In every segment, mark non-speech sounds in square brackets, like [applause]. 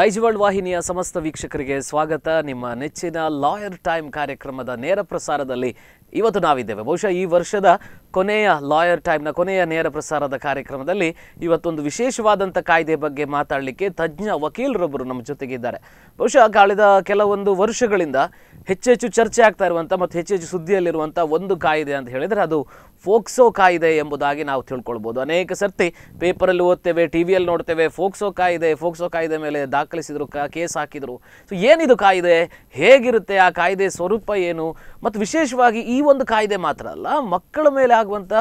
ದೈಜವಾಳ್ ವಾಹಿನಿಯ ಸಮಸ್ತ ವೀಕ್ಷಕರಿಗೆ ಸ್ವಾಗತ ನಿಮ್ಮ ನೆಚ್ಚಿನ ಲಾಯರ್ ಟೈಮ್ ಕಾರ್ಯಕ್ರಮದ ನೇರ ಪ್ರಸಾರದಲ್ಲಿ ಇವತ್ತು ನಾವಿದ್ದೇವೆ ಬಹುಶಃ ಈ ವರ್ಷದ ಕೊನೆಯ ಲಾಯರ್ ಟೈಮ್ನ ಕೊನೆಯ ನೇರ ಪ್ರಸಾರದ ಕಾರ್ಯಕ್ರಮದಲ್ಲಿ ಇವತ್ತೊಂದು ವಿಶೇಷವಾದಂಥ ಕಾಯ್ದೆ ಬಗ್ಗೆ ಮಾತಾಡಲಿಕ್ಕೆ ತಜ್ಞ ವಕೀಲರೊಬ್ಬರು ನಮ್ಮ ಜೊತೆಗಿದ್ದಾರೆ ಬಹುಶಃ ಕಳೆದ ಕೆಲವೊಂದು ವರ್ಷಗಳಿಂದ ಹೆಚ್ಚೆಚ್ಚು ಚರ್ಚೆ ಆಗ್ತಾ ಇರುವಂಥ ಮತ್ತು ಹೆಚ್ಚೆಚ್ಚು ಸುದ್ದಿಯಲ್ಲಿರುವಂಥ ಒಂದು ಕಾಯ್ದೆ ಅಂತ ಹೇಳಿದರೆ ಅದು ಫೋಕ್ಸೋ ಕಾಯಿದೆ ಎಂಬುದಾಗಿ ನಾವು ತಿಳ್ಕೊಳ್ಬೋದು ಅನೇಕ ಸರ್ತಿ ಪೇಪರಲ್ಲಿ ಓದ್ತೇವೆ ಟಿ ವಿಯಲ್ಲಿ ನೋಡ್ತೇವೆ ಫೋಕ್ಸೋ ಕಾಯಿದೆ ಫೋಕ್ಸೋ ಕಾಯ್ದೆ ಮೇಲೆ ದಾಖಲಿಸಿದರು ಕಾ ಕೇಸ್ ಹಾಕಿದರು ಸೊ ಏನಿದು ಕಾಯಿದೆ ಹೇಗಿರುತ್ತೆ ಆ ಕಾಯ್ದೆ ಸ್ವರೂಪ ಏನು ಮತ್ತು ವಿಶೇಷವಾಗಿ ಈ ಒಂದು ಕಾಯ್ದೆ ಮಾತ್ರ ಅಲ್ಲ ಮಕ್ಕಳ ಮೇಲೆ ಆಗುವಂಥ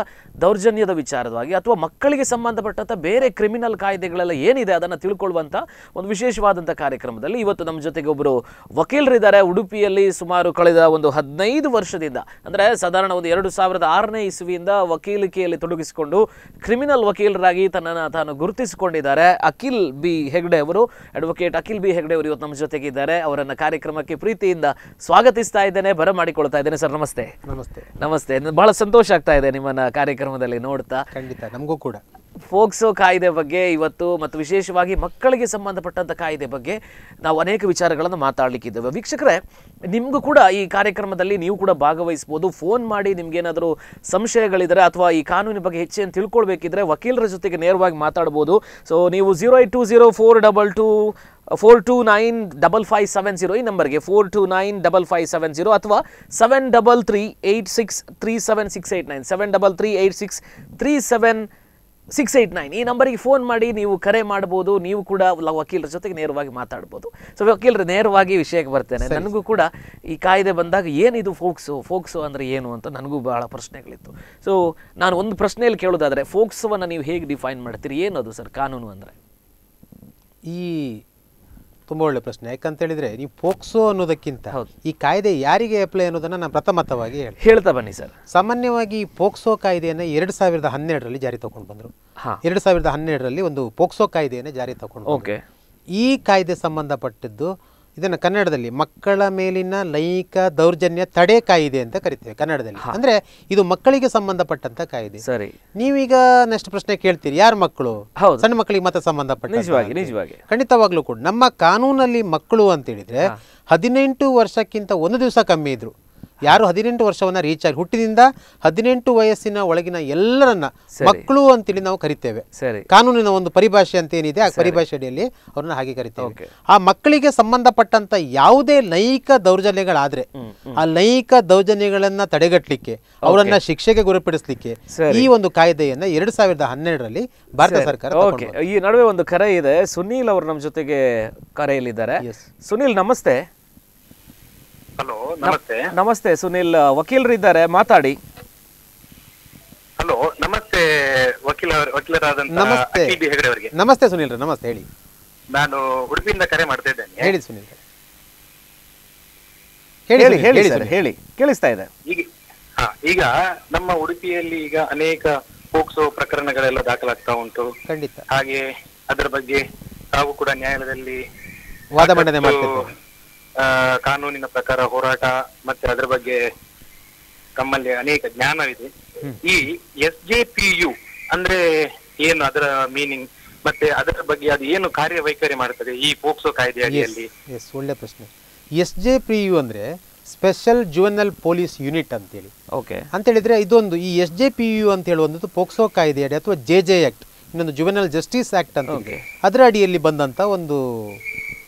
ದೌರ್ಜನ್ಯದ ವಿಚಾರವಾಗಿ ಅಥವಾ ಮಕ್ಕಳಿಗೆ ಸಂಬಂಧಪಟ್ಟಂಥ ಬೇರೆ ಕ್ರಿಮಿನಲ್ ಕಾಯ್ದೆಗಳೆಲ್ಲ ಏನಿದೆ ಅದನ್ನು ತಿಳ್ಕೊಳ್ಳುವಂಥ ಒಂದು ವಿಶೇಷವಾದಂಥ ಕಾರ್ಯಕ್ರಮದಲ್ಲಿ ಇವತ್ತು ನಮ್ಮ ಜೊತೆಗೆ ಒಬ್ಬರು ವಕೀಲರಿದ್ದಾರೆ ಉಡುಪಿಯಲ್ಲಿ ಸುಮಾರು ಕಳೆದ ಒಂದು ಹದಿನೈದು ವರ್ಷದಿಂದ ಅಂದರೆ ಸಾಧಾರಣ ಒಂದು ಎರಡು ಸಾವಿರದ ಆರನೇ ಇಸ್ವಿ ಪದವಿಯಿಂದ ವಕೀಲಿಕೆಯಲ್ಲಿ ತೊಡಗಿಸಿಕೊಂಡು ಕ್ರಿಮಿನಲ್ ವಕೀಲರಾಗಿ ತನ್ನನ್ನು ತಾನು ಗುರುತಿಸಿಕೊಂಡಿದ್ದಾರೆ ಅಖಿಲ್ ಬಿ ಹೆಗ್ಡೆ ಅವರು ಅಡ್ವೊಕೇಟ್ ಅಖಿಲ್ ಬಿ ಹೆಗ್ಡೆ ಅವರು ಇವತ್ತು ನಮ್ಮ ಜೊತೆಗಿದ್ದಾರೆ ಅವರನ್ನು ಕಾರ್ಯಕ್ರಮಕ್ಕೆ ಪ್ರೀತಿಯಿಂದ ಸ್ವಾಗತಿಸ್ತಾ ಇದ್ದೇನೆ ಬರಮಾಡಿಕೊಳ್ತಾ ಇದ್ದೇನೆ ಸರ್ ನಮಸ್ತೆ ನಮಸ್ತೆ ನಮಸ್ತೆ ಬಹಳ ಸಂತೋಷ ಆಗ್ತಾ ಇದೆ ನಿಮ್ಮನ್ನ ಕಾರ್ಯಕ್ರಮದಲ್ಲಿ ನೋಡ್ತಾ ಖಂಡಿತ ನಮಗೂ ಕೂಡ ಫೋಕ್ಸೋ ಕಾಯ್ದೆ ಬಗ್ಗೆ ಇವತ್ತು ಮತ್ತು ವಿಶೇಷವಾಗಿ ಮಕ್ಕಳಿಗೆ ಸಂಬಂಧಪಟ್ಟಂಥ ಕಾಯ್ದೆ ಬಗ್ಗೆ ನಾವು ಅನೇಕ ವಿಚಾರಗಳನ್ನು ಮಾತಾಡಲಿಕ್ಕಿದ್ದೇವೆ ವೀಕ್ಷಕರೇ ನಿಮಗೂ ಕೂಡ ಈ ಕಾರ್ಯಕ್ರಮದಲ್ಲಿ ನೀವು ಕೂಡ ಭಾಗವಹಿಸ್ಬೋದು ಫೋನ್ ಮಾಡಿ ನಿಮ್ಗೇನಾದರೂ ಸಂಶಯಗಳಿದ್ದರೆ ಅಥವಾ ಈ ಕಾನೂನಿನ ಬಗ್ಗೆ ಹೆಚ್ಚೇನು ತಿಳ್ಕೊಳ್ಬೇಕಿದ್ರೆ ವಕೀಲರ ಜೊತೆಗೆ ನೇರವಾಗಿ ಮಾತಾಡ್ಬೋದು ಸೊ ನೀವು zero eight two zero four double two four two nine double five seven zero ಈ ನಂಬರ್ಗೆ four two nine double five seven zero ಅಥವಾ seven double three eight six three seven six eight nine seven double three eight six three seven six eight nine ಈ ನಂಬರಿಗೆ phone ಮಾಡಿ ನೀವು ಕರೆ ಮಾಡ್ಬೋದು ನೀವು ಕೂಡ ವಕೀಲರ ಜೊತೆಗೆ ನೇರವಾಗಿ ಮಾತಾಡ್ಬೋದು ಸೊ ವಕೀಲರು ನೇರವಾಗಿ ವಿಷಯಕ್ಕೆ ಬರ್ತೇನೆ ನನಗೂ ಕೂಡ ಈ ಕಾಯ್ದೆ ಬಂದಾಗ ಏನಿದು ಫೋಕ್ಸು ಫೋಕ್ಸು ಅಂದರೆ ಏನು ಅಂತ ನನಗೂ ಬಹಳ ಪ್ರಶ್ನೆಗಳಿತ್ತು ಸೊ ನಾನು ಒಂದು ಪ್ರಶ್ನೆಯಲ್ಲಿ ಕೇಳೋದಾದರೆ ಫೋಕ್ಸೋವನ್ನು ನೀವು ಹೇಗೆ ಡಿಫೈನ್ ಮಾಡ್ತೀರಿ ಏನದು ಸರ್ ಕಾನೂನು ಅಂದರೆ ಈ ತುಂಬಾ ಒಳ್ಳೆ ಪ್ರಶ್ನೆ ಹೇಳಿದ್ರೆ ನೀವು ಪೋಕ್ಸೋ ಅನ್ನೋದಕ್ಕಿಂತ ಈ ಕಾಯ್ದೆ ಯಾರಿಗೆ ಅಪ್ಲೈ ಅನ್ನೋದನ್ನ ನಾನು ಪ್ರಥಮತವಾಗಿ ಹೇಳ್ತಾ ಬನ್ನಿ ಸರ್ ಸಾಮಾನ್ಯವಾಗಿ ಈ ಪೋಕ್ಸೋ ಕಾಯ್ದೆಯನ್ನು ಎರಡು ಸಾವಿರದ ಹನ್ನೆರಡರಲ್ಲಿ ಜಾರಿ ತಗೊಂಡು ಬಂದರು ಎರಡ್ ಸಾವಿರದ ಹನ್ನೆರಡರಲ್ಲಿ ಒಂದು ಪೋಕ್ಸೋ ಕಾಯ್ದೆಯನ್ನು ಜಾರಿ ತಗೊಂಡು ಓಕೆ ಈ ಕಾಯ್ದೆ ಸಂಬಂಧಪಟ್ಟಿದ್ದು ಇದನ್ನು ಕನ್ನಡದಲ್ಲಿ ಮಕ್ಕಳ ಮೇಲಿನ ಲೈಂಗಿಕ ದೌರ್ಜನ್ಯ ತಡೆ ಕಾಯಿದೆ ಅಂತ ಕರಿತೇವೆ ಕನ್ನಡದಲ್ಲಿ ಅಂದ್ರೆ ಇದು ಮಕ್ಕಳಿಗೆ ಸಂಬಂಧಪಟ್ಟಂತ ಕಾಯಿದೆ ಸರಿ ನೀವೀಗ ನೆಕ್ಸ್ಟ್ ಪ್ರಶ್ನೆ ಕೇಳ್ತೀರಿ ಯಾರ ಮಕ್ಕಳು ಸಣ್ಣ ಮಕ್ಕಳಿಗೆ ಮಾತ್ರ ಸಂಬಂಧಪಟ್ಟ ನಿಜವಾಗಿ ನಿಜವಾಗಿ ಖಂಡಿತವಾಗ್ಲೂ ಕೂಡ ನಮ್ಮ ಕಾನೂನಲ್ಲಿ ಮಕ್ಕಳು ಅಂತ ಹೇಳಿದ್ರೆ ಹದಿನೆಂಟು ವರ್ಷಕ್ಕಿಂತ ಒಂದು ದಿವಸ ಕಮ್ಮಿ ಇದ್ರು ಯಾರು ಹದಿನೆಂಟು ವರ್ಷವನ್ನ ರೀಚ್ ಆಗಿ ಹುಟ್ಟಿನಿಂದ ಹದಿನೆಂಟು ವಯಸ್ಸಿನ ಒಳಗಿನ ಎಲ್ಲರನ್ನ ಮಕ್ಕಳು ಅಂತೇಳಿ ನಾವು ಕರಿತೇವೆ ಕಾನೂನಿನ ಒಂದು ಪರಿಭಾಷೆ ಅಂತ ಏನಿದೆ ಆ ಪರಿಭಾಷೆ ಅಡಿಯಲ್ಲಿ ಅವ್ರನ್ನ ಹಾಗೆ ಕರಿತೇವೆ ಆ ಮಕ್ಕಳಿಗೆ ಸಂಬಂಧಪಟ್ಟಂತ ಯಾವುದೇ ಲೈಂಗಿಕ ದೌರ್ಜನ್ಯಗಳಾದ್ರೆ ಆ ಲೈಂಗಿಕ ದೌರ್ಜನ್ಯಗಳನ್ನ ತಡೆಗಟ್ಟಲಿಕ್ಕೆ ಅವರನ್ನ ಶಿಕ್ಷೆಗೆ ಗುರಿಪಡಿಸಲಿಕ್ಕೆ ಈ ಒಂದು ಕಾಯ್ದೆಯನ್ನ ಎರಡ್ ಸಾವಿರದ ಹನ್ನೆರಡರಲ್ಲಿ ಭಾರತ ಸರ್ಕಾರ ಈ ನಡುವೆ ಒಂದು ಕರೆ ಇದೆ ಸುನೀಲ್ ಅವರು ನಮ್ಮ ಜೊತೆಗೆ ಕರೆಯಲ್ಲಿದ್ದಾರೆ ಸುನೀಲ್ ನಮಸ್ತೆ ಹಲೋ ನಮಸ್ತೆ ನಮಸ್ತೆ ಸುನಿಲ್ ಇದ್ದಾರೆ ಮಾತಾಡಿ ಹಲೋ ನಮಸ್ತೆ ವಕೀಲ ವಕೀಲರಾದಂತಹ ನಮಸ್ತೆ. ನಮಸ್ತೆ ಸುನಿಲ್ ನಮಸ್ತೆ ಹೇಳಿ ನಾನು ಉಡುಪಿಯಿಂದ ಕರೆ ಮಾಡ್ತಾ ಇದ್ದೇನೆ ಹೇಳಿ ಸುನಿಲ್ ಹೇಳಿ ಹೇಳಿ ಹೇಳಿ ಕೇಳಿಸ್ತಾ ಇದೆ ಈಗ ಹಾ ಈಗ ನಮ್ಮ ಉಡುಪಿಯಲ್ಲಿ ಈಗ ಅನೇಕ ಪೋಕ್ಸೋ ಪ್ರಕರಣಗಳೆಲ್ಲ ದಾಖಲಾಗ್ತಾ ಉಂಟು ಖಂಡಿತ ಹಾಗೆ ಅದರ ಬಗ್ಗೆ ತಾವು ಕೂಡ ನ್ಯಾಯಾಲಯದಲ್ಲಿ ವಾದ ಮಂಡನೆ ಕಾನೂನಿನ ಪ್ರಕಾರ ಹೋರಾಟ ಮತ್ತೆ ಅದರ ಬಗ್ಗೆ ತಮ್ಮಲ್ಲಿ ಅನೇಕ ಜ್ಞಾನವಿದೆ ಈ ಎಸ್ ಜೆ ಪಿ ಯು ಅಂದ್ರೆ ಏನು ಅದರ ಮೀನಿಂಗ್ ಮತ್ತೆ ಅದರ ಬಗ್ಗೆ ಅದು ಏನು ಕಾರ್ಯವೈಖರಿ ಮಾಡ್ತದೆ ಈ ಪೋಕ್ಸೋ ಕಾಯ್ದೆ ಅಡಿಯಲ್ಲಿ ಎಸ್ ಒಳ್ಳೆ ಪ್ರಶ್ನೆ ಎಸ್ ಜೆ ಪಿ ಯು ಅಂದ್ರೆ ಸ್ಪೆಷಲ್ ಜುವೆನಲ್ ಪೊಲೀಸ್ ಯೂನಿಟ್ ಅಂತೇಳಿ ಓಕೆ ಅಂತ ಹೇಳಿದ್ರೆ ಇದೊಂದು ಈ ಎಸ್ ಜೆ ಪಿ ಯು ಅಂತ ಹೇಳುವಂಥದ್ದು ಪೋಕ್ಸೋ ಕಾಯ್ದೆ ಅಡಿ ಅಥವಾ ಜೆ ಜೆ ಆಕ್ಟ್ ಇನ್ನೊಂದು ಜುವೆನಲ್ ಜಸ್ಟಿಸ್ ಆಕ್ಟ್ ಅಂತ ಅದರ ಅಡಿಯಲ್ಲಿ ಬಂದಂತ ಒಂದು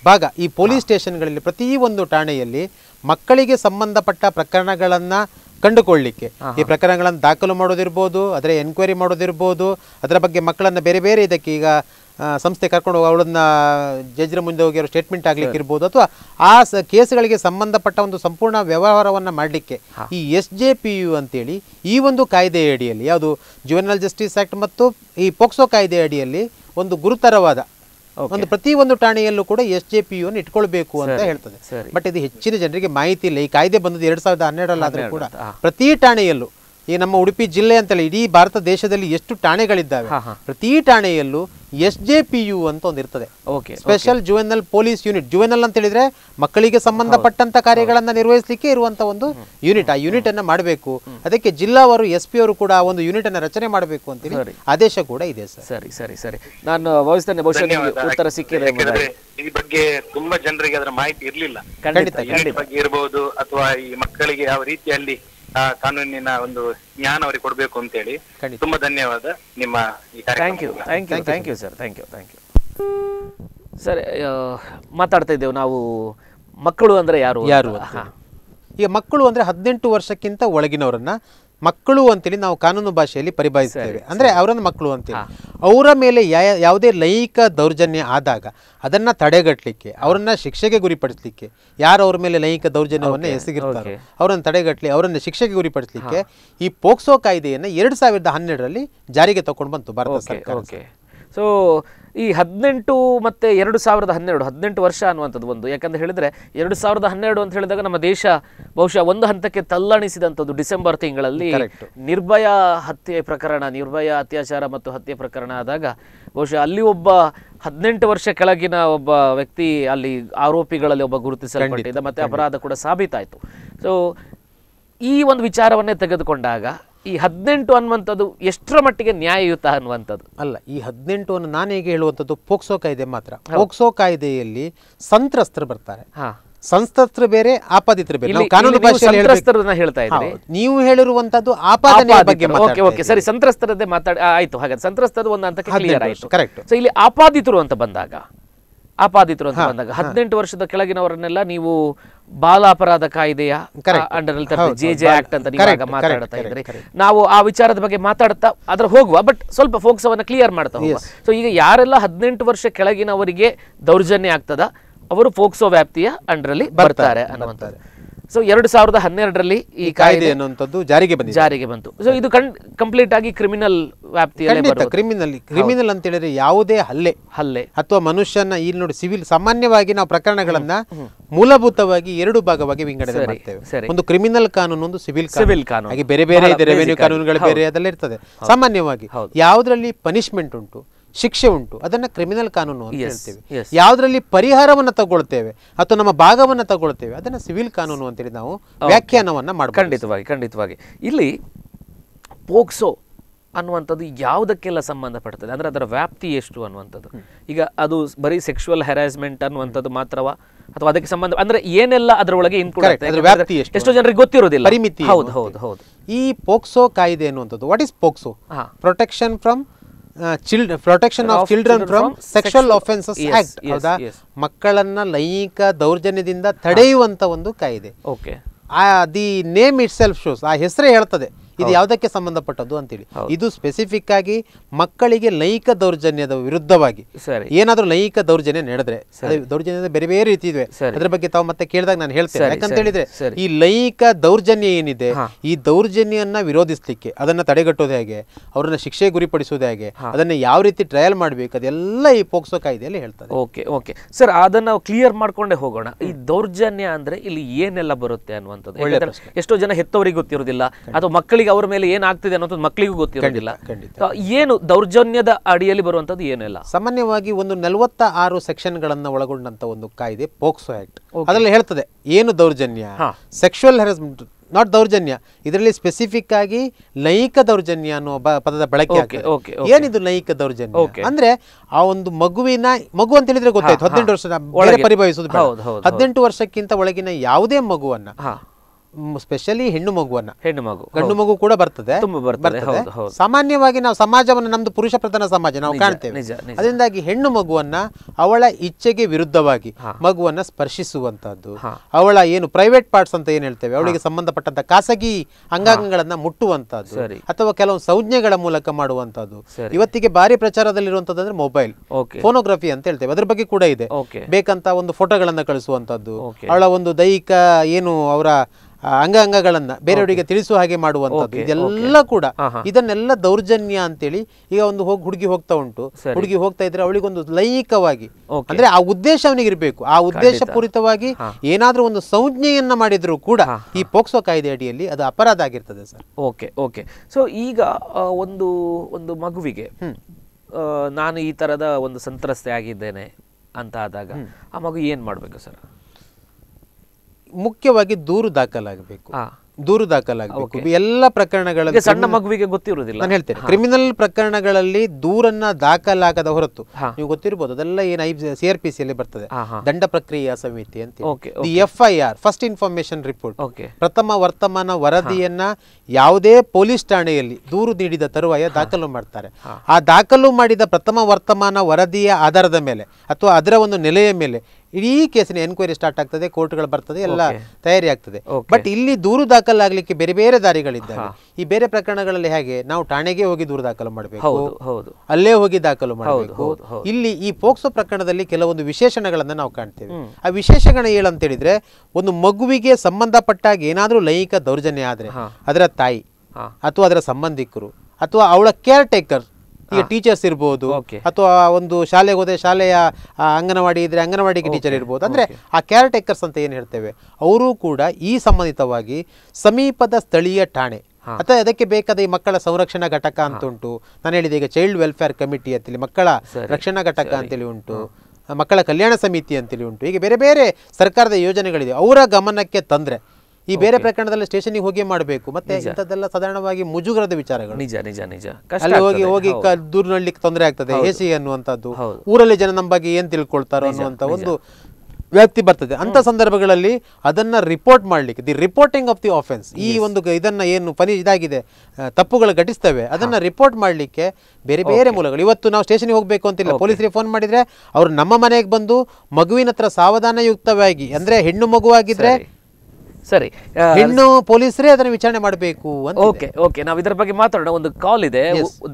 ಭಾಗ ಈ ಪೊಲೀಸ್ ಸ್ಟೇಷನ್ಗಳಲ್ಲಿ ಪ್ರತಿ ಒಂದು ಠಾಣೆಯಲ್ಲಿ ಮಕ್ಕಳಿಗೆ ಸಂಬಂಧಪಟ್ಟ ಪ್ರಕರಣಗಳನ್ನು ಕಂಡುಕೊಳ್ಳಲಿಕ್ಕೆ ಈ ಪ್ರಕರಣಗಳನ್ನು ದಾಖಲು ಮಾಡೋದಿರ್ಬೋದು ಅದರ ಎನ್ಕ್ವೈರಿ ಮಾಡೋದಿರ್ಬೋದು ಅದರ ಬಗ್ಗೆ ಮಕ್ಕಳನ್ನು ಬೇರೆ ಬೇರೆ ಇದಕ್ಕೆ ಈಗ ಸಂಸ್ಥೆ ಕರ್ಕೊಂಡು ಅವಳನ್ನ ಜಜ್ರ ಮುಂದೆ ಹೋಗಿರೋ ಸ್ಟೇಟ್ಮೆಂಟ್ ಆಗ್ಲಿಕ್ಕೆ ಇರ್ಬೋದು ಅಥವಾ ಆ ಕೇಸ್ಗಳಿಗೆ ಸಂಬಂಧಪಟ್ಟ ಒಂದು ಸಂಪೂರ್ಣ ವ್ಯವಹಾರವನ್ನು ಮಾಡಲಿಕ್ಕೆ ಈ ಎಸ್ ಜೆ ಪಿ ಯು ಅಂತೇಳಿ ಈ ಒಂದು ಕಾಯ್ದೆಯ ಅಡಿಯಲ್ಲಿ ಯಾವುದು ಜುವೆನಲ್ ಜಸ್ಟಿಸ್ ಆ್ಯಕ್ಟ್ ಮತ್ತು ಈ ಪೋಕ್ಸೋ ಕಾಯ್ದೆಯ ಅಡಿಯಲ್ಲಿ ಒಂದು ಗುರುತರವಾದ ಒಂದು ಪ್ರತಿ ಒಂದು ಠಾಣೆಯಲ್ಲೂ ಕೂಡ ಎಸ್ ಜೆ ಪಿ ಯನ್ನು ಇಟ್ಕೊಳ್ಬೇಕು ಅಂತ ಹೇಳ್ತದೆ ಬಟ್ ಇದು ಹೆಚ್ಚಿನ ಜನರಿಗೆ ಮಾಹಿತಿ ಇಲ್ಲ ಈ ಕಾಯ್ದೆ ಬಂದದ್ದು ಎರಡ್ ಸಾವಿರದ ಹನ್ನೆರಡಲ್ಲಾದ್ರೆ ಕೂಡ ಪ್ರತಿ ಠಾಣೆಯಲ್ಲೂ ಈ ನಮ್ಮ ಉಡುಪಿ ಜಿಲ್ಲೆ ಅಂತೇಳಿ ಇಡೀ ಭಾರತ ದೇಶದಲ್ಲಿ ಎಷ್ಟು ಠಾಣೆಗಳಿದ್ದಾವೆ ಪ್ರತಿ ಠಾಣೆಯಲ್ಲೂ ಎಸ್ ಜೆ ಪಿ ಯು ಅಂತ ಒಂದಿರ್ತದೆ ಇರ್ತದೆ special juvenile police unit juvenile ಅಂತ ಹೇಳಿದ್ರೆ ಮಕ್ಕಳಿಗೆ ಸಂಬಂಧಪಟ್ಟಂತ ಕಾರ್ಯಗಳನ್ನ ನಿರ್ವಹಿಸಲಿಕ್ಕೆ ಇರುವಂತ ಒಂದು ಯೂನಿಟ್ ಆ ಯೂನಿಟ್ ಅನ್ನ ಮಾಡಬೇಕು ಅದಕ್ಕೆ ಜಿಲ್ಲಾವಾರು ಎಸ್ ಪಿ ಅವರು ಕೂಡ ಒಂದು ಯೂನಿಟ್ ಅನ್ನ ರಚನೆ ಮಾಡಬೇಕು ಹೇಳಿ ಆದೇಶ ಕೂಡ ಇದೆ ಸರ್ ಸರಿ ಸರಿ ಸರಿ ನಾನು ಭಾವಿಸ್ತೇನೆ ಬಹುಶಃ ಉತ್ತರ ಸಿಕ್ಕಿದೆ ಈ ಬಗ್ಗೆ ತುಂಬಾ ಜನರಿಗೆ ಅದರ ಮಾಹಿತಿ ಇರಲಿಲ್ಲ ಖಂಡಿತ ಇರಬಹುದು ಅಥವಾ ಈ ಮಕ್ಕಳಿಗೆ ಯಾವ ರೀತಿಯಲ್ಲಿ ಕಾನೂನಿನ ಒಂದು ಜ್ಞಾನ ಅವರಿಗೆ ಕೊಡಬೇಕು ಅಂತ ಹೇಳಿ ತುಂಬಾ ಧನ್ಯವಾದ ನಿಮ್ಮ ಈ thank you thank you thank you sir thank you thank you sir ಮಾತಾಡ್ತಾ ಇದ್ದೇವೆ ನಾವು ಮಕ್ಕಳು ಅಂದ್ರೆ ಯಾರು ಯಾರು ಈಗ ಮಕ್ಕಳು ಅಂದ್ರೆ ಹದಿನೆಂಟು ವರ್ಷಕ್ಕಿಂತ ಒಳಗಿನವರನ್ನ ಮಕ್ಕಳು ಅಂತೇಳಿ ನಾವು ಕಾನೂನು ಭಾಷೆಯಲ್ಲಿ ಪರಿಭಾಯಿಸ್ತೇವೆ ಅಂದರೆ ಅವರನ್ನು ಮಕ್ಕಳು ಅಂತೇಳಿ ಅವರ ಮೇಲೆ ಯಾವುದೇ ಲೈಂಗಿಕ ದೌರ್ಜನ್ಯ ಆದಾಗ ಅದನ್ನು ತಡೆಗಟ್ಟಲಿಕ್ಕೆ ಅವರನ್ನ ಶಿಕ್ಷೆಗೆ ಗುರಿಪಡಿಸಲಿಕ್ಕೆ ಯಾರು ಅವ್ರ ಮೇಲೆ ಲೈಂಗಿಕ ದೌರ್ಜನ್ಯವನ್ನು ಎಸಗಿರ್ತಾರೋ ಅವರನ್ನು ತಡೆಗಟ್ಟಲಿ ಅವರನ್ನು ಶಿಕ್ಷೆಗೆ ಗುರಿಪಡಿಸಲಿಕ್ಕೆ ಈ ಪೋಕ್ಸೋ ಕಾಯ್ದೆಯನ್ನು ಎರಡು ಸಾವಿರದ ಹನ್ನೆರಡರಲ್ಲಿ ಜಾರಿಗೆ ತಗೊಂಡು ಬಂತು ಭಾರತ ಸರ್ಕಾರ ಸೊ ಈ ಹದಿನೆಂಟು ಮತ್ತು ಎರಡು ಸಾವಿರದ ಹನ್ನೆರಡು ಹದಿನೆಂಟು ವರ್ಷ ಅನ್ನುವಂಥದ್ದು ಒಂದು ಯಾಕಂದ್ರೆ ಹೇಳಿದರೆ ಎರಡು ಸಾವಿರದ ಹನ್ನೆರಡು ಅಂತ ಹೇಳಿದಾಗ ನಮ್ಮ ದೇಶ ಬಹುಶಃ ಒಂದು ಹಂತಕ್ಕೆ ತಲ್ಲಣಿಸಿದಂಥದ್ದು ಡಿಸೆಂಬರ್ ತಿಂಗಳಲ್ಲಿ ನಿರ್ಭಯ ಹತ್ಯೆ ಪ್ರಕರಣ ನಿರ್ಭಯ ಅತ್ಯಾಚಾರ ಮತ್ತು ಹತ್ಯೆ ಪ್ರಕರಣ ಆದಾಗ ಬಹುಶಃ ಅಲ್ಲಿ ಒಬ್ಬ ಹದಿನೆಂಟು ವರ್ಷ ಕೆಳಗಿನ ಒಬ್ಬ ವ್ಯಕ್ತಿ ಅಲ್ಲಿ ಆರೋಪಿಗಳಲ್ಲಿ ಒಬ್ಬ ಗುರುತಿಸಲ್ಪಟ್ಟಿದ್ದ ಮತ್ತು ಅಪರಾಧ ಕೂಡ ಸಾಬೀತಾಯಿತು ಸೊ ಈ ಒಂದು ವಿಚಾರವನ್ನೇ ತೆಗೆದುಕೊಂಡಾಗ ಈ ಹದಿನೆಂಟು ಅನ್ನುವಂಥದ್ದು ಎಷ್ಟರ ಮಟ್ಟಿಗೆ ನ್ಯಾಯಯುತ ಅನ್ನುವಂಥದ್ದು ಅಲ್ಲ ಈ ಹದಿನೆಂಟು ಅನ್ನು ನಾನು ಹೇಗೆ ಹೇಳುವಂಥದ್ದು ಪೋಕ್ಸೋ ಕಾಯ್ದೆ ಮಾತ್ರ ಪೋಕ್ಸೋ ಕಾಯ್ದೆಯಲ್ಲಿ ಸಂತ್ರಸ್ತರು ಬರ್ತಾರೆ ಸಂತ್ರಸ್ತರು ಬೇರೆ ಆಪಾದಿತರು ಬೇರೆ ಕಾನೂನು ಹೇಳ್ತಾ ನೀವು ಹೇಳಿರುವಂತದ್ದು ಆಪಾದನೆ ಬಗ್ಗೆ ಓಕೆ ಓಕೆ ಸರಿ ಸಂತ್ರಸ್ತರದ್ದೇ ಮಾತಾಡಿ ಆಯ್ತು ಹಾಗಾದ್ರೆ ಸಂತ್ರಸ್ತರು ಒಂದು ಅಂತ ಕ್ಲಿಯರ್ ಕರೆಕ್ಟ್ ಸೊ ಇಲ್ಲಿ ಆಪಾದಿತರು ಅಂತ ಬಂದಾಗ ಆಪಾದಿತರು ಅಂತ ಬಂದಾಗ ಹದಿನೆಂಟು ವರ್ಷದ ಕೆಳಗಿನವರನ್ನೆಲ್ಲ ನೀವು ಬಾಲ ಅಪರಾಧ ಕಾಯ್ದೆಯ ಅಂಡರ್ ಜೆ ಜೆ ಆಕ್ಟ್ ಅಂತ ಮಾತಾಡ್ತಾ ಇದ್ರಿ ನಾವು ಆ ವಿಚಾರದ ಬಗ್ಗೆ ಮಾತಾಡ್ತಾ ಅದ್ರ ಹೋಗುವ ಬಟ್ ಸ್ವಲ್ಪ ಫೋಕಸ್ ಅವನ್ನ ಕ್ಲಿಯರ್ ಮಾಡ್ತಾ ಹೋಗುವ ಸೊ ಈಗ ಯಾರೆಲ್ಲ ಹದಿನೆಂಟು ವರ್ಷ ಕೆಳಗಿನವರಿಗೆ ದೌರ್ಜನ್ಯ ಆಗ್ತದ ಅವರು ಫೋಕ್ಸೋ ವ್ಯಾಪ್ತಿಯ ಅಂಡರ್ ಅಲ್ಲಿ ಬರ್ತಾರೆ ಅನ್ನುವಂಥದ್ದು ಸೊ ಎರಡು ಸಾವಿರದ ಹನ್ನೆರಡರಲ್ಲಿ ಈ ಕಾಯ್ದೆ ಅನ್ನುವಂಥದ್ದು ಜಾರಿಗೆ ಬಂದಿದೆ ಜಾರಿಗೆ ಬಂತು ಸೊ ಇದು ಕಂಪ್ಲೀಟ್ ಆಗಿ ಕ್ರಿಮಿನಲ್ ವ್ಯಾಪ್ತಿಯಲ್ಲಿ ಕ್ರಿಮಿನಲ್ ಕ್ರಿಮಿನಲ್ ಅಂತ ಹೇಳಿದ್ರೆ ಯಾವುದೇ ಹಲ್ಲೆ ಹಲ್ಲೆ ಅಥವಾ ಮನುಷ್ಯನ ಇಲ್ಲಿ ನೋಡಿ ಸಿವಿಲ್ ಸಾಮಾನ್ಯವಾಗಿ ನಾವು ಪ್ರಕರಣಗಳನ್ನ ಮೂಲಭೂತವಾಗಿ ಎರಡು ಭಾಗವಾಗಿ ವಿಂಗಡಣೆ ಮಾಡ್ತೇವೆ ಒಂದು ಕ್ರಿಮಿನಲ್ ಕಾನೂನು ಒಂದು ಸಿವಿಲ್ ಸಿವಿಲ್ ಕಾನೂನು ಹಾಗೆ ಬೇರೆ ಬೇರೆ ಇದೆ ರೆವೆನ್ಯೂ ಕಾನೂನುಗಳು ಬೇರೆ ಅದೆಲ್ಲ ಇರ್ತದೆ ಸಾಮಾನ್ಯವಾಗಿ ಯಾವುದರಲ್ಲಿ ಪನಿಷ್ಮೆಂಟ್ ಉಂಟು ಶಿಕ್ಷೆ ಉಂಟು ಅದನ್ನ ಕ್ರಿಮಿನಲ್ ಕಾನೂನು ಅಂತ ಹೇಳ್ತೇವೆ ಯಾವುದರಲ್ಲಿ ಪರಿಹಾರವನ್ನ ತಗೊಳ್ತೇವೆ ಅಥವಾ ನಮ್ಮ ಭಾಗವನ್ನ ತಗೊಳ್ತೇವೆ ಅದನ್ನ ಸಿವಿಲ್ ಕಾನೂನು ಅಂತೇಳಿ ನಾವು ವ್ಯಾಖ್ಯಾನವನ್ನ ಮಾಡಿ ಖಂಡಿತವಾಗಿ ಖಂಡಿತವಾಗಿ ಇಲ್ಲಿ ಪೋಕ್ಸೋ ಅನ್ನುವಂಥದ್ದು ಯಾವುದಕ್ಕೆಲ್ಲ ಸಂಬಂಧಪಡ್ತದೆ ಅಂದರೆ ಅದರ ವ್ಯಾಪ್ತಿ ಎಷ್ಟು ಅನ್ನುವಂಥದ್ದು ಈಗ ಅದು ಬರೀ ಸೆಕ್ಷುವಲ್ ಹೆರಾಸ್ಮೆಂಟ್ ಅನ್ನುವಂಥದ್ದು ಮಾತ್ರವಾ ಅಥವಾ ಅದಕ್ಕೆ ಸಂಬಂಧ ಅಂದ್ರೆ ಏನೆಲ್ಲ ಅದರೊಳಗೆ ಇನ್ಕ್ಲೂಡ್ ಎಷ್ಟೋ ಜನರಿಗೆ ಗೊತ್ತಿರೋದಿಲ್ಲ ಪರಿಮಿತಿ ಹೌದು ಹೌದು ಹೌದು ಈ ಪೋಕ್ಸೋ ಕಾಯ್ದೆ ಅನ್ನುವಂಥದ್ದು what is POCSO protection from child protection of children from sexual offences act ಹೌದಾ ಮಕ್ಕಳನ್ನ ಲೈಂಗಿಕ ದೌರ್ಜನ್ಯದಿಂದ ತಡೆಯುವಂತ ಒಂದು ಕಾಯಿದೆ okay the name itself shows ಆ ಹೆಸರೇ ಹೇಳ್ತದೆ ಇದು ಯಾವುದಕ್ಕೆ ಸಂಬಂಧಪಟ್ಟದ್ದು ಅಂತೇಳಿ ಇದು ಸ್ಪೆಸಿಫಿಕ್ ಆಗಿ ಮಕ್ಕಳಿಗೆ ಲೈಂಗಿಕ ದೌರ್ಜನ್ಯದ ವಿರುದ್ಧವಾಗಿ ಏನಾದರೂ ಲೈಂಗಿಕ ದೌರ್ಜನ್ಯ ನಡೆದ್ರೆ ದೌರ್ಜನ್ಯದ ಬೇರೆ ಬೇರೆ ರೀತಿ ಇದೆ ಅದ್ರ ಬಗ್ಗೆ ತಾವು ಮತ್ತೆ ಕೇಳಿದಾಗ ನಾನು ಹೇಳ್ತೇನೆ ಯಾಕಂತ ಹೇಳಿದ್ರೆ ಈ ಲೈಂಗಿಕ ದೌರ್ಜನ್ಯ ಏನಿದೆ ಈ ದೌರ್ಜನ್ಯನ್ನ ವಿರೋಧಿಸಲಿಕ್ಕೆ ಅದನ್ನ ತಡೆಗಟ್ಟೋದು ಹೇಗೆ ಅವರನ್ನ ಶಿಕ್ಷೆ ಗುರಿಪಡಿಸೋದು ಹೇಗೆ ಅದನ್ನ ಯಾವ ರೀತಿ ಟ್ರಯಲ್ ಮಾಡ್ಬೇಕು ಅದೆಲ್ಲ ಈ ಪೋಕ್ಸೋ ಕಾಯ್ದೆಯಲ್ಲಿ ಹೇಳ್ತಾರೆ ಓಕೆ ಓಕೆ ಸರ್ ಅದನ್ನ ಕ್ಲಿಯರ್ ಮಾಡ್ಕೊಂಡೇ ಹೋಗೋಣ ಈ ದೌರ್ಜನ್ಯ ಅಂದ್ರೆ ಇಲ್ಲಿ ಏನೆಲ್ಲ ಬರುತ್ತೆ ಅನ್ನುವಂಥದ್ದು ಎಷ್ಟೋ ಜನ ಹೆತ್ತವರಿಗೆ ಗೊತ್ತಿರೋದಿಲ್ಲ ಅಥವಾ ಮಕ್ಕಳಿಗೆ ಅವರ ಅವ್ರ ಮೇಲೆ ಏನಾಗ್ತಿದೆ ಅನ್ನೋದು ಮಕ್ಕಳಿಗೂ ಗೊತ್ತಿರೋದಿಲ್ಲ ಏನು ದೌರ್ಜನ್ಯದ ಅಡಿಯಲ್ಲಿ ಬರುವಂತದ್ದು ಏನಿಲ್ಲ ಸಾಮಾನ್ಯವಾಗಿ ಒಂದು ನಲವತ್ತ ಆರು ಸೆಕ್ಷನ್ಗಳನ್ನ ಒಳಗೊಂಡಂತ ಒಂದು ಕಾಯ್ದೆ ಪೋಕ್ಸೋ ಆಕ್ಟ್ ಅದರಲ್ಲಿ ಹೇಳ್ತದೆ ಏನು ದೌರ್ಜನ್ಯ ಸೆಕ್ಷುವಲ್ ಹೆರಾಸ್ಮೆಂಟ್ ನಾಟ್ ದೌರ್ಜನ್ಯ ಇದರಲ್ಲಿ ಸ್ಪೆಸಿಫಿಕ್ ಆಗಿ ಲೈಂಗಿಕ ದೌರ್ಜನ್ಯ ಅನ್ನೋ ಪದದ ಬಳಕೆ ಏನಿದು ಲೈಂಗಿಕ ದೌರ್ಜನ್ಯ ಅಂದ್ರೆ ಆ ಒಂದು ಮಗುವಿನ ಮಗು ಅಂತ ಹೇಳಿದ್ರೆ ಗೊತ್ತಾಯ್ತು ಹದಿನೆಂಟು ವರ್ಷದ ಒಳಗೆ ಹದಿನೆಂಟು ವರ್ಷಕ್ಕಿಂತ ಒಳಗಿನ ಯಾವುದೇ ಮಗುವನ್ನ ಸ್ಪೆಷಲಿ ಹೆಣ್ಣು ಮಗುವನ್ನ ಹೆಣ್ಣು ಮಗು ಗಂಡು ಮಗು ಕೂಡ ಬರ್ತದೆ ಬರ್ತದೆ ಸಾಮಾನ್ಯವಾಗಿ ನಾವು ಸಮಾಜವನ್ನು ನಮ್ದು ಪುರುಷ ಪ್ರಧಾನ ಸಮಾಜ ನಾವು ಕಾಣ್ತೇವೆ ಅದರಿಂದಾಗಿ ಹೆಣ್ಣು ಮಗುವನ್ನ ಅವಳ ಇಚ್ಛೆಗೆ ವಿರುದ್ಧವಾಗಿ ಮಗುವನ್ನ ಸ್ಪರ್ಶಿಸುವಂತಹದ್ದು ಅವಳ ಏನು ಪ್ರೈವೇಟ್ ಪಾರ್ಟ್ಸ್ ಅಂತ ಏನ್ ಹೇಳ್ತೇವೆ ಅವಳಿಗೆ ಸಂಬಂಧಪಟ್ಟಂತ ಖಾಸಗಿ ಅಂಗಾಂಗಗಳನ್ನ ಮುಟ್ಟುವಂತಹದ್ದು ಅಥವಾ ಕೆಲವು ಸಂಜ್ಞೆಗಳ ಮೂಲಕ ಮಾಡುವಂತಹದ್ದು ಇವತ್ತಿಗೆ ಭಾರಿ ಪ್ರಚಾರದಲ್ಲಿರುವಂತದ್ದಂದ್ರೆ ಮೊಬೈಲ್ ಫೋನೋಗ್ರಫಿ ಅಂತ ಹೇಳ್ತೇವೆ ಅದ್ರ ಬಗ್ಗೆ ಕೂಡ ಇದೆ ಬೇಕಂತ ಒಂದು ಫೋಟೋಗಳನ್ನ ಕಳಿಸುವಂತದ್ದು ಅವಳ ಒಂದು ದೈಹಿಕ ಏನು ಅವರ ಅಂಗಗಳನ್ನ ಬೇರೆಯವರಿಗೆ ತಿಳಿಸುವ ಹಾಗೆ ಮಾಡುವಂತದ್ದು ಇದೆಲ್ಲ ಕೂಡ ಇದನ್ನೆಲ್ಲ ದೌರ್ಜನ್ಯ ಅಂತೇಳಿ ಈಗ ಒಂದು ಹೋಗಿ ಹುಡುಗಿ ಹೋಗ್ತಾ ಉಂಟು ಹುಡುಗಿ ಹೋಗ್ತಾ ಇದ್ರೆ ಒಂದು ಲೈಂಗಿಕವಾಗಿ ಅಂದ್ರೆ ಆ ಉದ್ದೇಶ ಅವನಿಗೆ ಇರಬೇಕು ಆ ಉದ್ದೇಶ ಪೂರಿತವಾಗಿ ಏನಾದ್ರೂ ಒಂದು ಸಂಜ್ಞೆಯನ್ನ ಮಾಡಿದ್ರು ಕೂಡ ಈ ಪೋಕ್ಸೋ ಕಾಯ್ದೆ ಅಡಿಯಲ್ಲಿ ಅದು ಅಪರಾಧ ಆಗಿರ್ತದೆ ಸರ್ ಓಕೆ ಓಕೆ ಸೊ ಈಗ ಒಂದು ಒಂದು ಮಗುವಿಗೆ ನಾನು ಈ ತರದ ಒಂದು ಸಂತ್ರಸ್ತೆ ಆಗಿದ್ದೇನೆ ಅಂತ ಆದಾಗ ಆ ಮಗು ಏನ್ ಮಾಡ್ಬೇಕು ಸರ್ ಮುಖ್ಯವಾಗಿ ದೂರು ದಾಖಲಾಗಬೇಕು ದೂರು ದಾಖಲಾಗಬೇಕು ಎಲ್ಲ ಪ್ರಕರಣಗಳಲ್ಲಿ ಸಣ್ಣ ಮಗುವಿಗೆ ಗೊತ್ತಿರುವುದಿಲ್ಲ ನಾನು ಹೇಳ್ತೇನೆ ಕ್ರಿಮಿನಲ್ ಪ್ರಕರಣಗಳಲ್ಲಿ ದೂರನ್ನ ದಾಖಲಾಗದ ಹೊರತು ನೀವು ಗೊತ್ತಿರಬಹುದು ಅದೆಲ್ಲ ಏನು I C R P C ಅಲ್ಲಿ ಬರ್ತದೆ ದಂಡ ಪ್ರಕ್ರಿಯಾ ಸಮಿತಿ ಅಂತ the F I R first information report ಪ್ರಥಮ ವರ್ತಮಾನ ವರದಿಯನ್ನ ಯಾವುದೇ ಪೊಲೀಸ್ ಠಾಣೆಯಲ್ಲಿ ದೂರು ನೀಡಿದ ತರುವಾಯ ದಾಖಲು ಮಾಡ್ತಾರೆ ಆ ದಾಖಲು ಮಾಡಿದ ಪ್ರಥಮ ವರ್ತಮಾನ ವರದಿಯ ಆಧಾರದ ಮೇಲೆ ಅಥವಾ ಅದರ ಒಂದು ನೆಲೆಯ ಮೇಲೆ ಇಡೀ ಕೇಸಿನ ಎನ್ಕ್ವೈರಿ ಸ್ಟಾರ್ಟ್ ಆಗ್ತದೆ ಕೋರ್ಟ್ಗಳು ಬರ್ತದೆ ಎಲ್ಲ ತಯಾರಿ ಆಗ್ತದೆ ಬಟ್ ಇಲ್ಲಿ ದೂರು ದಾಖಲಾಗಲಿಕ್ಕೆ ಬೇರೆ ಬೇರೆ ದಾರಿಗಳಿದ್ದಾವೆ ಈ ಬೇರೆ ಪ್ರಕರಣಗಳಲ್ಲಿ ಹೇಗೆ ನಾವು ಠಾಣೆಗೆ ಹೋಗಿ ದೂರು ದಾಖಲು ಮಾಡಬೇಕು ಅಲ್ಲೇ ಹೋಗಿ ದಾಖಲು ಮಾಡಬೇಕು ಇಲ್ಲಿ ಈ ಪೋಕ್ಸೋ ಪ್ರಕರಣದಲ್ಲಿ ಕೆಲವೊಂದು ವಿಶೇಷಣಗಳನ್ನ ನಾವು ಕಾಣ್ತೇವೆ ಆ ವಿಶೇಷಗಳ ಏಳಂತ ಹೇಳಿದ್ರೆ ಒಂದು ಮಗುವಿಗೆ ಸಂಬಂಧಪಟ್ಟಾಗ ಏನಾದರೂ ಲೈಂಗಿಕ ದೌರ್ಜನ್ಯ ಆದ್ರೆ ಅದರ ತಾಯಿ ಅಥವಾ ಅದರ ಸಂಬಂಧಿಕರು ಅಥವಾ ಅವಳ ಕೇರ್ ಟೇಕರ್ ಈಗ ಟೀಚರ್ಸ್ ಇರ್ಬೋದು ಅಥವಾ ಒಂದು ಶಾಲೆಗೆ ಹೋದ್ರೆ ಶಾಲೆಯ ಅಂಗನವಾಡಿ ಇದ್ರೆ ಅಂಗನವಾಡಿಗೆ ಟೀಚರ್ ಇರ್ಬೋದು ಅಂದ್ರೆ ಆ ಕೇರ್ ಟೇಕರ್ಸ್ ಅಂತ ಏನು ಹೇಳ್ತೇವೆ ಅವರು ಕೂಡ ಈ ಸಂಬಂಧಿತವಾಗಿ ಸಮೀಪದ ಸ್ಥಳೀಯ ಠಾಣೆ ಅಥವಾ ಅದಕ್ಕೆ ಬೇಕಾದ ಈ ಮಕ್ಕಳ ಸಂರಕ್ಷಣಾ ಘಟಕ ಅಂತ ಉಂಟು ನಾನು ಹೇಳಿದೆ ಈಗ ಚೈಲ್ಡ್ ವೆಲ್ಫೇರ್ ಕಮಿಟಿ ಅಂತೇಳಿ ಮಕ್ಕಳ ರಕ್ಷಣಾ ಘಟಕ ಅಂತೇಳಿ ಉಂಟು ಮಕ್ಕಳ ಕಲ್ಯಾಣ ಸಮಿತಿ ಅಂತೇಳಿ ಉಂಟು ಹೀಗೆ ಬೇರೆ ಬೇರೆ ಸರ್ಕಾರದ ಯೋಜನೆಗಳಿದೆ ಅವರ ಗಮನಕ್ಕೆ ತಂದರೆ ಈ ಬೇರೆ ಪ್ರಕರಣದಲ್ಲಿ ಸ್ಟೇಷನ್ಗೆ ಹೋಗಿ ಮಾಡಬೇಕು ಮತ್ತೆ ಇಂಥದ್ದೆಲ್ಲ ಸಾಧಾರಣವಾಗಿ ಮುಜುಗರದ ವಿಚಾರಗಳು ನಿಜ ನಿಜ ನಿಜ ಅಲ್ಲಿ ಹೋಗಿ ಹೋಗಿ ನೋಡ್ಲಿಕ್ಕೆ ತೊಂದರೆ ಆಗ್ತದೆ ಎ ಸಿ ಅನ್ನುವಂಥದ್ದು ಊರಲ್ಲಿ ಜನ ನಮ್ಮ ಬಗ್ಗೆ ಏನ್ ತಿಳ್ಕೊಳ್ತಾರೋ ಅನ್ನುವಂತ ಒಂದು ವ್ಯಕ್ತಿ ಬರ್ತದೆ ಅಂತ ಸಂದರ್ಭಗಳಲ್ಲಿ ಅದನ್ನ ರಿಪೋರ್ಟ್ ಮಾಡ್ಲಿಕ್ಕೆ the reporting of the offence ಈ ಒಂದು ಇದನ್ನ ಏನು ಫನಿ ಇದಾಗಿದೆ ತಪ್ಪುಗಳು ಘಟಿಸ್ತವೆ ಅದನ್ನ ರಿಪೋರ್ಟ್ ಮಾಡ್ಲಿಕ್ಕೆ ಬೇರೆ ಬೇರೆ ಮೂಲಗಳು ಇವತ್ತು ನಾವು ಸ್ಟೇಷನ್ಗೆ ಹೋಗ್ಬೇಕು ಅಂತಿಲ್ಲ ಪೊಲೀಸರಿಗೆ ಫೋನ್ ಮಾಡಿದ್ರೆ ಅವರು ನಮ್ಮ ಮನೆಗೆ ಬಂದು ಮಗುವಿನ ಹತ್ರ ಸಾವಧಾನಯುಕ್ತವಾಗಿ ಅಂದ್ರೆ ಹೆಣ್ಣು ಮಗುವಾಗಿದ್ರೆ ಸರಿ ಇನ್ನು ಪೊಲೀಸರೇ ಅದನ್ನ ವಿಚಾರಣೆ ಮಾಡಬೇಕು ಓಕೆ ಓಕೆ ನಾವು ಇದರ ಬಗ್ಗೆ ಮಾತಾಡೋಣ ಒಂದು ಕಾಲ್ ಇದೆ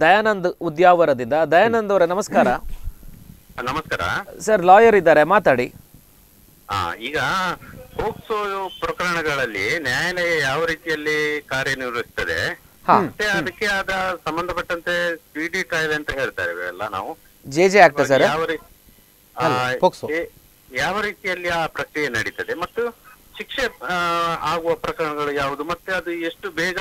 ದಯಾನಂದ್ ಉದ್ಯಾವರದಿಂದ ದಯಾನಂದ್ ಅವರ ನಮಸ್ಕಾರ ನಮಸ್ಕಾರ ಸರ್ ಲಾಯರ್ ಇದ್ದಾರೆ ಮಾತಾಡಿ ಈಗ ಪೋಕ್ಸೋ ಪ್ರಕರಣಗಳಲ್ಲಿ ನ್ಯಾಯಾಲಯ ಯಾವ ರೀತಿಯಲ್ಲಿ ಕಾರ್ಯನಿರ್ವಹಿಸುತ್ತದೆ ಮತ್ತೆ ಅದಕ್ಕೆ ಆದ ಸಂಬಂಧಪಟ್ಟಂತೆ ಸ್ಪೀಡಿ ಟ್ರಯಲ್ ಅಂತ ಹೇಳ್ತಾರೆ ಎಲ್ಲ ನಾವು ಜೆ ಜೆ ಆಗ್ತದೆ ಯಾವ ರೀತಿ ಯಾವ ರೀತಿಯಲ್ಲಿ ಆ ಪ್ರಕ್ರಿಯೆ ನಡೀತದೆ ಮತ್ತು ಶಿಕ್ಷೆ ಆಗುವ ಪ್ರಕರಣಗಳು ಯಾವುದು ಮತ್ತೆ ಅದು ಎಷ್ಟು ಬೇಗ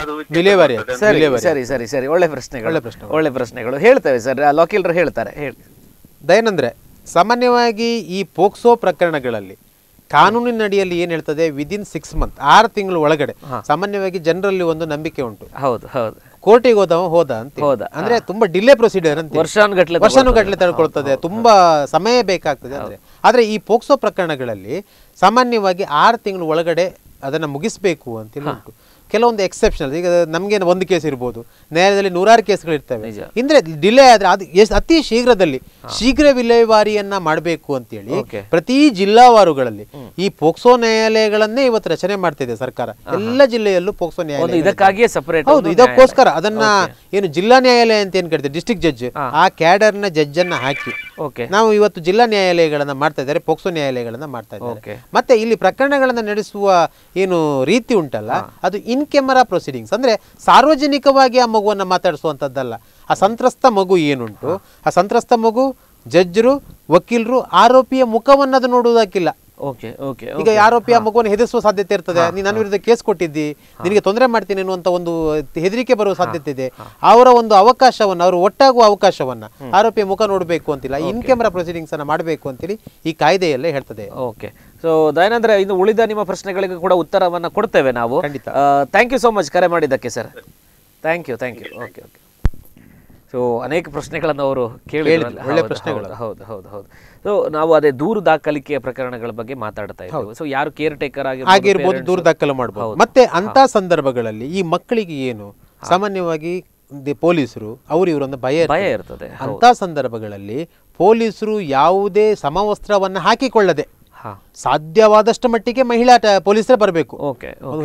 ಅದು ಡಿಲಿವರಿ ಸರಿ ಸರಿ ಸರಿ ಸರಿ ಒಳ್ಳೆ ಪ್ರಶ್ನೆಗಳು ಒಳ್ಳೆ ಪ್ರಶ್ನೆಗಳು ಹೇಳ್ತೇವೆ ಸರ್ ಲೋಕಿಲ್ರು ಹೇಳ್ತಾರೆ ದಯನಂದ್ರೆ ಸಾಮಾನ್ಯವಾಗಿ ಈ ಪೋಕ್ಸೋ ಪ್ರಕರಣಗಳಲ್ಲಿ ಕಾನೂನಿನಡಿಯಲ್ಲಿ ಏನ್ ಹೇಳ್ತದೆ ವಿದಿನ್ ಸಿಕ್ಸ್ ಮಂತ್ ಆರು ತಿಂಗಳು ಒಳಗಡೆ ಸಾಮಾನ್ಯವಾಗಿ ಜನರಲ್ಲಿ ಒಂದು ನಂಬಿಕೆ ಉಂಟು ಹೌದು ಹೌದು ಕೋರ್ಟಿಗೆ ಹೋದ ಹೋದ ಅಂತ ಹೋದ ಅಂದ್ರೆ ತುಂಬಾ ಡಿಲೇ ಪ್ರೊಸೀಡಿಯರ್ ಅಂತ ವರ್ಷಾನುಗಟ್ಟಲೆ ವರ್ಷಾನುಗಟ್ಟಲೆ ತಡ್ಕೊಳ್ತದೆ ತುಂಬಾ ಸಮಯ ಬೇಕಾಗ್ತದೆ ಅಂದ್ರೆ ಆದ್ರೆ ಈ ಪೋಕ್ಸೋ ಪ್ರಕರಣಗಳಲ್ಲಿ ಸಾಮಾನ್ಯವಾಗಿ ಆರು ತಿಂಗಳು ಒಳಗಡೆ ಅದನ್ನ ಮುಗಿಸ್ಬೇಕು ಅಂತ ಉಂಟು ಕೆಲವೊಂದು ಎಕ್ಸೆಪ್ಷನಲ್ ಈಗ ನಮಗೆ ಒಂದು ಕೇಸ್ ಇರ್ಬೋದು ನ್ಯಾಯಾಲಯದಲ್ಲಿ ನೂರಾರು ಇರ್ತವೆ ಅಂದ್ರೆ ಡಿಲೇ ಆದ್ರೆ ಅದು ಅತಿ ಶೀಘ್ರದಲ್ಲಿ ಶೀಘ್ರ ವಿಲೇವಾರಿಯನ್ನ ಮಾಡಬೇಕು ಅಂತೇಳಿ ಪ್ರತಿ ಜಿಲ್ಲಾವಾರುಗಳಲ್ಲಿ ಈ ಪೋಕ್ಸೋ ನ್ಯಾಯಾಲಯಗಳನ್ನೇ ಇವತ್ತು ರಚನೆ ಮಾಡ್ತಿದೆ ಸರ್ಕಾರ ಎಲ್ಲ ಜಿಲ್ಲೆಯಲ್ಲೂ ಪೋಕ್ಸೋ ನ್ಯಾಯಾಲಯ ಇದಕ್ಕಾಗಿಯೇ ಸಪರೇಟ್ ಹೌದು ಇದಕ್ಕೋಸ್ಕರ ಅದನ್ನ ಏನು ಜಿಲ್ಲಾ ನ್ಯಾಯಾಲಯ ಅಂತ ಏನ್ ಕರಿತೀವಿ ಡಿಸ್ಟ್ರಿಕ್ಟ್ ಜಡ್ಜ್ ಆ ಕ್ಯಾಡರ್ ನ ಜಡ್ಜ್ ಅನ್ನ ಹಾಕಿ ನಾವು ಇವತ್ತು ಜಿಲ್ಲಾ ನ್ಯಾಯಾಲಯಗಳನ್ನ ಮಾಡ್ತಾ ಇದ್ದಾರೆ ಪೋಕ್ಸೋ ನ್ಯಾಯಾಲಯಗಳನ್ನ ಮಾಡ್ತಾ ಇದ್ದಾರೆ ಮತ್ತೆ ಇಲ್ಲಿ ಪ್ರಕರಣಗಳನ್ನ ನಡೆಸುವ ಏನು ರೀತಿ ಉಂಟಲ್ಲ ಅದು ಇನ್ ಇನ್ ಕ್ಯಾಮರಾ ಪ್ರೊಸೀಡಿಂಗ್ಸ್ ಅಂದರೆ ಸಾರ್ವಜನಿಕವಾಗಿ ಆ ಮಗುವನ್ನು ಮಾತಾಡಿಸುವಂಥದ್ದಲ್ಲ ಆ ಸಂತ್ರಸ್ತ ಮಗು ಏನುಂಟು ಆ ಸಂತ್ರಸ್ತ ಮಗು ಜಡ್ಜರು ವಕೀಲರು ಆರೋಪಿಯ ಮುಖವನ್ನು ಅದು ನೋಡುವುದಕ್ಕಿಲ್ಲ ಓಕೆ ಓಕೆ ಈಗ ಆರೋಪಿ ಆ ಮಗುವನ್ನು ಹೆದರಿಸುವ ಸಾಧ್ಯತೆ ಇರ್ತದೆ ನೀನು ನನ್ನ ವಿರುದ್ಧ ಕೇಸ್ ಕೊಟ್ಟಿದ್ದಿ ನಿನಗೆ ತೊಂದರೆ ಮಾಡ್ತೀನಿ ಅನ್ನುವಂಥ ಒಂದು ಹೆದರಿಕೆ ಬರುವ ಸಾಧ್ಯತೆ ಇದೆ ಅವರ ಒಂದು ಅವಕಾಶವನ್ನು ಅವರು ಒಟ್ಟಾಗುವ ಅವಕಾಶವನ್ನು ಆರೋಪಿಯ ಮುಖ ನೋಡಬೇಕು ಅಂತಿಲ್ಲ ಇನ್ ಕ್ಯಾಮ್ರಾ ಪ್ರೊಸೀಡಿಂಗ್ಸನ್ನು ಮಾಡಬೇಕು ಅಂತೇಳಿ ಈ ಕಾಯ್ದೆಯಲ್ಲೇ ಹೇಳ್ತದೆ ಓಕೆ ಸೊ ದಯಾನಂದ್ರೆ ಇನ್ನು ಉಳಿದ ನಿಮ್ಮ ಪ್ರಶ್ನೆಗಳಿಗೆ ಕೂಡ ಉತ್ತರವನ್ನು ಕೊಡ್ತೇವೆ ನಾವು ಖಂಡಿತ ಥ್ಯಾಂಕ್ ಯು ಸೊ ಮಚ್ ಕರೆ ಮಾಡಿದ್ದಕ್ಕೆ sir thank you thank you okay okay so ಅನೇಕ ಪ್ರಶ್ನೆಗಳನ್ನು ಅವರು ಕೇಳಿ ಒಳ್ಳೆ ಪ್ರಶ್ನೆಗಳು ಹೌದು ಹೌದು ಹೌದು ಸೊ ನಾವು ಅದೇ ದೂರು ದಾಖಲಿಕೆಯ ಪ್ರಕರಣಗಳ ಬಗ್ಗೆ ಮಾತಾಡ್ತಾ ಇದ್ದೀವಿ ಸೊ ಯಾರು ಕೇರ್ ಟೇಕರ್ ಆಗಿರ್ಬೋದು ದೂರು ದಾಖಲು ಮಾಡಬಹುದು ಮತ್ತೆ ಅಂತ ಸಂದರ್ಭಗಳಲ್ಲಿ ಈ ಮಕ್ಕಳಿಗೆ ಏನು ಸಾಮಾನ್ಯವಾಗಿ ಪೊಲೀಸರು ಅವರು ಇವರೊಂದು ಭಯ ಭಯ ಇರ್ತದೆ ಅಂತ ಸಂದರ್ಭಗಳಲ್ಲಿ ಪೊಲೀಸರು ಯಾವುದೇ ಸಮವಸ್ತ್ರವನ್ನು ಹಾಕಿಕೊಳ್ಳದೆ ಸಾಧ್ಯವಾದಷ್ಟು ಮಟ್ಟಿಗೆ ಮಹಿಳಾ ಪೊಲೀಸರೇ ಬರಬೇಕು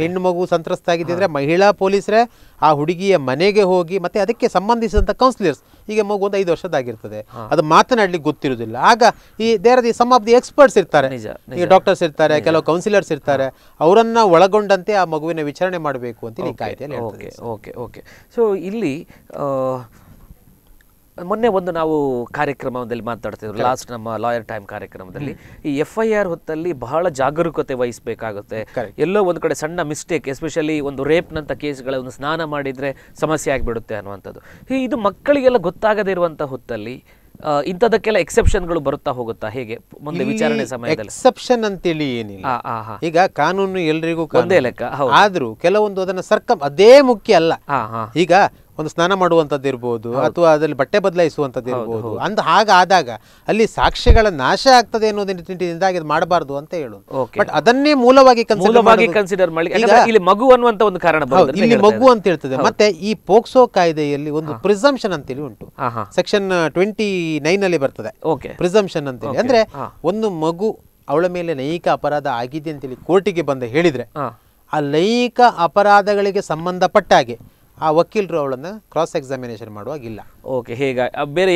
ಹೆಣ್ಣು ಮಗು ಸಂತ್ರಸ್ತ ಆಗಿದ್ದರೆ ಮಹಿಳಾ ಪೊಲೀಸರೇ ಆ ಹುಡುಗಿಯ ಮನೆಗೆ ಹೋಗಿ ಮತ್ತೆ ಅದಕ್ಕೆ ಸಂಬಂಧಿಸಿದಂತ ಕೌನ್ಸಿಲರ್ಸ್ ಈಗ ಮಗು ಒಂದು ಐದು ವರ್ಷದಾಗಿರ್ತದೆ ಅದು ಮಾತನಾಡ್ಲಿಕ್ಕೆ ಗೊತ್ತಿರುವುದಿಲ್ಲ ಆಗ ಈ there the some of the experts ಇರ್ತಾರೆ ಈಗ ಡಾಕ್ಟರ್ಸ್ ಇರ್ತಾರೆ ಕೆಲವು ಕೌನ್ಸಿಲರ್ಸ್ ಇರ್ತಾರೆ ಅವರನ್ನ ಒಳಗೊಂಡಂತೆ ಆ ಮಗುವಿನ ವಿಚಾರಣೆ ಮಾಡಬೇಕು ಅಂತ ಈ ಓಕೆ ಓಕೆ ಓಕೆ ಸೊ ಇಲ್ಲಿ ಮೊನ್ನೆ ಒಂದು ನಾವು ಕಾರ್ಯಕ್ರಮದಲ್ಲಿ ಮಾತಾಡ್ತಿದ್ರು ಲಾಸ್ಟ್ ನಮ್ಮ ಲಾಯರ್ ಟೈಮ್ ಕಾರ್ಯಕ್ರಮದಲ್ಲಿ ಈ ಎಫ್ ಐ ಆರ್ ಹೊತ್ತಲ್ಲಿ ಬಹಳ ಜಾಗರೂಕತೆ ವಹಿಸಬೇಕಾಗುತ್ತೆ ಎಲ್ಲೋ ಒಂದು ಕಡೆ ಸಣ್ಣ ಮಿಸ್ಟೇಕ್ ಎಸ್ಪೆಷಲಿ ಒಂದು ರೇಪ್ನಂಥ ಕೇಸ್ಗಳ ಒಂದು ಸ್ನಾನ ಮಾಡಿದರೆ ಸಮಸ್ಯೆ ಆಗಿಬಿಡುತ್ತೆ ಅನ್ನುವಂಥದ್ದು ಇದು ಮಕ್ಕಳಿಗೆಲ್ಲ ಗೊತ್ತಾಗದೇ ಇರುವಂಥ ಹೊತ್ತಲ್ಲಿ ಇಂಥದಕ್ಕೆಲ್ಲ ಎಕ್ಸೆಪ್ಷನ್ಗಳು ಬರುತ್ತಾ ಹೋಗುತ್ತಾ ಹೇಗೆ ಮುಂದೆ ವಿಚಾರಣೆ ಸಮಯದಲ್ಲಿ ಎಕ್ಸೆಪ್ಷನ್ ಅಂತೇಳಿ ಏನಿಲ್ಲ ಈಗ ಕಾನೂನು ಎಲ್ರಿಗೂ ಒಂದೇ ಲೆಕ್ಕ ಆದ್ರೂ ಕೆಲವೊಂದು ಅದನ್ನ ಸರ್ಕಂ ಅದೇ ಮುಖ್ಯ ಅಲ್ಲ ಈಗ ಒಂದು ಸ್ನಾನ ಮಾಡುವಂಥದ್ದು ಇರ್ಬೋದು ಅಥವಾ ಅದರಲ್ಲಿ ಬಟ್ಟೆ ಬದಲಾಯಿಸುವಂಥದ್ದು ಇರ್ಬೋದು ಅಂತ ಹಾಗಾದಾಗ ಅಲ್ಲಿ ಸಾಕ್ಷ್ಯಗಳ ನಾಶ ಆಗ್ತದೆ ಅನ್ನೋದು ನಿಟ್ಟಿನಿಂದಾಗಿ ಇದು ಮಾಡಬಾರ್ದು ಅಂತ ಹೇಳೋದು ಬಟ್ ಅದನ್ನೇ ಮೂಲವಾಗಿ ಮೂಲವಾಗಿ ಕನ್ಸಿಡರ್ ಮಾಡಿ ಇಲ್ಲಿ ಮಗು ಅನ್ನುವಂತ ಒಂದು ಕಾರಣ ಇಲ್ಲಿ ಮಗು ಅಂತ ಹೇಳ್ತದೆ ಮತ್ತೆ ಈ ಪೋಕ್ಸೋ ಕಾಯ್ದೆಯಲ್ಲಿ ಒಂದು ಪ್ರಿಸಂಪ್ಷನ್ ಅಂತೇಳಿ ಉಂಟು ಸೆಕ್ಷನ್ ಟ್ವೆಂಟಿ ನೈನ್ ಅಲ್ಲಿ ಬರ್ತದೆ ಪ್ರಿಸಂಪ್ಷನ್ ಅಂತೇಳಿ ಅಂದ್ರೆ ಒಂದು ಮಗು ಅವಳ ಮೇಲೆ ನೈಕ ಅಪರಾಧ ಆಗಿದೆ ಅಂತೇಳಿ ಕೋರ್ಟಿಗೆ ಬಂದ ಹೇಳಿದ್ರೆ ಆ ಲೈಂಗಿಕ ಅಪರಾಧಗಳಿಗೆ ಸಂಬಂಧಪಟ್ಟ ಹಾಗೆ ಆ ವಕೀಲರು ಅವಳನ್ನು ಕ್ರಾಸ್ ಎಕ್ಸಾಮಿನೇಷನ್ ಮಾಡುವಾಗ ಇಲ್ಲ ಓಕೆ ಹೇಗ ಬೇರೆ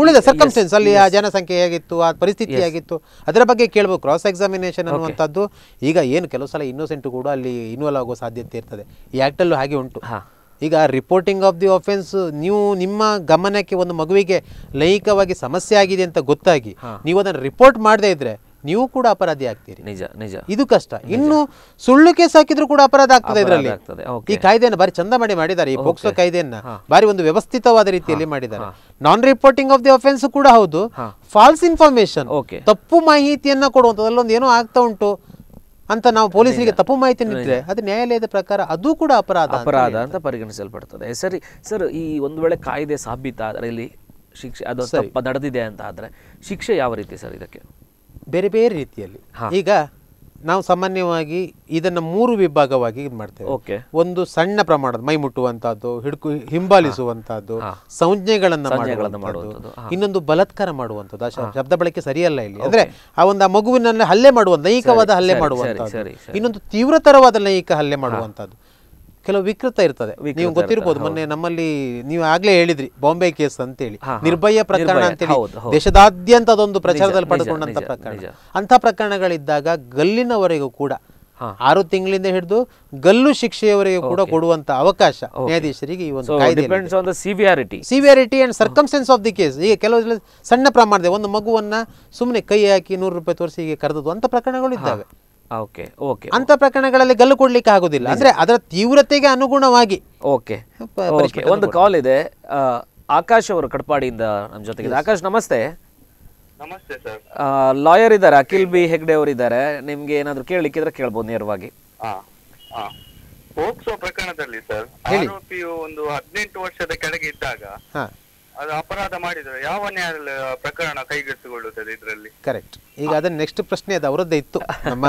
ಉಳಿದ ಸರ್ಕಮ್ಸ್ಟೆನ್ಸ್ ಅಲ್ಲಿ ಆ ಜನಸಂಖ್ಯೆ ಹೇಗಿತ್ತು ಆ ಪರಿಸ್ಥಿತಿ ಹೇಗಿತ್ತು ಅದರ ಬಗ್ಗೆ ಕೇಳ್ಬೋದು ಕ್ರಾಸ್ ಎಕ್ಸಾಮಿನೇಷನ್ ಅನ್ನುವಂಥದ್ದು ಈಗ ಏನು ಕೆಲವು ಸಲ ಇನ್ನೋಸೆಂಟ್ ಕೂಡ ಅಲ್ಲಿ ಇನ್ವಾಲ್ವ್ ಆಗೋ ಸಾಧ್ಯತೆ ಇರ್ತದೆ ಈ ಆ್ಯಕ್ಟಲ್ಲೂ ಹಾಗೆ ಉಂಟು ಈಗ ರಿಪೋರ್ಟಿಂಗ್ ಆಫ್ ದಿ ಆಫೆನ್ಸ್ ನೀವು ನಿಮ್ಮ ಗಮನಕ್ಕೆ ಒಂದು ಮಗುವಿಗೆ ಲೈಂಗಿಕವಾಗಿ ಸಮಸ್ಯೆ ಆಗಿದೆ ಅಂತ ಗೊತ್ತಾಗಿ ನೀವು ಅದನ್ನು ರಿಪೋರ್ಟ್ ಮಾಡದೇ ಇದ್ರೆ ನೀವು ಕೂಡ ಅಪರಾಧಿ ಆಗ್ತೀರಿ ನಿಜ ನಿಜ ಇದು ಕಷ್ಟ ಇನ್ನು ಸುಳ್ಳು ಕೇಸ್ ಹಾಕಿದ್ರು ಕೂಡ ಅಪರಾಧ ಆಗ್ತದೆ ಇದರಲ್ಲಿ ಈ ಕಾಯ್ದೆಯನ್ನು ಬಾರಿ ಚಂದ ಮಾಡಿ ಮಾಡಿದ್ದಾರೆ ಈ ಪೋಕ್ಸೋ ಕಾಯ್ದೆಯನ್ನ ಬಾರಿ ಒಂದು ವ್ಯವಸ್ಥಿತವಾದ ರೀತಿಯಲ್ಲಿ ಮಾಡಿದ್ದಾರೆ non reporting of the offence ಕೂಡ ಹೌದು ಫಾಲ್ಸ್ ಇನ್ಫಾರ್ಮೇಶನ್ ತಪ್ಪು ಮಾಹಿತಿಯನ್ನ ಕೊಡುವಂತದ್ರಲ್ಲಿ ಒಂದು ಏನೋ ಆಗ್ತಾ ಉಂಟು ಅಂತ ನಾವು ಪೊಲೀಸರಿಗೆ ತಪ್ಪು ಮಾಹಿತಿ ನೀಡಿದ್ರೆ ಅದು ನ್ಯಾಯಾಲಯದ ಪ್ರಕಾರ ಅದು ಕೂಡ ಅಪರಾಧ ಅಪರಾಧ ಅಂತ ಪರಿಗಣಿಸಲ್ಪಡ್ತದೆ ಸರಿ ಸರ್ ಈ ಒಂದು ವೇಳೆ ಕಾಯ್ದೆ ಸಾಬೀತಾದ್ರೆ ಇಲ್ಲಿ ಶಿಕ್ಷೆ ಅದು ಸ್ವಲ್ಪ ನಡೆದಿದೆ ಅಂತ ಆದರೆ ಶಿಕ್ಷೆ ಯಾವ ರೀತಿ ಸರ್ ಇದಕ್ಕೆ ಬೇರೆ ಬೇರೆ ರೀತಿಯಲ್ಲಿ ಈಗ ನಾವು ಸಾಮಾನ್ಯವಾಗಿ ಇದನ್ನ ಮೂರು ವಿಭಾಗವಾಗಿ ಇದು ಮಾಡ್ತೇವೆ ಒಂದು ಸಣ್ಣ ಪ್ರಮಾಣದ ಮೈ ಮುಟ್ಟುವಂತಹದ್ದು ಹಿಡ್ಕು ಹಿಂಬಾಲಿಸುವಂತಹದ್ದು ಸಂಜ್ಞೆಗಳನ್ನ ಮಾಡುವಂಥದ್ದು ಇನ್ನೊಂದು ಬಲತ್ಕಾರ ಮಾಡುವಂಥದ್ದು ಆ ಶಬ್ದ ಬಳಕೆ ಸರಿಯಲ್ಲ ಇಲ್ಲಿ ಅಂದ್ರೆ ಆ ಒಂದು ಆ ಮಗುವಿನಲ್ಲಿ ಹಲ್ಲೆ ಮಾಡುವ ನೈಕವಾದ ಹಲ್ಲೆ ಮಾಡುವಂತಹ ಇನ್ನೊಂದು ತೀವ್ರತರವಾದ ನೈಕ ಹಲ್ಲೆ ಮಾಡುವಂತಹದ್ದು ಕೆಲವು ವಿಕೃತ ಇರ್ತದೆ ನೀವು ಗೊತ್ತಿರ್ಬೋದು ಮೊನ್ನೆ ನಮ್ಮಲ್ಲಿ ನೀವು ಆಗ್ಲೇ ಹೇಳಿದ್ರಿ ಬಾಂಬೆ ಕೇಸ್ ಅಂತೇಳಿ ನಿರ್ಭಯ ಪ್ರಕರಣ ಅಂತೇಳಿ ದೇಶದಾದ್ಯಂತ ಅದೊಂದು ಪ್ರಚಾರದಲ್ಲಿ ಪಡೆದುಕೊಂಡಂತ ಪ್ರಕರಣ ಅಂತ ಪ್ರಕರಣಗಳಿದ್ದಾಗ ಗಲ್ಲಿನವರೆಗೂ ಕೂಡ ಆರು ತಿಂಗಳಿಂದ ಹಿಡಿದು ಗಲ್ಲು ಶಿಕ್ಷೆಯವರೆಗೂ ಕೂಡ ಕೊಡುವಂತ ಅವಕಾಶ ನ್ಯಾಯಾಧೀಶರಿಗೆ ಈ ಒಂದು severity severity and circumstances of the case ಈಗ ಕೆಲವು ಸಣ್ಣ ಪ್ರಮಾಣದ ಒಂದು ಮಗುವನ್ನ ಸುಮ್ಮನೆ ಕೈ ಹಾಕಿ ನೂರು ರೂಪಾಯಿ ತೋರಿಸಿ ಹೀಗೆ ಕರೆದದ್ದು ಅಂತ ಪ್ರಕರಣಗಳು ಇದ್ದಾವೆ ಓಕೆ ಓಕೆ ಅಂತ ಪ್ರಕರಣಗಳಲ್ಲಿ ಗಲ್ಲು ಕೊಡ್ಲಿಕ್ಕೆ ಆಗುದಿಲ್ಲ ಅಂದ್ರೆ ಅದರ ತೀವ್ರತೆಗೆ ಅನುಗುಣವಾಗಿ ಓಕೆ ಒಂದು ಕಾಲ್ ಇದೆ ಆಕಾಶ್ ಅವರು ಕಟ್ಪಾಡಿಯಿಂದ ನಮ್ಮ ಜೊತೆಗೆ ಆಕಾಶ್ ನಮಸ್ತೆ ನಮಸ್ತೆ ಸರ್ ಲಾಯರ್ ಇದ್ದಾರೆ ಅಖಿಲ್ ಬಿ ಹೆಗ್ಡೆ ಅವರು ಇದ್ದಾರೆ ನಿಮ್ಗೆ ಏನಾದ್ರು ಕೇಳಲಿಕ್ಕಿದ್ರೆ ಕೇಳ್ಬೋದು ನೇರವಾಗಿ ಹೋಗ್ಸೋ ಪ್ರಕರಣದಲ್ಲಿ ಸರ್ ಆರೋಪಿಯು ಒಂದು ಹದಿನೆಂಟು ವರ್ಷದ ಕೆಳಗೆ ಇದ್ದಾಗ ಅದು ಅಪರಾಧ ಮಾಡಿದ್ರೆ ಯಾವ ನ್ಯಾಯಾಲಯ ಪ್ರಕರಣ ಕೈಗೆತ್ತಿಕೊಳ್ಳುತ್ತದೆ ಇದರಲ್ಲಿ ಕರೆಕ್ಟ್ ಈಗ ಅದನ್ನ ನೆಕ್ಸ್ಟ್ ಪ್ರಶ್ನೆ ಅದು ಅವರದ್ದೇ ಇತ್ತು ನಮ್ಮ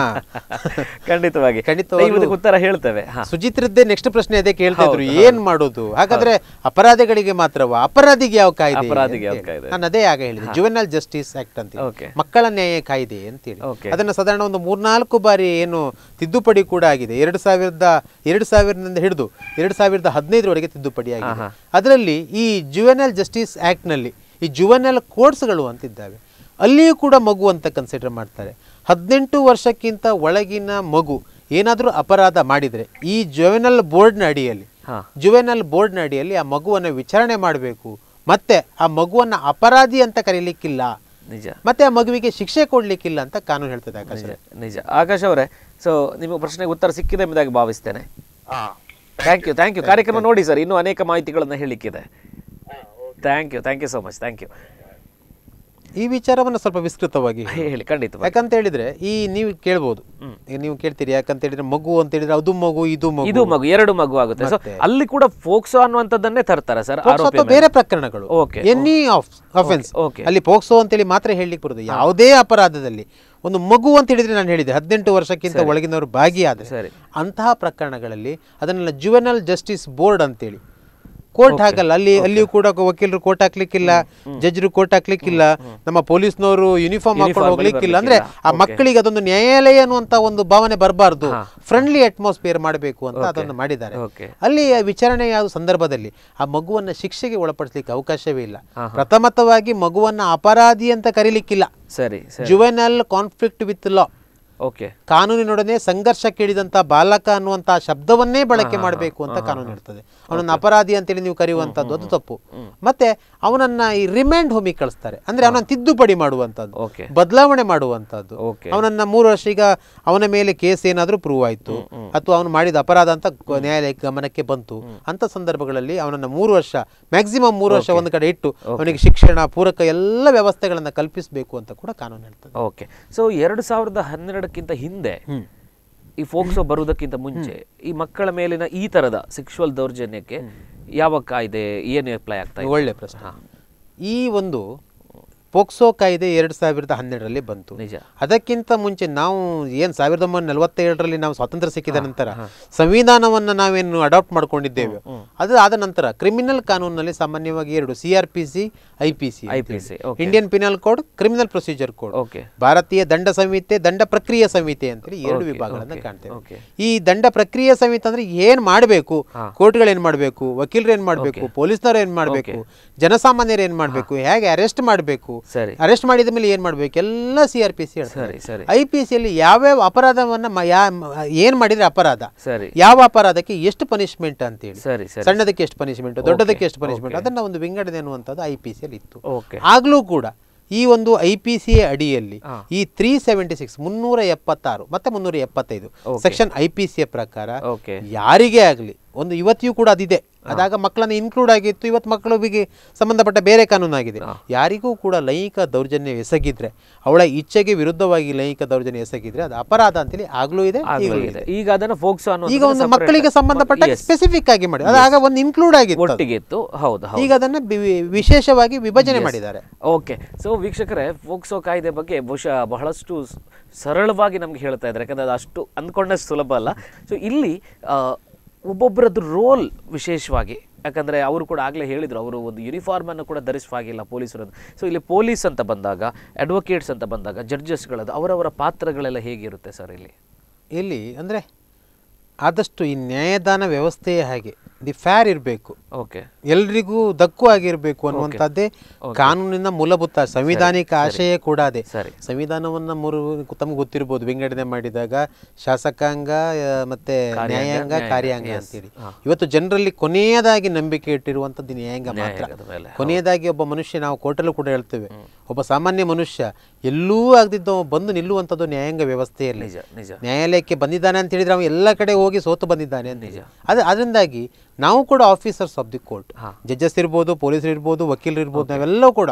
[laughs] ಖಂಡಿತವಾಗಿ [laughs] ಖಂಡಿತವಾಗಿ ಉತ್ತರ ಹೇಳ್ತೇವೆ ಸುಜಿತ್ರದ್ದೇ ನೆಕ್ಸ್ಟ್ ಪ್ರಶ್ನೆ ಅದೇ ಕೇಳ್ತಾ ಇದ್ರು ಏನ್ ಮಾಡೋದು ಹಾಗಾದ್ರೆ ಅಪರಾಧಿಗಳಿಗೆ ಮಾತ್ರವ ಅಪರಾಧಿಗೆ ಯಾವ ಕಾಯ್ದೆ ಅಪರಾಧಿಗೆ ಯಾವ ಕಾಯ್ದೆ ನಾನು ಅದೇ ಆಗ ಹೇಳಿದೆ ಜುವೆನಲ್ ಜಸ್ಟಿಸ್ ಆಕ್ಟ್ ಅಂತ ಮಕ್ಕಳ ನ್ಯಾಯ ಕಾಯ್ದೆ ಹೇಳಿ ಅದನ್ನ ಸಾಧಾರಣ ಒಂದು ಮೂರ್ನಾಲ್ಕು ಬಾರಿ ಏನು ತಿದ್ದುಪಡಿ ಕೂಡ ಆಗಿದೆ ಎರಡು ಸಾವಿರದ ಎರಡು ಸಾವಿರದಿಂದ ಹಿಡಿದು ಎರಡು ಸಾವಿರದ ಹದಿನೈದರವರೆಗೆ ತಿದ್ದುಪಡಿ ಆಗಿದೆ ಅದರಲ್ಲಿ ಈ ಜುವೆನಲ್ ಜಸ್ಟಿಸ್ ಆಕ್ಟ್ ಆ್ಯಕ್ಟ್ನಲ್ಲಿ ಈ ಜುವೆನಲ್ ಕೋರ್ಟ್ಸ್ಗಳು ಅಂತಿದ್ದಾವೆ ಅಲ್ಲಿಯೂ ಕೂಡ ಮಗು ಅಂತ ಕನ್ಸಿಡರ್ ಮಾಡ್ತಾರೆ ಹದಿನೆಂಟು ವರ್ಷಕ್ಕಿಂತ ಒಳಗಿನ ಮಗು ಏನಾದರೂ ಅಪರಾಧ ಮಾಡಿದರೆ ಈ ಜುವೆನಲ್ ಬೋರ್ಡ್ನ ಅಡಿಯಲ್ಲಿ ಜುವೆನಲ್ ಬೋರ್ಡ್ನ ಅಡಿಯಲ್ಲಿ ಆ ಮಗುವನ್ನು ವಿಚಾರಣೆ ಮಾಡಬೇಕು ಮತ್ತೆ ಆ ಮಗುವನ್ನು ಅಪರಾಧಿ ಅಂತ ಕರೀಲಿಕ್ಕಿಲ್ಲ ನಿಜ ಮತ್ತೆ ಆ ಮಗುವಿಗೆ ಶಿಕ್ಷೆ ಕೊಡ್ಲಿಕ್ಕಿಲ್ಲ ಅಂತ ಕಾನೂನು ಹೇಳ್ತದೆ ಆಕಾಶ ನಿಜ ಆಕಾಶ್ ಅವರೇ ಸೊ ನಿಮ್ಮ ಪ್ರಶ್ನೆಗೆ ಉತ್ತರ ಸಿಕ್ಕಿದೆ ಎಂಬುದಾಗಿ ಭಾವಿಸ್ತೇನೆ ಥ್ಯಾಂಕ್ ಯು ಥ್ಯಾಂಕ್ ಯು ಕಾರ್ಯಕ್ರಮ ನೋಡಿ ಸರ್ ಇನ್ನೂ ಅನೇಕ ಮಾಹಿತಿಗಳನ್ನು ಹೇಳಿಕ್ಕಿದೆ thank you thank you so much thank you ಈ ವಿಚಾರವನ್ನು ಸ್ವಲ್ಪ ವಿಸ್ತೃತವಾಗಿ [laughs] ಹೇಳಿ ಖಂಡಿತ ಯಾಕಂತ ಹೇಳಿದ್ರೆ ಈ ನೀವು ಕೇಳ್ಬೋದು ನೀವು ಕೇಳ್ತೀರಿ ಯಾಕಂತ ಹೇಳಿದ್ರೆ ಮಗು ಅಂತ ಹೇಳಿದ್ರೆ ಅದು ಮಗು ಇದು ಮಗು ಇದು ಮಗು ಎರಡು ಮಗು ಆಗುತ್ತೆ ಸೊ ಅಲ್ಲಿ ಕೂಡ ಫೋಕ್ಸೋ ಅನ್ನುವಂಥದ್ದನ್ನೇ ತರ್ತಾರೆ ಸರ್ ಬೇರೆ ಪ್ರಕರಣಗಳು okay any of offence okay ಅಲ್ಲಿ ಫೋಕ್ಸೋ ಅಂತ ಹೇಳಿ ಮಾತ್ರ ಹೇಳಲಿಕ್ಕೆ ಬರುದು ಯಾವುದೇ ಅಪರಾಧದಲ್ಲಿ ಒಂದು ಮಗು ಅಂತ ಹೇಳಿದ್ರೆ ನಾನು ಹೇಳಿದೆ ಹದಿನೆಂಟು ವರ್ಷಕ್ಕಿಂತ ಒಳಗಿನವರು ಭಾಗಿಯಾದ್ರೆ ಅಂತಹ ಪ್ರಕರಣಗಳಲ್ಲಿ ಅದನ್ನೆಲ್ಲ ಜುವೆನಲ್ ಜಸ್ಟಿಸ್ ಬೋರ್ಡ್ ಅಂತೇಳಿ ಕೋರ್ಟ್ ಹಾಕಲ್ಲ ಅಲ್ಲಿ ಅಲ್ಲಿಯೂ ಕೂಡ ವಕೀಲರು ಕೋರ್ಟ್ ಹಾಕ್ಲಿಕ್ಕಿಲ್ಲ ಜಡ್ಜರು ಕೋರ್ಟ್ ಹಾಕ್ಲಿಕ್ಕಿಲ್ಲ ನಮ್ಮ ಪೊಲೀಸ್ನವರು ಯೂನಿಫಾರ್ಮ್ ಹಾಕೊಂಡು ಹೋಗ್ಲಿಕ್ಕಿಲ್ಲ ಅಂದ್ರೆ ಆ ಮಕ್ಕಳಿಗೆ ಅದೊಂದು ನ್ಯಾಯಾಲಯ ಅನ್ನುವಂತ ಒಂದು ಭಾವನೆ ಬರಬಾರ್ದು ಫ್ರೆಂಡ್ಲಿ ಅಟ್ಮಾಸ್ಫಿಯರ್ ಮಾಡಬೇಕು ಅಂತ ಅದನ್ನು ಮಾಡಿದ್ದಾರೆ ಅಲ್ಲಿ ವಿಚಾರಣೆ ಯಾವ ಸಂದರ್ಭದಲ್ಲಿ ಆ ಮಗುವನ್ನ ಶಿಕ್ಷೆಗೆ ಒಳಪಡಿಸಲಿಕ್ಕೆ ಅವಕಾಶವೇ ಇಲ್ಲ ಪ್ರಥಮತವಾಗಿ ಮಗುವನ್ನ ಅಪರಾಧಿ ಅಂತ ಕರೀಲಿಕ್ಕಿಲ್ಲ ಸರಿ juvenile conflict with law okay ಕಾನೂನಿನೊಡನೆ ಕೇಳಿದಂತ ಬಾಲಕ ಅನ್ನುವಂತಹ ಶಬ್ದವನ್ನೇ ಬಳಕೆ ಮಾಡಬೇಕು ಅಂತ ಕಾನೂನು ಇರ್ತದೆ ಅವನನ್ನು ಅಪರಾಧಿ ಅಂತೇಳಿ ನೀವು ಕರೆಯುವಂತದ್ದು ಅದು ತಪ್ಪು ಮತ್ತೆ ಅವನನ್ನ ಈ ರಿಮೈಂಡ್ ಹೋಮಿ ಕಳಿಸ್ತಾರೆ ಅಂದ್ರೆ ಅವನನ್ನ ತಿದ್ದುಪಡಿ ಮಾಡುವಂತದ್ದು ಬದಲಾವಣೆ ಮಾಡುವಂತದ್ದು ಅವನನ್ನ ಮೂರು ವರ್ಷ ಈಗ ಅವನ ಮೇಲೆ ಕೇಸ್ ಏನಾದರೂ ಪ್ರೂವ್ ಆಯ್ತು ಅಥವಾ ಅವನು ಮಾಡಿದ ಅಪರಾಧ ಅಂತ ನ್ಯಾಯಾಲಯಕ್ಕೆ ಗಮನಕ್ಕೆ ಬಂತು ಅಂತ ಸಂದರ್ಭಗಳಲ್ಲಿ ಅವನನ್ನ ಮೂರು ವರ್ಷ ಮ್ಯಾಕ್ಸಿಮಮ್ ಮೂರು ವರ್ಷ ಒಂದು ಕಡೆ ಇಟ್ಟು ಅವನಿಗೆ ಶಿಕ್ಷಣ ಪೂರಕ ಎಲ್ಲ ವ್ಯವಸ್ಥೆಗಳನ್ನ ಕಲ್ಪಿಸಬೇಕು ಅಂತ ಕೂಡ ಕಾನೂನು ಹೇಳ್ತದೆ ಓಕೆ ಸೊ ಎರಡು ಸಾವಿರದ ಹನ್ನೆರಡು ಬರೋದಕ್ಕಿಂತ ಹಿಂದೆ ಈ ಫೋಕ್ಸೋ ಬರುವುದಕ್ಕಿಂತ ಮುಂಚೆ ಈ ಮಕ್ಕಳ ಮೇಲಿನ ಈ ತರದ ಸೆಕ್ಷುವಲ್ ದೌರ್ಜನ್ಯಕ್ಕೆ ಯಾವ ಕಾಯ್ದೆ ಏನು ಅಪ್ಲೈ ಆಗ್ತಾ ಇದೆ ಒಳ್ಳೆ ಪ್ರಶ್ನೆ ಈ ಒಂದು ಪೋಕ್ಸೋ ಕಾಯ್ದೆ ಎರಡು ಸಾವಿರದ ಹನ್ನೆರಡರಲ್ಲಿ ಬಂತು ನಿಜ ಅದಕ್ಕಿಂತ ಮುಂಚೆ ನಾವು ಏನು ಸಾವಿರದ ಒಂಬೈನೂರ ನಲವತ್ತೇಳರಲ್ಲಿ ನಾವು ಸ್ವಾತಂತ್ರ್ಯ ಸಿಕ್ಕಿದ ನಂತರ ಸಂವಿಧಾನವನ್ನು ನಾವೇನು ಅಡಾಪ್ಟ್ ಮಾಡ್ಕೊಂಡಿದ್ದೇವೆ ಅದು ಆದ ನಂತರ ಕ್ರಿಮಿನಲ್ ಕಾನೂನಲ್ಲಿ ಸಾಮಾನ್ಯವಾಗಿ ಎರಡು C R P C I P C I P C Indian penal code criminal procedure code ಭಾರತೀಯ ದಂಡ ಸಂಹಿತೆ ದಂಡ ಪ್ರಕ್ರಿಯೆ ಸಂಹಿತೆ ಅಂತೇಳಿ ಎರಡು ವಿಭಾಗಗಳನ್ನು ಕಾಣ್ತೇವೆ ಈ ದಂಡ ಪ್ರಕ್ರಿಯೆ ಸಂಹಿತೆ ಅಂದ್ರೆ ಏನ್ ಮಾಡಬೇಕು ಕೋರ್ಟ್ಗಳು ಏನು ಮಾಡಬೇಕು ವಕೀಲರು ಏನು ಮಾಡಬೇಕು ಪೊಲೀಸ್ನವ್ರು ಏನ್ ಮಾಡಬೇಕು ಜನಸಾಮಾನ್ಯರು ಏನ್ ಮಾಡಬೇಕು ಹೇಗೆ ಅರೆಸ್ಟ್ ಮಾಡಬೇಕು ಸರಿ ಅರೆಸ್ಟ್ ಮಾಡಿದ ಮೇಲೆ ಏನ್ ಮಾಡ್ಬೇಕು ಎಲ್ಲ ಸಿ ಆರ್ ಪಿ ಸಿ ಸರಿ ಸರಿ ಐ ಪಿ ಸಿ ಅಲ್ಲಿ ಯಾವ್ಯಾವ ಅಪರಾಧವನ್ನ ಏನ್ ಮಾಡಿದ್ರೆ ಅಪರಾಧ ಸರಿ ಯಾವ ಅಪರಾಧಕ್ಕೆ ಎಷ್ಟು ಪನಿಷ್ಮೆಂಟ್ ಹೇಳಿ ಸರಿ ಸಣ್ಣದಕ್ಕೆ ಎಷ್ಟು ಪನಿಷ್ಮೆಂಟ್ ದೊಡ್ಡದಕ್ಕೆ ಎಷ್ಟು ಪನಿಷ್ಮೆಂಟ್ ಅದನ್ನ ಒಂದು ವಿಂಗಡಣೆ ಅನ್ನುವಂಥದ್ದು ಐ ಪಿ ಅಲ್ಲಿ ಇತ್ತು ಆಗ್ಲೂ ಕೂಡ ಈ ಒಂದು ಐ ಪಿ ಸಿ ಅಡಿಯಲ್ಲಿ ಈ ತ್ರೀ ಸೆವೆಂಟಿ ಸಿಕ್ಸ್ ಮುನ್ನೂರ ಎಪ್ಪತ್ತಾರು ಮತ್ತೆ ಮುನ್ನೂರ ಎಪ್ಪತ್ತೈದು ಸೆಕ್ಷನ್ ಐ ಪಿ ಸಿ ಪ್ರಕಾರ ಯಾರಿಗೆ ಆಗಲಿ ಒಂದು ಇವತ್ತಿಯೂ ಕೂಡ ಅದಿದೆ ಅದಾಗ ಮಕ್ಕಳನ್ನು ಇನ್ಕ್ಲೂಡ್ ಆಗಿತ್ತು ಇವತ್ತು ಮಕ್ಕಳಿಗೆ ಸಂಬಂಧಪಟ್ಟ ಬೇರೆ ಆಗಿದೆ ಯಾರಿಗೂ ಕೂಡ ಲೈಂಗಿಕ ದೌರ್ಜನ್ಯ ಎಸಗಿದ್ರೆ ಅವಳ ಇಚ್ಛೆಗೆ ವಿರುದ್ಧವಾಗಿ ಲೈಂಗಿಕ ದೌರ್ಜನ್ಯ ಎಸಗಿದ್ರೆ ಅದು ಅಪರಾಧ ಅಂತೇಳಿ ಆಗ್ಲೂ ಇದೆ ಈಗ ಅದನ್ನು ಫೋಕ್ಸೋ ಈಗ ಒಂದು ಮಕ್ಕಳಿಗೆ ಸಂಬಂಧಪಟ್ಟ ಸ್ಪೆಸಿಫಿಕ್ ಆಗಿ ಮಾಡಿ ಅದಾಗ ಒಂದು ಇನ್ಕ್ಲೂಡ್ ಆಗಿತ್ತು ಒಟ್ಟಿಗೆ ಇತ್ತು ಹೌದು ಈಗ ಅದನ್ನು ವಿಶೇಷವಾಗಿ ವಿಭಜನೆ ಮಾಡಿದ್ದಾರೆ ಓಕೆ ಸೊ ವೀಕ್ಷಕರೇ ಫೋಕ್ಸೋ ಕಾಯ್ದೆ ಬಗ್ಗೆ ಬಹುಶಃ ಬಹಳಷ್ಟು ಸರಳವಾಗಿ ನಮ್ಗೆ ಹೇಳ್ತಾ ಇದ್ದಾರೆ ಯಾಕಂದ್ರೆ ಅದು ಅಷ್ಟು ಅಂದ್ಕೊಂಡಷ್ಟು ಸುಲಭ ಅಲ್ಲ ಸೊ ಇಲ್ಲಿ ಒಬ್ಬೊಬ್ಬರದ್ದು ರೋಲ್ ವಿಶೇಷವಾಗಿ ಯಾಕಂದರೆ ಅವರು ಕೂಡ ಆಗಲೇ ಹೇಳಿದರು ಅವರು ಒಂದು ಯೂನಿಫಾರ್ಮನ್ನು ಕೂಡ ಧರಿಸುವಾಗಿಲ್ಲ ಪೊಲೀಸರದ್ದು ಸೊ ಇಲ್ಲಿ ಪೊಲೀಸ್ ಅಂತ ಬಂದಾಗ ಅಡ್ವೊಕೇಟ್ಸ್ ಅಂತ ಬಂದಾಗ ಜಡ್ಜಸ್ಗಳದ್ದು ಅವರವರ ಪಾತ್ರಗಳೆಲ್ಲ ಹೇಗಿರುತ್ತೆ ಸರ್ ಇಲ್ಲಿ ಇಲ್ಲಿ ಅಂದರೆ ಆದಷ್ಟು ಈ ನ್ಯಾಯದಾನ ವ್ಯವಸ್ಥೆಯೇ ಹಾಗೆ ದಿ ಫ್ಯಾರ್ ಇರಬೇಕು ಓಕೆ ಎಲ್ರಿಗೂ ದಕ್ಕು ಆಗಿರಬೇಕು ಅನ್ನುವಂಥದ್ದೇ ಕಾನೂನಿನ ಮೂಲಭೂತ ಸಂವಿಧಾನಿಕ ಆಶಯ ಕೂಡ ಅದೇ ಸಂವಿಧಾನವನ್ನ ಮೂರು ತಮ್ಗೆ ಗೊತ್ತಿರ್ಬೋದು ವಿಂಗಡಣೆ ಮಾಡಿದಾಗ ಶಾಸಕಾಂಗ ಮತ್ತೆ ನ್ಯಾಯಾಂಗ ಕಾರ್ಯಾಂಗ ಅಂತೇಳಿ ಇವತ್ತು ಜನರಲ್ಲಿ ಕೊನೆಯದಾಗಿ ನಂಬಿಕೆ ಇಟ್ಟಿರುವಂಥದ್ದು ನ್ಯಾಯಾಂಗ ಮಾತ್ರ ಕೊನೆಯದಾಗಿ ಒಬ್ಬ ಮನುಷ್ಯ ನಾವು ಕೋರ್ಟಲ್ಲೂ ಕೂಡ ಹೇಳ್ತೇವೆ ಒಬ್ಬ ಸಾಮಾನ್ಯ ಮನುಷ್ಯ ಎಲ್ಲೂ ಆಗದಿದ್ದ ಬಂದು ನಿಲ್ಲುವಂಥದ್ದು ನ್ಯಾಯಾಂಗ ವ್ಯವಸ್ಥೆಯಲ್ಲಿ ನ್ಯಾಯಾಲಯಕ್ಕೆ ಬಂದಿದ್ದಾನೆ ಅಂತ ಹೇಳಿದ್ರೆ ಅವನು ಎಲ್ಲ ಕಡೆ ಹೋಗಿ ಸೋತು ಬಂದಿದ್ದಾನೆ ಅಂತ ಅದರಿಂದಾಗಿ ನಾವು ಕೂಡ officers of the court judges ಇರ್ಬೋದು ಪೊಲೀಸರು ಇರ್ಬೋದು ವಕೀಲರು ಇರ್ಬೋದು ನಾವೆಲ್ಲೂ ಕೂಡ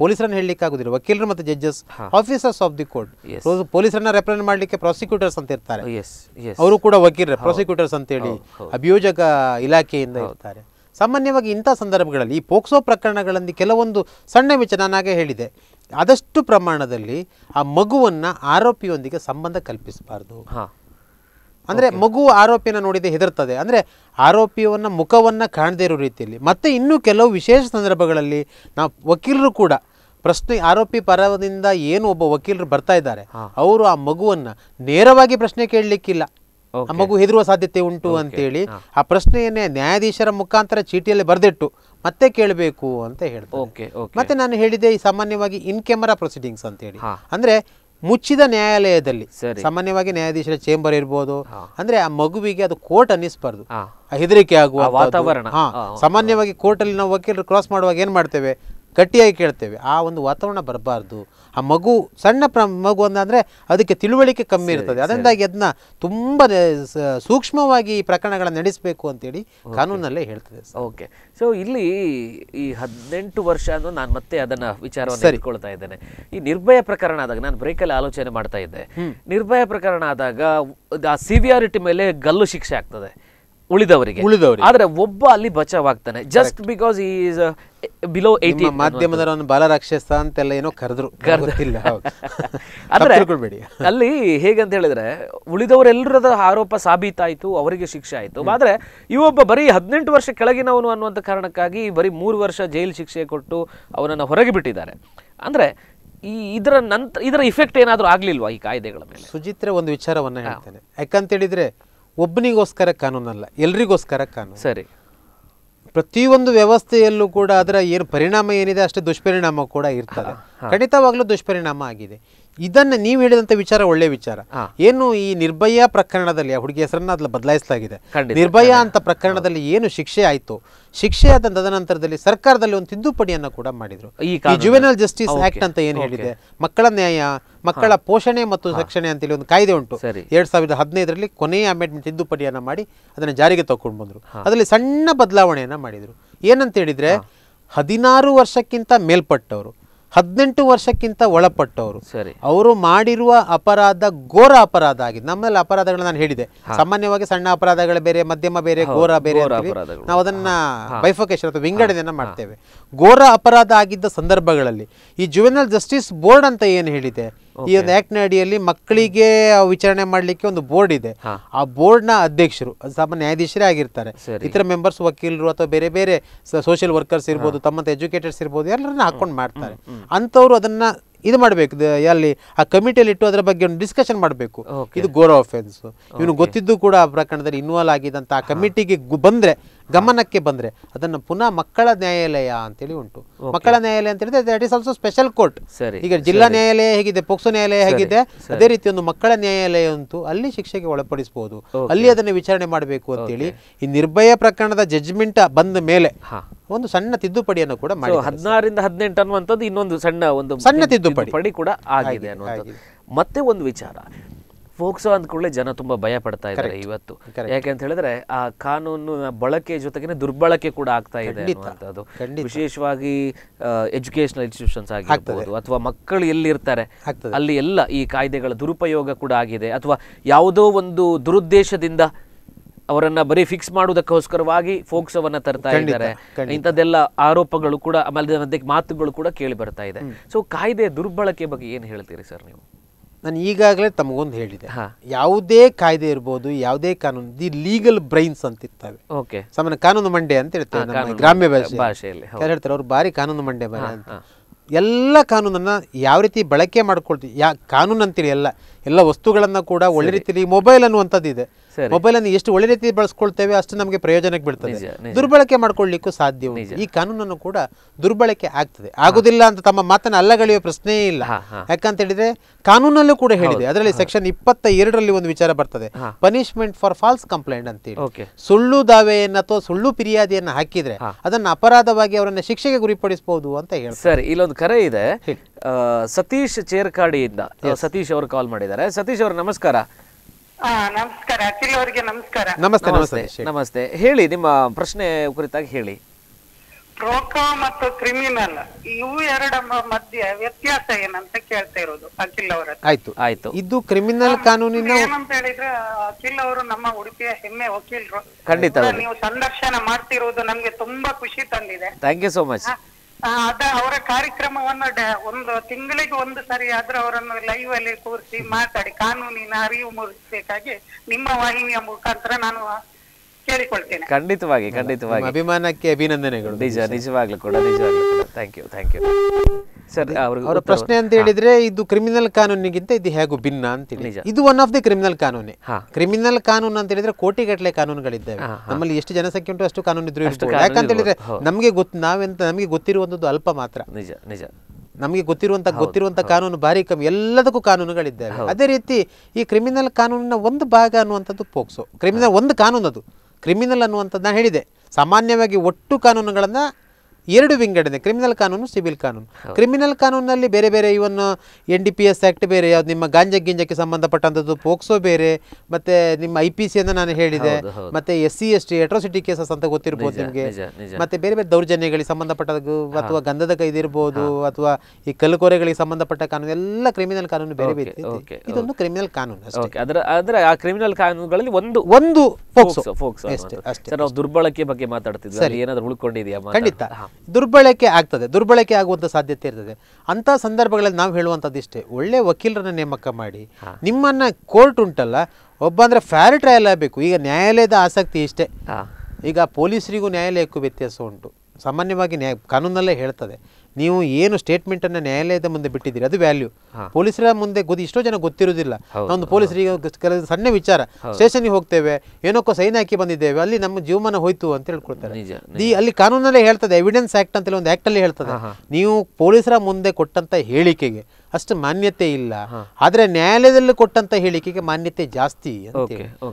ಪೊಲೀಸರನ್ನ ಹೇಳಲಿಕ್ಕೆ ಆಗುದಿಲ್ಲ ವಕೀಲರು ಮತ್ತು judges officers of the court ಪೊಲೀಸರನ್ನ ರೆಪ್ರೆಸೆಂಟ್ ಮಾಡಲಿಕ್ಕೆ ಪ್ರಾಸಿಕ್ಯೂಟರ್ಸ್ ಅಂತ ಇರ್ತಾರೆ oh, ಅವರು ಕೂಡ ವಕೀಲರ ಪ್ರಾಸಿಕ್ಯೂಟರ್ಸ್ ಅಂತ ಹೇಳಿ ಅಭಿಯೋಜಕ ಇಲಾಖೆಯಿಂದ ಇರ್ತಾರೆ ಸಾಮಾನ್ಯವಾಗಿ ಇಂಥ ಸಂದರ್ಭಗಳಲ್ಲಿ ಈ ಪೋಕ್ಸೋ ಪ್ರಕರಣಗಳಲ್ಲಿ ಕೆಲವೊಂದು ಸಣ್ಣ ವಿಚಾರ ನಾನಾಗೆ ಹೇಳಿದೆ ಆದಷ್ಟು ಪ್ರಮಾಣದಲ್ಲಿ ಆ ಮಗುವನ್ನು ಆರೋಪಿಯೊಂದಿಗೆ ಸಂಬಂಧ ಕಲ್ಪಿಸಬಾರ್ದು ಅಂದ್ರೆ ಮಗು ಆರೋಪಿನ ನೋಡಿದೆ ಹೆದರ್ತದೆ ಅಂದ್ರೆ ಆರೋಪಿಯವನ್ನ ಮುಖವನ್ನ ಕಾಣದೇ ಇರೋ ರೀತಿಯಲ್ಲಿ ಮತ್ತೆ ಇನ್ನು ಕೆಲವು ವಿಶೇಷ ಸಂದರ್ಭಗಳಲ್ಲಿ ನಾವು ವಕೀಲರು ಕೂಡ ಪ್ರಶ್ನೆ ಆರೋಪಿ ಪರದಿಂದ ಏನು ಒಬ್ಬ ವಕೀಲರು ಬರ್ತಾ ಇದ್ದಾರೆ ಅವರು ಆ ಮಗುವನ್ನ ನೇರವಾಗಿ ಪ್ರಶ್ನೆ ಕೇಳಲಿಕ್ಕಿಲ್ಲ ಆ ಮಗು ಹೆದರುವ ಸಾಧ್ಯತೆ ಉಂಟು ಅಂತೇಳಿ ಆ ಪ್ರಶ್ನೆಯನ್ನೇ ನ್ಯಾಯಾಧೀಶರ ಮುಖಾಂತರ ಚೀಟಿಯಲ್ಲಿ ಬರೆದಿಟ್ಟು ಮತ್ತೆ ಕೇಳಬೇಕು ಅಂತ ಹೇಳ್ತಾರೆ ಮತ್ತೆ ನಾನು ಹೇಳಿದೆ ಈ ಸಾಮಾನ್ಯವಾಗಿ ಇನ್ ಕ್ಯಾಮರಾ ಪ್ರೊಸೀಡಿಂಗ್ಸ್ ಅಂತ ಹೇಳಿ ಅಂದ್ರೆ ಮುಚ್ಚಿದ ನ್ಯಾಯಾಲಯದಲ್ಲಿ ಸಾಮಾನ್ಯವಾಗಿ ನ್ಯಾಯಾಧೀಶರ ಚೇಂಬರ್ ಇರ್ಬೋದು ಅಂದ್ರೆ ಆ ಮಗುವಿಗೆ ಅದು ಕೋರ್ಟ್ ಅನ್ನಿಸ್ಬಾರ್ದು ಹೆದರಿಕೆ ಆಗುವ ವಾತಾವರಣ ಸಾಮಾನ್ಯವಾಗಿ ಕೋರ್ಟ್ ಅಲ್ಲಿ ನಾವು ವಕೀಲರು ಕ್ರಾಸ್ ಮಾಡುವಾಗ ಏನ್ ಮಾಡ್ತೇವೆ ಗಟ್ಟಿಯಾಗಿ ಕೇಳ್ತೇವೆ ಆ ಒಂದು ವಾತಾವರಣ ಬರಬಾರ್ದು ಆ ಮಗು ಸಣ್ಣ ಪ್ರ ಮಗು ಅಂದರೆ ಅದಕ್ಕೆ ತಿಳುವಳಿಕೆ ಕಮ್ಮಿ ಇರ್ತದೆ ಅದರಿಂದಾಗಿ ಅದನ್ನ ತುಂಬ ಸೂಕ್ಷ್ಮವಾಗಿ ಈ ಪ್ರಕರಣಗಳನ್ನು ನಡೆಸಬೇಕು ಅಂತೇಳಿ ಕಾನೂನಲ್ಲೇ ಹೇಳ್ತದೆ ಓಕೆ ಸೊ ಇಲ್ಲಿ ಈ ಹದಿನೆಂಟು ವರ್ಷ ಅಂದ್ರೆ ನಾನು ಮತ್ತೆ ಅದನ್ನ ವಿಚಾರವನ್ನು ಸೇರಿಕೊಳ್ತಾ ಇದ್ದೇನೆ ಈ ನಿರ್ಭಯ ಪ್ರಕರಣ ಆದಾಗ ನಾನು ಬ್ರೇಕಲ್ಲಿ ಆಲೋಚನೆ ಮಾಡ್ತಾ ಇದ್ದೆ ನಿರ್ಭಯ ಪ್ರಕರಣ ಆದಾಗ ಆ ಸಿವಿಯಾರಿಟಿ ಮೇಲೆ ಗಲ್ಲು ಶಿಕ್ಷೆ ಆಗ್ತದೆ ಉಳಿದವರಿಗೆ ಉಳಿದವರಿಗೆ ಆದರೆ ಒಬ್ಬ ಅಲ್ಲಿ ಆಗ್ತಾನೆ ಜಸ್ಟ್ ಬಿಕಾಸ್ ಈ ಬಿಲೋ ಏಟಿ ಮಾಧ್ಯಮದ ಬಾಲ ರಾಕ್ಷಸ ಅಂತೆಲ್ಲ ಏನೋ ಕರೆದ್ರು ಕರೆದಿಲ್ಲ ಅಂದ್ರೆ [laughs] ಅಲ್ಲಿ ಹೇಗಂತ ಹೇಳಿದ್ರೆ ಉಳಿದವರೆಲ್ಲರದ ಆರೋಪ ಸಾಬೀತಾಯಿತು ಅವರಿಗೆ ಶಿಕ್ಷೆ ಆಯಿತು ಆದರೆ ಇವೊಬ್ಬ ಬರೀ ಹದಿನೆಂಟು ವರ್ಷ ಕೆಳಗಿನವನು ಅನ್ನುವಂತ ಕಾರಣಕ್ಕಾಗಿ ಬರೀ ಮೂರು ವರ್ಷ ಜೈಲು ಶಿಕ್ಷೆ ಕೊಟ್ಟು ಅವನನ್ನು ಹೊರಗೆ ಬಿಟ್ಟಿದ್ದಾರೆ ಅಂದ್ರೆ ಈ ಇದರ ನಂತರ ಇದರ ಇಫೆಕ್ಟ್ ಏನಾದರೂ ಆಗ್ಲಿಲ್ವಾ ಈ ಕಾಯ್ದೆಗಳ ಮೇಲೆ ಸುಜಿತ್ರ ಒಂದು ವಿಚಾರವನ್ನ ಹೇಳ್ತೇನೆ ಯಾಕಂತ ಹೇಳಿದ್ರೆ ಒಬ್ಬನಿಗೋಸ್ಕರ ಕಾನೂನಲ್ಲ ಎಲ್ರಿಗೋಸ್ಕರ ಕಾನೂನು ಸರಿ ಪ್ರತಿಯೊಂದು ವ್ಯವಸ್ಥೆಯಲ್ಲೂ ಕೂಡ ಅದರ ಏನು ಪರಿಣಾಮ ಏನಿದೆ ಅಷ್ಟೇ ದುಷ್ಪರಿಣಾಮ ಕೂಡ ಇರ್ತದೆ ಖಂಡಿತವಾಗ್ಲೂ ದುಷ್ಪರಿಣಾಮ ಆಗಿದೆ ಇದನ್ನ ನೀವು ಹೇಳಿದಂತ ವಿಚಾರ ಒಳ್ಳೆ ವಿಚಾರ ಏನು ಈ ನಿರ್ಭಯ ಪ್ರಕರಣದಲ್ಲಿ ಆ ಹುಡುಗಿ ಹೆಸರನ್ನ ಅದನ್ನು ಬದಲಾಯಿಸಲಾಗಿದೆ ನಿರ್ಭಯ ಅಂತ ಪ್ರಕರಣದಲ್ಲಿ ಏನು ಶಿಕ್ಷೆ ಆಯಿತು ಶಿಕ್ಷೆ ಆದ ತದನಂತರದಲ್ಲಿ ಸರ್ಕಾರದಲ್ಲಿ ಒಂದು ತಿದ್ದುಪಡಿಯನ್ನು ಕೂಡ ಮಾಡಿದ್ರು ಈ ಜುವೆನಲ್ ಜಸ್ಟಿಸ್ ಆಕ್ಟ್ ಅಂತ ಏನು ಹೇಳಿದೆ ಮಕ್ಕಳ ನ್ಯಾಯ ಮಕ್ಕಳ ಪೋಷಣೆ ಮತ್ತು ರಕ್ಷಣೆ ಅಂತೇಳಿ ಒಂದು ಕಾಯ್ದೆ ಉಂಟು ಎರಡ್ ಸಾವಿರದ ಹದಿನೈದರಲ್ಲಿ ಕೊನೆಯ ಅಮೆಂಡ್ಮೆಂಟ್ ತಿದ್ದುಪಡಿಯನ್ನ ಮಾಡಿ ಅದನ್ನ ಜಾರಿಗೆ ತಗೊಂಡು ಬಂದ್ರು ಅದರಲ್ಲಿ ಸಣ್ಣ ಬದಲಾವಣೆಯನ್ನ ಮಾಡಿದ್ರು ಏನಂತ ಹೇಳಿದ್ರೆ ಹದಿನಾರು ವರ್ಷಕ್ಕಿಂತ ಮೇಲ್ಪಟ್ಟವರು ಹದಿನೆಂಟು ವರ್ಷಕ್ಕಿಂತ ಒಳಪಟ್ಟವರು ಸರಿ ಅವರು ಮಾಡಿರುವ ಅಪರಾಧ ಘೋರ ಅಪರಾಧ ಆಗಿದೆ ನಮ್ಮಲ್ಲಿ ಅಪರಾಧಗಳನ್ನ ನಾನು ಹೇಳಿದೆ ಸಾಮಾನ್ಯವಾಗಿ ಸಣ್ಣ ಅಪರಾಧಗಳ ಬೇರೆ ಮಧ್ಯಮ ಬೇರೆ ಘೋರ ಬೇರೆ ನಾವು ಅದನ್ನ ಬೈಫೋಕೇಶನ್ ಅಥವಾ ವಿಂಗಡಣೆಯನ್ನ ಮಾಡ್ತೇವೆ ಘೋರ ಅಪರಾಧ ಆಗಿದ್ದ ಸಂದರ್ಭಗಳಲ್ಲಿ ಈ ಜುವೆನಲ್ ಜಸ್ಟಿಸ್ ಬೋರ್ಡ್ ಅಂತ ಏನು ಹೇಳಿದೆ ಈ ಒಂದು ಆಕ್ಟ್ನ ಅಡಿಯಲ್ಲಿ ಮಕ್ಕಳಿಗೆ ವಿಚಾರಣೆ ಮಾಡಲಿಕ್ಕೆ ಒಂದು ಬೋರ್ಡ್ ಇದೆ ಆ ಬೋರ್ಡ್ ನ ಅಧ್ಯಕ್ಷರು ಸಾಮಾನ್ಯ ನ್ಯಾಯಾಧೀಶರೇ ಆಗಿರ್ತಾರೆ ಇತರ ಮೆಂಬರ್ಸ್ ವಕೀಲರು ಅಥವಾ ಬೇರೆ ಬೇರೆ ಸೋಷಿಯಲ್ ವರ್ಕರ್ಸ್ ಇರ್ಬೋದು ತಮ್ಮಂತ ಎಜುಕೇಟರ್ಸ್ ಇರ್ಬೋದು ಎಲ್ಲರನ್ನ ಹಾಕೊಂಡು ಮಾಡ್ತಾರೆ ಅಂತವ್ರು ಅದನ್ನ ಇದು ಮಾಡ್ಬೇಕು ಅಲ್ಲಿ ಆ ಕಮಿಟಿಯಲ್ಲಿ ಇಟ್ಟು ಅದರ ಬಗ್ಗೆ ಒಂದು ಡಿಸ್ಕಷನ್ ಮಾಡಬೇಕು ಇದು ಗೋರ ಆಫೆನ್ಸ್ ಇವನು ಗೊತ್ತಿದ್ದು ಕೂಡ ಆ ಪ್ರಕರಣದಲ್ಲಿ ಇನ್ವಾಲ್ವ್ ಆಗಿದ್ದಂತ ಆ ಕಮಿಟಿಗೆ ಬಂದ್ರೆ ಗಮನಕ್ಕೆ ಬಂದರೆ ಅದನ್ನು ಪುನಃ ಮಕ್ಕಳ ನ್ಯಾಯಾಲಯ ಅಂತೇಳಿ ಉಂಟು ಮಕ್ಕಳ ನ್ಯಾಯಾಲಯ ಅಂತ ಹೇಳಿದ್ರೆ that is also special court ಈಗ ಜಿಲ್ಲಾ ನ್ಯಾಯಾಲಯ ಹೇಗಿದೆ ಪೋಕ್ಸೋ ನ್ಯಾಯಾಲಯ ಹೇಗಿದೆ ಅದೇ ರೀತಿ ಒಂದು ಮಕ್ಕಳ ನ್ಯಾಯಾಲಯ ಅಂತೂ ಅಲ್ಲಿ ಶಿಕ್ಷೆಗೆ ಒಳಪಡಿಸಬಹುದು ಅಲ್ಲಿ ಅದನ್ನು ವಿಚಾರಣೆ ಮಾಡಬೇಕು ಅಂತೇಳಿ ಈ ನಿರ್ಭಯ ಪ್ರಕರಣದ ಜಜ್ಮೆಂಟ್ ಬಂದ ಮೇಲೆ ಒಂದು ಸಣ್ಣ ತಿದ್ದುಪಡಿಯನ್ನು ಕೂಡ ಮಾಡಿ ಹದಿನಾರರಿಂದ ಹದಿನೆಂಟು ಅನ್ನುವಂಥದ್ದು ಇನ್ನೊಂದು ಸಣ್ಣ ಒಂದು ಸಣ್ಣ ತಿದ್ದುಪಡಿ ಕೂಡ ಆಗಿದೆ ಅನ್ನುವಂಥದ್ದು ಮತ್ತೆ ಒಂದು ವಿಚಾರ ಪೋಕ್ಸೋ ಕೂಡಲೇ ಜನ ತುಂಬಾ ಭಯ ಪಡ್ತಾ ಇದ್ದಾರೆ ಇವತ್ತು ಯಾಕೆ ಅಂತ ಹೇಳಿದ್ರೆ ಆ ಕಾನೂನು ಬಳಕೆ ಜೊತೆಗೆ ದುರ್ಬಳಕೆ ಕೂಡ ಆಗ್ತಾ ಇದೆ ವಿಶೇಷವಾಗಿ ಎಜುಕೇಶನಲ್ ಇನ್ಸ್ಟಿಟ್ಯೂಷನ್ಸ್ ಆಗಿರ್ಬೋದು ಅಥವಾ ಮಕ್ಕಳು ಎಲ್ಲಿರ್ತಾರೆ ಅಲ್ಲಿ ಎಲ್ಲ ಈ ಕಾಯ್ದೆಗಳ ದುರುಪಯೋಗ ಕೂಡ ಆಗಿದೆ ಅಥವಾ ಯಾವುದೋ ಒಂದು ದುರುದ್ದೇಶದಿಂದ ಅವರನ್ನ ಬರೀ ಫಿಕ್ಸ್ ಮಾಡುವುದಕ್ಕೋಸ್ಕರವಾಗಿ ಫೋಕ್ಸವನ್ನ ತರ್ತಾ ಇದ್ದಾರೆ ಇಂಥದ್ದೆಲ್ಲ ಆರೋಪಗಳು ಕೂಡ ಆಮೇಲೆ ಮಾತುಗಳು ಕೂಡ ಕೇಳಿ ಬರ್ತಾ ಇದೆ ಸೊ ಕಾಯ್ದೆ ದುರ್ಬಳಕೆ ಬಗ್ಗೆ ಏನು ಹೇಳ್ತೀರಿ ಸರ್ ನೀವು ನಾನು ಈಗಾಗಲೇ ತಮಗೊಂದು ಹೇಳಿದೆ ಯಾವುದೇ ಕಾಯ್ದೆ ಇರ್ಬೋದು ಯಾವುದೇ ಕಾನೂನು ದಿ ಲೀಗಲ್ ಬ್ರೈನ್ಸ್ ಅಂತ ಇರ್ತವೆ ಓಕೆ ಸಾಮಾನ್ಯ ಕಾನೂನು ಮಂಡೆ ಅಂತ ಹೇಳ್ತಾರೆ ಗ್ರಾಮ್ಯ ಭಾಷೆಯಲ್ಲಿ ಹೇಳ್ತಾರೆ ಅವ್ರು ಬಾರಿ ಕಾನೂನು ಮಂಡೆ ಎಲ್ಲ ಕಾನೂನನ್ನ ಯಾವ ರೀತಿ ಬಳಕೆ ಮಾಡ್ಕೊಳ್ತೀವಿ ಯಾ ಕಾನೂನು ಅಂತೇಳಿ ಎಲ್ಲ ಎಲ್ಲ ವಸ್ತುಗಳನ್ನ ಕೂಡ ಒಳ್ಳೆ ರೀತಿಯಲ್ಲಿ ಮೊಬೈಲ್ ಅನ್ನುವಂಥದ್ದು ಇದೆ ಮೊಬೈಲ್ ಅನ್ನು ಎಷ್ಟು ಒಳ್ಳೆ ರೀತಿ ಬಳಸ್ಕೊಳ್ತೇವೆ ಅಷ್ಟು ನಮಗೆ ಪ್ರಯೋಜನಕ್ಕೆ ಬೀಳ್ತದೆ ದುರ್ಬಳಕೆ ಮಾಡ್ಕೊಳ್ಳಿಕ್ಕೂ ಸಾಧ್ಯ ಈ ಕಾನೂನನ್ನು ಕೂಡ ದುರ್ಬಳಕೆ ಆಗ್ತದೆ ಆಗುದಿಲ್ಲ ಅಂತ ತಮ್ಮ ಮಾತನ್ನ ಅಲ್ಲಗಳ ಪ್ರಶ್ನೆಯೇ ಇಲ್ಲ ಯಾಕಂತ ಹೇಳಿದ್ರೆ ಕಾನೂನಲ್ಲೂ ಕೂಡ ಹೇಳಿದೆ ಅದರಲ್ಲಿ ಸೆಕ್ಷನ್ ಇಪ್ಪತ್ತ ಎರಡರಲ್ಲಿ ಒಂದು ವಿಚಾರ ಬರ್ತದೆ ಪನಿಷ್ಮೆಂಟ್ ಫಾರ್ ಫಾಲ್ಸ್ ಕಂಪ್ಲೇಂಟ್ ಅಂತೇಳಿ ಸುಳ್ಳು ದಾವೆಯನ್ನ ಅಥವಾ ಸುಳ್ಳು ಫಿರ್ಯಾದಿಯನ್ನು ಹಾಕಿದ್ರೆ ಅದನ್ನ ಅಪರಾಧವಾಗಿ ಅವರನ್ನ ಶಿಕ್ಷೆಗೆ ಗುರಿಪಡಿಸಬಹುದು ಅಂತ ಹೇಳಿ ಸರ್ ಇಲ್ಲೊಂದು ಕರೆ ಇದೆ ಸತೀಶ್ ಚೇರ್ಕಾಡಿಯಿಂದ ಸತೀಶ್ ಅವರು ಕಾಲ್ ಮಾಡಿದ್ದಾರೆ ಸತೀಶ್ ಅವರು ನಮಸ್ಕಾರ ನಮಸ್ಕಾರ ನಮಸ್ಕಾರ ನಮಸ್ತೆ ನಮಸ್ತೆ ನಮಸ್ತೆ ಹೇಳಿ ನಿಮ್ಮ ಪ್ರಶ್ನೆ ಕುರಿತಾಗಿ ಹೇಳಿ ಪ್ರೊಕಾ ಮತ್ತು ಕ್ರಿಮಿನಲ್ ಇವು ಎರಡ ಮಧ್ಯೆ ವ್ಯತ್ಯಾಸ ಏನಂತ ಕೇಳ್ತಾ ಇರೋದು ಅಖಿಲ್ ಅವರ ಆಯ್ತು ಆಯ್ತು ಇದು ಕ್ರಿಮಿನಲ್ ಕಾನೂನಿನ ಏನಂತ ಹೇಳಿದ್ರೆ ಅಖಿಲ್ ಅವರು ನಮ್ಮ ಉಡುಪಿಯ ಹೆಮ್ಮೆ ವಕೀಲರು ಖಂಡಿತ ನೀವು ಸಂದರ್ಶನ ಮಾಡ್ತಿರೋದು ನಮ್ಗೆ ತುಂಬಾ ಖುಷಿ ತಂದಿದೆ ಥ್ಯಾಂಕ್ ಯು ಸೋ ಮಚ್ ಅದ ಅವರ ಕಾರ್ಯಕ್ರಮವನ್ನು ಒಂದು ತಿಂಗಳಿಗೆ ಒಂದು ಸರಿ ಆದ್ರೆ ಅವರನ್ನು ಲೈವ್ ಅಲ್ಲಿ ಕೂರಿಸಿ ಮಾತಾಡಿ ಕಾನೂನಿನ ಅರಿವು ಮೂಡಿಸಬೇಕಾಗಿ ನಿಮ್ಮ ವಾಹಿನಿಯ ಮುಖಾಂತರ ನಾನು ಕೇಳಿಕೊಳ್ತೇನೆ ಖಂಡಿತವಾಗಿ ಖಂಡಿತವಾಗಿ ಅಭಿಮಾನಕ್ಕೆ ಅಭಿನಂದನೆಗಳು ನಿಜ ನಿಜವಾಗ್ಲೂ ಕೂಡ ನಿಜವಾಗ್ಲೂ ಕೂಡ ಥ್ಯಾಂಕ್ ಯು ಥ್ಯಾಂಕ್ ಯು ಅವರ ಪ್ರಶ್ನೆ ಅಂತ ಹೇಳಿದ್ರೆ ಇದು ಕ್ರಿಮಿನಲ್ ಕಾನೂನಿಗಿಂತ ಇದು ಹೇಗು ಭಿನ್ನ ಅಂತ ಹೇಳಿ ಇದು ಒನ್ ಆಫ್ ದಿ ಕ್ರಿಮಿನಲ್ ಕಾನೂನೇ ಕ್ರಿಮಿನಲ್ ಕಾನೂನು ಅಂತ ಹೇಳಿದ್ರೆ ಕೋಟಿಗಟ್ಟಲೆ ಕಾನೂನುಗಳಿದ್ದಾವೆ ನಮ್ಮಲ್ಲಿ ಎಷ್ಟು ಜನಸಂಖ್ಯೆ ಉಂಟು ಅಷ್ಟು ಕಾನೂನು ಇದ್ರು ಯಾಕಂತ ಹೇಳಿದ್ರೆ ನಮಗೆ ಗೊತ್ತು ನಾವೆಂತ ನಮಗೆ ಗೊತ್ತಿರುವಂತದ್ದು ಅಲ್ಪ ಮಾತ್ರ ನಿಜ ನಿಜ ನಮಗೆ ಗೊತ್ತಿರುವಂತ ಗೊತ್ತಿರುವಂತ ಕಾನೂನು ಭಾರಿ ಕಮ್ಮಿ ಎಲ್ಲದಕ್ಕೂ ಕಾನೂನುಗಳಿದ್ದಾವೆ ಅದೇ ರೀತಿ ಈ ಕ್ರಿಮಿನಲ್ ಕಾನೂನಿನ ಒಂದು ಭಾಗ ಅನ್ನುವಂಥದ್ದು ಪೋಕ್ಸೋ ಕ್ರಿಮಿನಲ್ ಒಂದು ಕಾನೂನು ಅದು ಕ್ರಿಮಿನಲ್ ಅನ್ನುವಂಥದ್ದು ನಾನು ಹೇಳಿದೆ ಸಾಮಾನ್ಯವಾಗಿ ಒಟ್ಟು ಕಾನೂನುಗಳನ್ನು ಎರಡು ವಿಂಗಡಣೆ ಕ್ರಿಮಿನಲ್ ಕಾನೂನು ಸಿವಿಲ್ ಕಾನೂನು ಕ್ರಿಮಿನಲ್ ಕಾನೂನಲ್ಲಿ ಬೇರೆ ಬೇರೆ even N D P S act ಬೇರೆ ಯಾವ್ದು ನಿಮ್ಮ ಗಾಂಜಾ ಗಿಂಜಕ್ಕೆ ಸಂಬಂಧಪಟ್ಟಂಥದ್ದು ಪೋಕ್ಸೋ ಬೇರೆ ಮತ್ತೆ ನಿಮ್ಮ ಐ ಪಿ ಸಿ ಅಂತ ನಾನು ಹೇಳಿದೆ ಮತ್ತೆ S C S T atrocity cases ಅಂತ ಗೊತ್ತಿರ್ಬೋದು ನಿಮಗೆ ಮತ್ತೆ ಬೇರೆ ಬೇರೆ ದೌರ್ಜನ್ಯಗಳಿಗೆ ಸಂಬಂಧಪಟ್ಟ ಅಥವಾ ಗಂಧದ ಕೈದಿರ್ಬೋದು ಅಥವಾ ಈ ಕಲ್ಲುಕೋರೆಗಳಿಗೆ ಸಂಬಂಧಪಟ್ಟ ಕಾನೂನು ಎಲ್ಲ ಕ್ರಿಮಿನಲ್ ಕಾನೂನು ಬೇರೆ ಬೇರೆ ಇದೊಂದು ಕ್ರಿಮಿನಲ್ ಕಾನೂನು ಅದರ ಆ ಕ್ರಿಮಿನಲ್ ಕಾನೂನುಗಳಲ್ಲಿ ಒಂದು ಒಂದು ಫೋಕ್ಸ್ ಫೋಕ್ಸ್ ಅಷ್ಟೇ ಅಷ್ಟೇ ದುರ್ಬಳಕೆ ಬಗ್ಗೆ ಸರಿ ಏನಾದರೂ ಉಳ್ಕೊಂಡಿದೆಯಾ ಖಂಡಿತ ದುರ್ಬಳಕೆ ಆಗ್ತದೆ ದುರ್ಬಳಕೆ ಆಗುವಂಥ ಸಾಧ್ಯತೆ ಇರ್ತದೆ ಅಂತ ಸಂದರ್ಭಗಳಲ್ಲಿ ನಾವು ಹೇಳುವಂಥದ್ದು ಇಷ್ಟೇ ಒಳ್ಳೆ ವಕೀಲರನ್ನ ನೇಮಕ ಮಾಡಿ ನಿಮ್ಮನ್ನ ಕೋರ್ಟ್ ಉಂಟಲ್ಲ ಒಬ್ಬ ಅಂದರೆ ಫ್ಯಾರ್ ಟ್ರಯಲ್ ಆಗಬೇಕು ಈಗ ನ್ಯಾಯಾಲಯದ ಆಸಕ್ತಿ ಇಷ್ಟೇ ಈಗ ಪೊಲೀಸರಿಗೂ ನ್ಯಾಯಾಲಯಕ್ಕೂ ವ್ಯತ್ಯಾಸ ಉಂಟು ಸಾಮಾನ್ಯವಾಗಿ ನ್ಯಾಯ ಕಾನೂನಲ್ಲೇ ಹೇಳ್ತದೆ ನೀವು ಏನು ಸ್ಟೇಟ್ಮೆಂಟ್ ಅನ್ನ ನ್ಯಾಯಾಲಯದ ಮುಂದೆ ಬಿಟ್ಟಿದ್ದೀರಿ ಅದು ವ್ಯಾಲ್ಯೂ ಪೊಲೀಸರ ಮುಂದೆ ಗೊತ್ತಿ ಎಷ್ಟೋ ಜನ ಗೊತ್ತಿರೋದಿಲ್ಲ ಒಂದು ಪೊಲೀಸರಿಗೆ ಕೆಲವು ಸಣ್ಣ ವಿಚಾರ ಸ್ಟೇಷನ್ಗೆ ಹೋಗ್ತೇವೆ ಏನಕ್ಕೋ ಸೈನ್ ಹಾಕಿ ಬಂದಿದ್ದೇವೆ ಅಲ್ಲಿ ನಮ್ಮ ಜೀವಮಾನ ಹೋಯ್ತು ಅಂತ ಹೇಳ್ಕೊಳ್ತಾರೆ ಅಲ್ಲಿ ಕಾನೂನಲ್ಲೇ ಹೇಳ್ತದೆ ಎವಿಡೆನ್ಸ್ ಆಕ್ಟ್ ಅಂತೇಳಿ ಒಂದು ಆಕ್ಟ್ ಅಲ್ಲಿ ಹೇಳ್ತದೆ ನೀವು ಪೊಲೀಸರ ಮುಂದೆ ಕೊಟ್ಟಂತ ಹೇಳಿಕೆಗೆ ಅಷ್ಟು ಮಾನ್ಯತೆ ಇಲ್ಲ ಆದರೆ ನ್ಯಾಯಾಲಯದಲ್ಲಿ ಕೊಟ್ಟಂತ ಹೇಳಿಕೆಗೆ ಮಾನ್ಯತೆ ಜಾಸ್ತಿ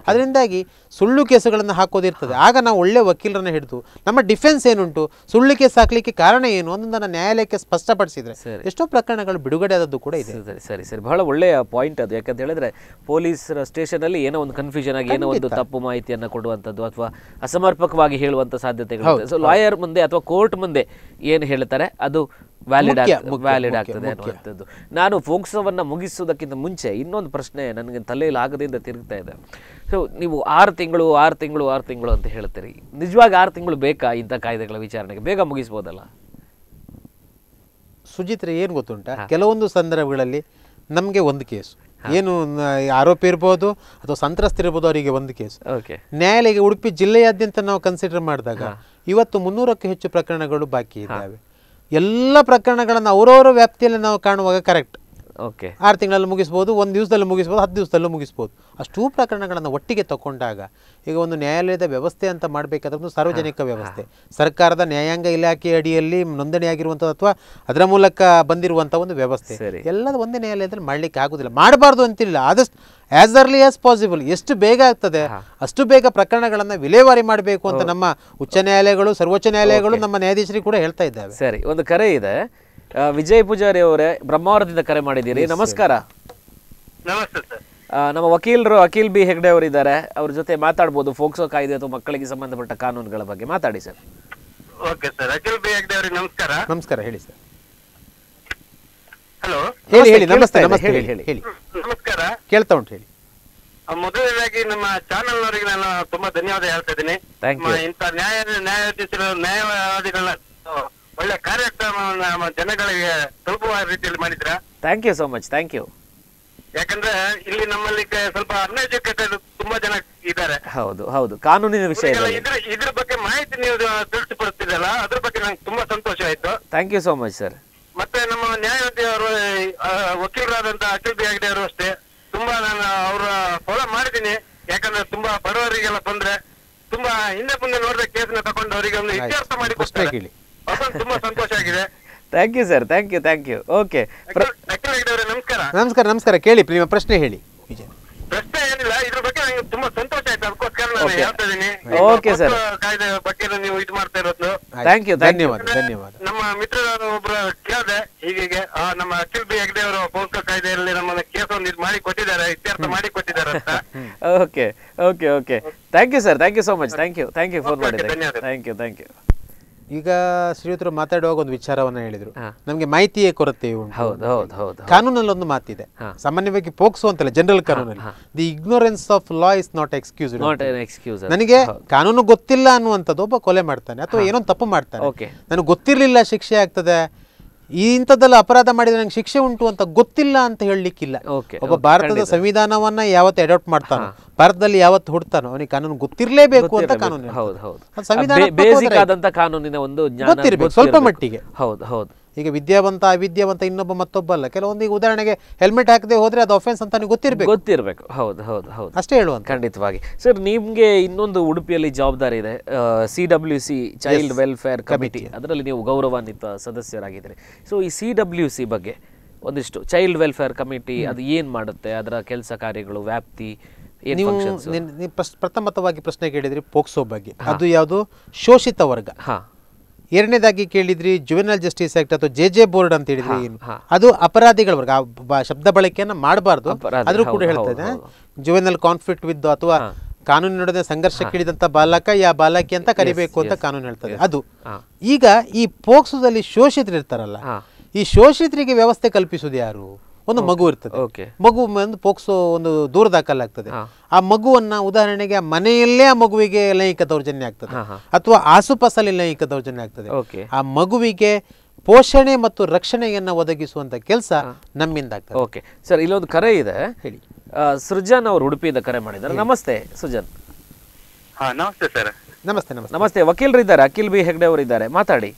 ಅದರಿಂದಾಗಿ ಸುಳ್ಳು ಕೇಸುಗಳನ್ನು ಹಾಕೋದಿರ್ತದೆ ಆಗ ನಾವು ಒಳ್ಳೆ ವಕೀಲರನ್ನ ಹಿಡಿದು ನಮ್ಮ ಡಿಫೆನ್ಸ್ ಏನುಂಟು ಸುಳ್ಳು ಕೇಸ್ ಹಾಕ್ಲಿಕ್ಕೆ ಕಾರಣ ಏನು ಅನ್ನೋದನ್ನ ನ್ಯಾಯಾಲಯಕ್ಕೆ ಸ್ಪಷ್ಟಪಡಿಸಿದ್ರೆ ಎಷ್ಟೋ ಪ್ರಕರಣಗಳು ಬಿಡುಗಡೆ ಆದದ್ದು ಕೂಡ ಇದೆ ಸರಿ ಸರಿ ಸರಿ ಬಹಳ ಒಳ್ಳೆಯ ಪಾಯಿಂಟ್ ಅದು ಯಾಕಂತ ಹೇಳಿದ್ರೆ ಪೊಲೀಸರ ಸ್ಟೇಷನ್ ಅಲ್ಲಿ ಏನೋ ಒಂದು ಕನ್ಫ್ಯೂಷನ್ ಆಗಿ ಏನೋ ಒಂದು ತಪ್ಪು ಮಾಹಿತಿಯನ್ನು ಕೊಡುವಂತದ್ದು ಅಥವಾ ಅಸಮರ್ಪಕವಾಗಿ ಹೇಳುವಂತ ಸಾಧ್ಯತೆಗಳು ಲಾಯರ್ ಮುಂದೆ ಅಥವಾ ಕೋರ್ಟ್ ಮುಂದೆ ಏನು ಹೇಳ್ತಾರೆ ಅದು ವ್ಯಾಲಿಡ್ ವ್ಯಾಲಿಡ್ ಆಗ್ತದೆ ಅನ್ನುವಂಥದ್ದು ನಾನು ಫೋಕ್ಸವನ್ನು ಮುಗಿಸೋದಕ್ಕಿಂತ ಮುಂಚೆ ಇನ್ನೊಂದು ಪ್ರಶ್ನೆ ನನಗೆ ತಲೆಯಲ್ಲಿ ಆಗದಿಂದ ತಿರುಗ್ತಾ ಇದೆ ಸೊ ನೀವು ಆರು ತಿಂಗಳು ಆರು ತಿಂಗಳು ಆರು ತಿಂಗಳು ಅಂತ ಹೇಳ್ತೀರಿ ನಿಜವಾಗಿ ಆರು ತಿಂಗಳು ಬೇಕಾ ಇಂಥ ಕಾಯ್ದೆಗಳ ವಿಚಾರಣೆಗೆ ಬೇಗ ಮುಗಿಸ್ಬೋದಲ್ಲ ಸುಜಿತ್ರೆ ಏನು ಗೊತ್ತುಂಟಾ ಕೆಲವೊಂದು ಸಂದರ್ಭಗಳಲ್ಲಿ ನಮಗೆ ಒಂದು ಕೇಸು ಏನು ಆರೋಪಿ ಇರ್ಬೋದು ಅಥವಾ ಸಂತ್ರಸ್ತ ಇರ್ಬೋದು ಅವರಿಗೆ ಒಂದು ಕೇಸ್ ನ್ಯಾಯಾಲಯಕ್ಕೆ ಉಡುಪಿ ಜಿಲ್ಲೆಯಾದ್ಯಂತ ನಾವು ಕನ್ಸಿಡರ್ ಮಾಡಿದಾಗ ಇವತ್ತು ಮುನ್ನೂರಕ್ಕೂ ಹೆಚ್ಚು ಪ್ರಕರಣಗಳು ಬಾಕಿ ಇದ್ದಾವೆ ಎಲ್ಲ ಪ್ರಕರಣಗಳನ್ನು ಅವರವರ ವ್ಯಾಪ್ತಿಯಲ್ಲಿ ನಾವು ಕಾಣುವಾಗ ಕರೆಕ್ಟ್ ಓಕೆ ಆರು ತಿಂಗಳಲ್ಲಿ ಮುಗಿಸ್ಬೋದು ಒಂದು ದಿವಸದಲ್ಲಿ ಮುಗಿಸ್ಬೋದು ಹತ್ತು ದಿವಸದಲ್ಲೂ ಮುಗಿಸ್ಬೋದು ಅಷ್ಟು ಪ್ರಕರಣಗಳನ್ನು ಒಟ್ಟಿಗೆ ತಗೊಂಡಾಗ ಈಗ ಒಂದು ನ್ಯಾಯಾಲಯದ ವ್ಯವಸ್ಥೆ ಅಂತ ಮಾಡಬೇಕಾದ್ರೆ ಒಂದು ಸಾರ್ವಜನಿಕ ವ್ಯವಸ್ಥೆ ಸರ್ಕಾರದ ನ್ಯಾಯಾಂಗ ಇಲಾಖೆ ಅಡಿಯಲ್ಲಿ ನೋಂದಣಿಯಾಗಿರುವಂಥದ್ದು ಅಥವಾ ಅದರ ಮೂಲಕ ಬಂದಿರುವಂಥ ಒಂದು ವ್ಯವಸ್ಥೆ ಎಲ್ಲದ ಒಂದೇ ನ್ಯಾಯಾಲಯದಲ್ಲಿ ಮಾಡಲಿಕ್ಕೆ ಆಗೋದಿಲ್ಲ ಮಾಡಬಾರ್ದು ಅಂತಿಲ್ಲ ಆದಷ್ಟು ಆಸ್ ಅರ್ಲಿ ಆಸ್ ಪಾಸಿಬಲ್ ಎಷ್ಟು ಬೇಗ ಆಗ್ತದೆ ಅಷ್ಟು ಬೇಗ ಪ್ರಕರಣಗಳನ್ನು ವಿಲೇವಾರಿ ಮಾಡಬೇಕು ಅಂತ ನಮ್ಮ ಉಚ್ಚ ನ್ಯಾಯಾಲಯಗಳು ಸರ್ವೋಚ್ಚ ನ್ಯಾಯಾಲಯಗಳು ನಮ್ಮ ನ್ಯಾಯಾಧೀಶರಿಗೆ ಕೂಡ ಹೇಳ್ತಾ ಇದ್ದಾವೆ ಸರಿ ಒಂದು ಕರೆ ಇದೆ ವಿಜಯ್ ಪೂಜಾರಿ ಅವರೇ ಬ್ರಹ್ಮಾವರದಿಂದ ಕರೆ ಮಾಡಿದ್ದೀರಿ ನಮಸ್ಕಾರ ನಮಸ್ತೆ ನಮ್ಮ ವಕೀಲರು ಅಖಿಲ್ ಬಿ ಹೆಗ್ಡೆ ಇದ್ದಾರೆ ಅವ್ರ ಜೊತೆ ಮಾತಾಡ್ಬೋದು ಫೋಕ್ಸೋ ಕಾಯ್ದೆ ಅಥವಾ ಮಕ್ಕಳಿಗೆ ಸಂಬಂಧಪಟ್ಟ ಕಾನೂನುಗಳ ಬಗ್ಗೆ ಮಾತಾಡಿ sir okay sir Akhil B Hegde ಅವರಿಗೆ ನಮಸ್ಕಾರ ನಮಸ್ಕಾರ ಹೇಳಿ ಸರ್ ಹಲೋ ಹೇಳಿ ಹೇಳಿ ನಮಸ್ತೆ ನಮಸ್ತೆ ಹೇಳಿ ಹೇಳಿ ಹೇಳಿ ನಮಸ್ಕಾರ ಕೇಳ್ತಾ ಉಂಟು ಹೇಳಿ ಮೊದಲನೇದಾಗಿ ನಮ್ಮ ಚಾನೆಲ್ ಅವರಿಗೆ ನಾನು ತುಂಬಾ ಧನ್ಯವಾದ ಹೇಳ್ತಾ ಇದ್ದೀನಿ ಇಂಥ ನ್ಯಾಯ ನ್ಯಾಯಾಧೀಶರು ನ್ಯಾಯವಾದಿಗಳ ಒಳ್ಳೆ ಕಾರ್ಯ ನಮ್ಮ ಜನಗಳಿಗೆ ತಲುಪುವ ರೀತಿಯಲ್ಲಿ ಮಾಡಿದ್ರ thank you so much thank you ಯಾಕಂದ್ರೆ ಇಲ್ಲಿ ನಮ್ಮಲ್ಲಿ ಸ್ವಲ್ಪ ಅನ್ಎಜುಕೇಟೆಡ್ ತುಂಬಾ ಜನ ಇದ್ದಾರೆ ಹೌದು ಹೌದು ಕಾನೂನಿನ ವಿಷಯ ಇದ್ರ ಇದ್ರ ಬಗ್ಗೆ ಮಾಹಿತಿ ನೀವು ತಿಳಿಸಿಕೊಡ್ತಿದ್ದಲ್ಲ ಅದ್ರ ಬಗ್ಗೆ ನಂಗೆ ತುಂಬಾ ಸಂತೋಷ ಆಯ್ತು thank you so much sir ಮತ್ತೆ ನಮ್ಮ ನ್ಯಾಯವಾದಿ ಅವರು ವಕೀಲರಾದಂತ ಅಖಿಲ್ ಬಿಯಾಗಡೆ ಅವರು ಅಷ್ಟೇ ತುಂಬಾ ನಾನು ಅವರ ಫಾಲೋ ಮಾಡಿದ್ದೀನಿ ಯಾಕಂದ್ರೆ ತುಂಬಾ ಬಡವರಿಗೆಲ್ಲ ಬಂದ್ರೆ ತುಂಬಾ ಹಿಂದೆ ಮುಂದೆ ನೋಡಿದ ಕೇಸ್ನ ತಗೊಂಡು ಅವರಿಗೆ ಒಂದು ಇತ್ಯರ್ಥ ಮಾಡಿ ಕೊಡ್ತಾರೆ ತುಂಬಾ ಸಂತೋಷ ಆಗಿದೆ thank you sir thank you thank you okay ನಮಸ್ಕಾರ ನಮಸ್ಕಾರ ನಮಸ್ಕಾರ ಕೇಳಿ ನಿಮ್ಮ ಪ್ರಶ್ನೆ ಹೇಳಿ ಪ್ರಶ್ನೆ ಏನಿಲ್ಲ ಇದ್ರ ಬಗ್ಗೆ ನಂಗೆ ತುಂಬಾ ಸಂತೋಷ ಆಯ್ತು ಅದಕ್ಕೋಸ್ಕರ ನಾನು ಹೇಳ್ತಾ ಇದೀನಿ ಓಕೆ ಸರ್ ಕಾಯ್ದೆ ಬಗ್ಗೆ ನೀವು ಇದು ಮಾಡ್ತಾ ಇರೋದು ಥ್ಯಾಂಕ್ ಯು ಧನ್ಯವಾದ ಧನ್ಯವಾದ ನಮ್ಮ ಮಿತ್ರ ಒಬ್ರು ಕೇಳಿದೆ ಹೀಗೆ ನಮ್ಮ ಅಖಿಲ್ ಬಿ ಹೆಗ್ಡೆ ಅವರು ಪೌರಕ ಕಾಯ್ದೆಯಲ್ಲಿ ನಮ್ಮನ್ನ ಕೇಸನ್ನು ಇದು ಮಾಡಿ ಕೊಟ್ಟಿದ್ದಾರೆ ಇತ್ಯರ್ಥ ಮಾಡಿ ಕೊಟ್ಟಿದ್ದಾರೆ ಅಂತ okay okay okay thank you sir thank you so much thank you thank you phone ಮಾಡಿದ್ರೆ ಥ್ಯಾಂಕ್ ಯು ಥ್ಯಾಂಕ್ ಯು ಈಗ ಶ್ರೀಯುತರು ಮಾತಾಡುವಾಗ ಒಂದು ವಿಚಾರವನ್ನ ಹೇಳಿದ್ರು ನಮಗೆ ಮಾಹಿತಿಯೇ ಕೊರತೆ ಕಾನೂನಲ್ಲಿ ಒಂದು ಮಾತಿದೆ ಸಾಮಾನ್ಯವಾಗಿ ಪೋಕ್ಸು ಅಂತಲ್ಲ ಜನರಲ್ ಕಾನೂನಲ್ಲಿ the ignorance of law is not excuse excuse ನನಗೆ ಕಾನೂನು ಗೊತ್ತಿಲ್ಲ ಅನ್ನುವಂಥದ್ದು ಒಬ್ಬ ಕೊಲೆ ಮಾಡ್ತಾನೆ ಅಥವಾ ಏನೋ ತಪ್ಪು ಮಾಡ್ತಾನೆ ನನಗೆ ಗೊತ್ತಿರಲಿಲ್ಲ ಶಿಕ್ಷೆ ಆಗ್ತದೆ ಈ ಇಂಥದ್ದೆಲ್ಲ ಅಪರಾಧ ಮಾಡಿದ್ರೆ ನಂಗೆ ಶಿಕ್ಷೆ ಉಂಟು ಅಂತ ಗೊತ್ತಿಲ್ಲ ಅಂತ ಹೇಳಲಿಕ್ಕಿಲ್ಲ ಒಬ್ಬ ಭಾರತದ ಸಂವಿಧಾನವನ್ನ ಯಾವತ್ತು ಅಡಾಪ್ಟ್ ಮಾಡ್ತಾನೋ ಭಾರತದಲ್ಲಿ ಯಾವತ್ತು ಹುಡ್ತಾನೋ ಅವನಿಗೆ ಕಾನೂನು ಗೊತ್ತಿರಲೇಬೇಕು ಅಂತ ಕಾನೂನು ಹೌದು ಹೌದು ಸಂವಿಧಾನ ಬೇಸಿಕ್ ಕಾನೂನಿನ ಒಂದು ಸ್ವಲ್ಪ ಮಟ್ಟಿಗೆ ಹೌದು ಹೌದು ಈಗ ವಿದ್ಯಾವಂತ ಅವಿದ್ಯಾವಂತ ಇನ್ನೊಬ್ಬ ಮತ್ತೊಬ್ಬ ಅಲ್ಲ ಕೆಲವೊಂದು ಈಗ ಉದಾಹರಣೆಗೆ ಹೆಲ್ಮೆಟ್ ಹಾಕದೆ ಹೋದ್ರೆ ಅದು ಅಫೆನ್ಸ್ ಅಂತ ನೀವು ಗೊತ್ತಿರಬೇಕು ಗೊತ್ತಿರಬೇಕು ಹೌದು ಹೌದು ಹೌದು ಅಷ್ಟೇ ಹೇಳುವಂತ ಖಂಡಿತವಾಗಿ ಸರ್ ನಿಮ್ಗೆ ಇನ್ನೊಂದು ಉಡುಪಿಯಲ್ಲಿ ಜವಾಬ್ದಾರಿ ಇದೆ C W C child welfare committee ಅದರಲ್ಲಿ ನೀವು ಗೌರವಾನ್ವಿತ ಸದಸ್ಯರಾಗಿದ್ದೀರಿ ಸೊ ಈ ಸಿ ಡಬ್ಲ್ಯೂ ಸಿ ಬಗ್ಗೆ ಒಂದಿಷ್ಟು ಚೈಲ್ಡ್ ವೆಲ್ಫೇರ್ ಕಮಿಟಿ ಅದು ಏನು ಮಾಡುತ್ತೆ ಅದರ ಕೆಲಸ ಕಾರ್ಯಗಳು ವ್ಯಾಪ್ತಿ ನೀವು ಪ್ರಥಮತವಾಗಿ ಪ್ರಶ್ನೆ ಕೇಳಿದ್ರಿ ಪೋಕ್ಸೋ ಬಗ್ಗೆ ಅದು ಯಾವುದು ಶೋಷಿತ ವರ್ಗ ಹಾ ಎರಡನೇದಾಗಿ ಕೇಳಿದ್ರಿ ಜುವೆನಲ್ ಜಸ್ಟಿಸ್ ಆಕ್ಟ್ ಅಥವಾ ಜೆ ಜೆ ಬೋರ್ಡ್ ಅಂತ ಹೇಳಿದ್ರಿ ಏನು ಅದು ಅಪರಾಧಿಗಳ ವರ್ಗ ಶಬ್ದ ಬಳಕೆಯನ್ನ ಮಾಡಬಾರ್ದು ಆದ್ರೂ ಕೂಡ ಹೇಳ್ತದೆ ಜುವೆನಲ್ ಕಾನ್ಫ್ಲಿಕ್ಟ್ ವಿತ್ ಅಥವಾ ಸಂಘರ್ಷ ಕೇಳಿದಂತ ಬಾಲಕ ಯಾ ಬಾಲಕಿ ಅಂತ ಕರಿಬೇಕು ಅಂತ ಕಾನೂನು ಹೇಳ್ತದೆ ಅದು ಈಗ ಈ ಪೋಕ್ಸೋದಲ್ಲಿ ಇರ್ತಾರಲ್ಲ ಈ ಶೋಷಿತರಿಗೆ ವ್ಯವಸ್ಥೆ ಕಲ್ಪಿಸುವುದು ಯಾರು ಒಂದು ಮಗು ಇರ್ತದೆ ಮಗು ಒಂದು ಪೋಕ್ಸೋ ಒಂದು ದೂರ ದಾಖಲಾಗ್ತದೆ ಆ ಮಗುವನ್ನ ಉದಾಹರಣೆಗೆ ಮನೆಯಲ್ಲೇ ಆ ಮಗುವಿಗೆ ಲೈಂಗಿಕ ದೌರ್ಜನ್ಯ ಆಗ್ತದೆ ಅಥವಾ ಆಸುಪಾಸಲ್ಲಿ ಲೈಂಗಿಕ ದೌರ್ಜನ್ಯ ಆಗ್ತದೆ ಆ ಮಗುವಿಗೆ ಪೋಷಣೆ ಮತ್ತು ರಕ್ಷಣೆಯನ್ನು ಒದಗಿಸುವಂತ ಕೆಲಸ ನಮ್ಮಿಂದ ಆಗ್ತದೆ ಓಕೆ ಸರ್ ಇಲ್ಲೊಂದು ಕರೆ ಇದೆ ಹೇಳಿ ಸೃಜನ್ ಅವರು ಉಡುಪಿಯಿಂದ ಕರೆ ಮಾಡಿದ್ದಾರೆ ನಮಸ್ತೆ ಸೃಜನ್ ಹಾ ನಮಸ್ತೆ ಸರ್ ನಮಸ್ತೆ ನಮಸ್ತೆ ನಮಸ್ತೆ ಇದ್ದಾರೆ ಅಖಿಲ್ ಬಿ ಹೆಗ್ಡೆ ಇದ್ದಾರೆ ಮಾತಾಡಿ